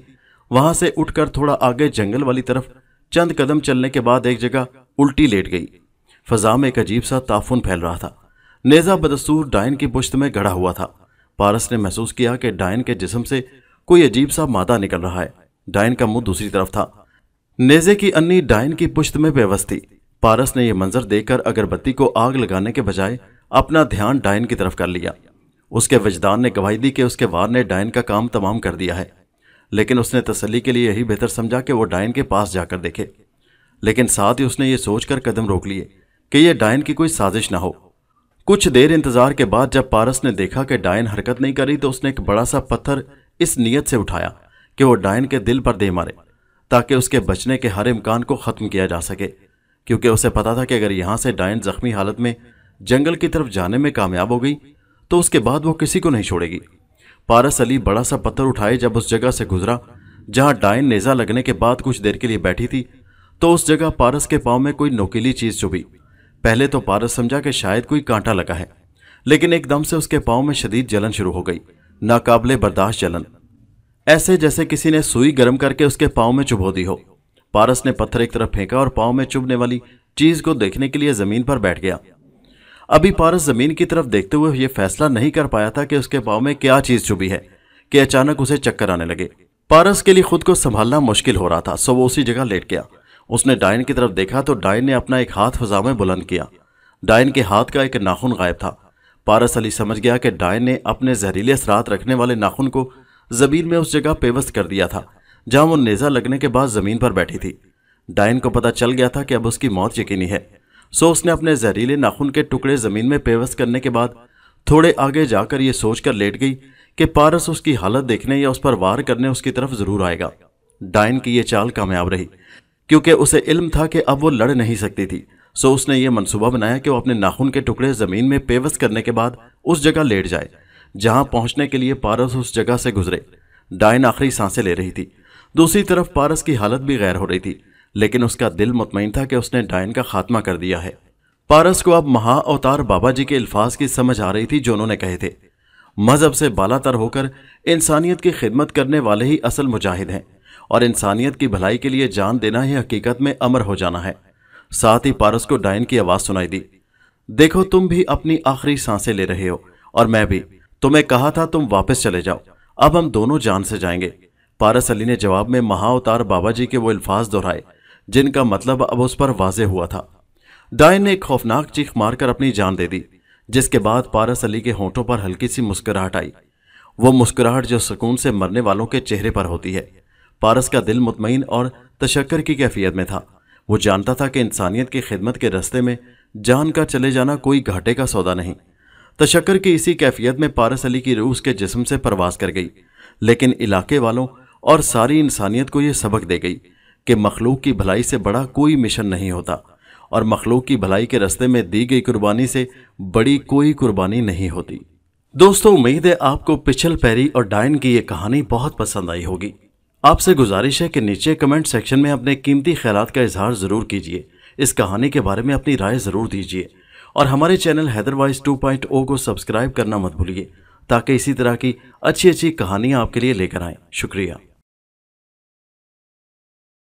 वहां से उठकर थोड़ा आगे जंगल वाली तरफ चंद कदम चलने के बाद एक जगह उल्टी लेट गई फजा में एक अजीब सा ताफुन फैल रहा था नेजा बदस्तूर डायन की पुश्त में गड़ा हुआ था पारस ने महसूस किया कि डायन के जिसम से कोई अजीब सा मादा निकल रहा है डायन का मुंह दूसरी तरफ था नेजे की अन्नी डायन की पुश्त में बेवस थी पारस ने यह मंजर देखकर अगरबत्ती को आग लगाने के बजाय अपना ध्यान डायन की तरफ कर लिया उसके वजदान ने गवाही दी कि उसके वार ने डायन का काम तमाम कर दिया है लेकिन उसने तसली के लिए यही बेहतर समझा कि वो डायन के पास जाकर देखे लेकिन साथ ही उसने ये सोचकर कदम रोक लिए कि यह डायन की कोई साजिश ना हो कुछ देर इंतजार के बाद जब पारस ने देखा कि डायन हरकत नहीं करी तो उसने एक बड़ा सा पत्थर इस नीयत से उठाया कि वो डायन के दिल पर दे मारे ताकि उसके बचने के हर इम्कान को ख़त्म किया जा सके क्योंकि उसे पता था कि अगर यहां से डायन जख्मी हालत में जंगल की तरफ जाने में कामयाब हो गई तो उसके बाद वो किसी को नहीं छोड़ेगी पारस अली बड़ा सा पत्थर उठाए जब उस जगह से गुजरा जहां डायन नेज़ा लगने के बाद कुछ देर के लिए बैठी थी तो उस जगह पारस के पाँव में कोई नोकीली चीज चुभी पहले तो पारस समझा कि शायद कोई कांटा लगा है लेकिन एकदम से उसके पाँव में शदीद जलन शुरू हो गई नाकाबले बर्दाश्त जलन ऐसे जैसे किसी ने सुई गर्म करके उसके पाँव में चुभो दी हो पारस ने पत्थर एक तरफ फेंका और पाँव में चुभने वाली चीज को देखने के लिए जमीन पर बैठ गया अभी पारस जमीन की तरफ देखते हुए यह फैसला नहीं कर पाया था कि उसके पाँव में क्या चीज चुभी है कि अचानक उसे चक्कर आने लगे पारस के लिए खुद को संभालना मुश्किल हो रहा था सो वो उसी जगह लेट गया उसने डायन की तरफ देखा तो डायन ने अपना एक हाथ फजा में बुलंद किया डायन के हाथ का एक नाखून गायब था पारस अली समझ गया कि डायन ने अपने जहरीले असरात रखने वाले नाखून को ज़मीन में उस जगह पेवस्त कर दिया था जहां वो नेज़ा लगने के बाद ज़मीन पर बैठी थी डायन को पता चल गया था कि अब उसकी मौत यकीनी है सो उसने अपने जहरीले नाखून के टुकड़े ज़मीन में पेवस्त करने के बाद थोड़े आगे जाकर यह सोचकर लेट गई कि पारस उसकी हालत देखने या उस पर वार करने उसकी तरफ ज़रूर आएगा डायन की यह चाल कामयाब रही क्योंकि उसे इल्म था कि अब वो लड़ नहीं सकती थी सो उसने ये मनसूबा बनाया कि वो अपने नाखून के टुकड़े ज़मीन में पेवस करने के बाद उस जगह लेट जाए जहाँ पहुँचने के लिए पारस उस जगह से गुजरे डायन आखिरी सांसें ले रही थी दूसरी तरफ पारस की हालत भी गैर हो रही थी लेकिन उसका दिल मुतमिन था कि उसने डायन का खात्मा कर दिया है पारस को अब महा अवतार बाबा जी के अल्फाज की समझ आ रही थी जो उन्होंने कहे थे मज़हब से बालातर होकर इंसानियत की खिदमत करने वाले ही असल मुजाहिद हैं और इंसानियत की भलाई के लिए जान देना ही हकीकत में अमर हो जाना है साथ ही पारस को डायन की आवाज़ सुनाई दी देखो तुम भी अपनी आखिरी सांसें ले रहे हो और मैं भी तुम्हें तो कहा था तुम वापस चले जाओ अब हम दोनों जान से जाएंगे पारस अली ने जवाब में महाअवतार बाबा जी के वो अल्फाज दोहराए जिनका मतलब अब उस पर वाजे हुआ था डायन ने एक खौफनाक चीख मारकर अपनी जान दे दी जिसके बाद पारस अली के होठों पर हल्की सी मुस्कुराहट आई वो मुस्कुराहट जो सुकून से मरने वालों के चेहरे पर होती है पारस का दिल मुतमिन और तशक्कर की कैफियत में था वो जानता था कि इंसानियत की खिदमत के रस्ते में जान का चले जाना कोई घाटे का सौदा नहीं तशक्कर की इसी कैफियत में पारस अली की रूह उसके जिस्म से परवास कर गई लेकिन इलाके वालों और सारी इंसानियत को यह सबक दे गई कि मखलूक की भलाई से बड़ा कोई मिशन नहीं होता और मखलूक की भलाई के रस्ते में दी गई कुर्बानी से बड़ी कोई कुर्बानी नहीं होती दोस्तों उम्मीद है आपको पिछल पैरी और डायन की ये कहानी बहुत पसंद आई होगी आपसे गुजारिश है कि नीचे कमेंट सेक्शन में अपने कीमती ख्याल का इजहार ज़रूर कीजिए इस कहानी के बारे में अपनी राय ज़रूर दीजिए और हमारे चैनल हैदरवाइज 2.0 को सब्सक्राइब करना मत भूलिए ताकि इसी तरह की अच्छी अच्छी कहानियाँ आपके लिए लेकर आएँ शुक्रिया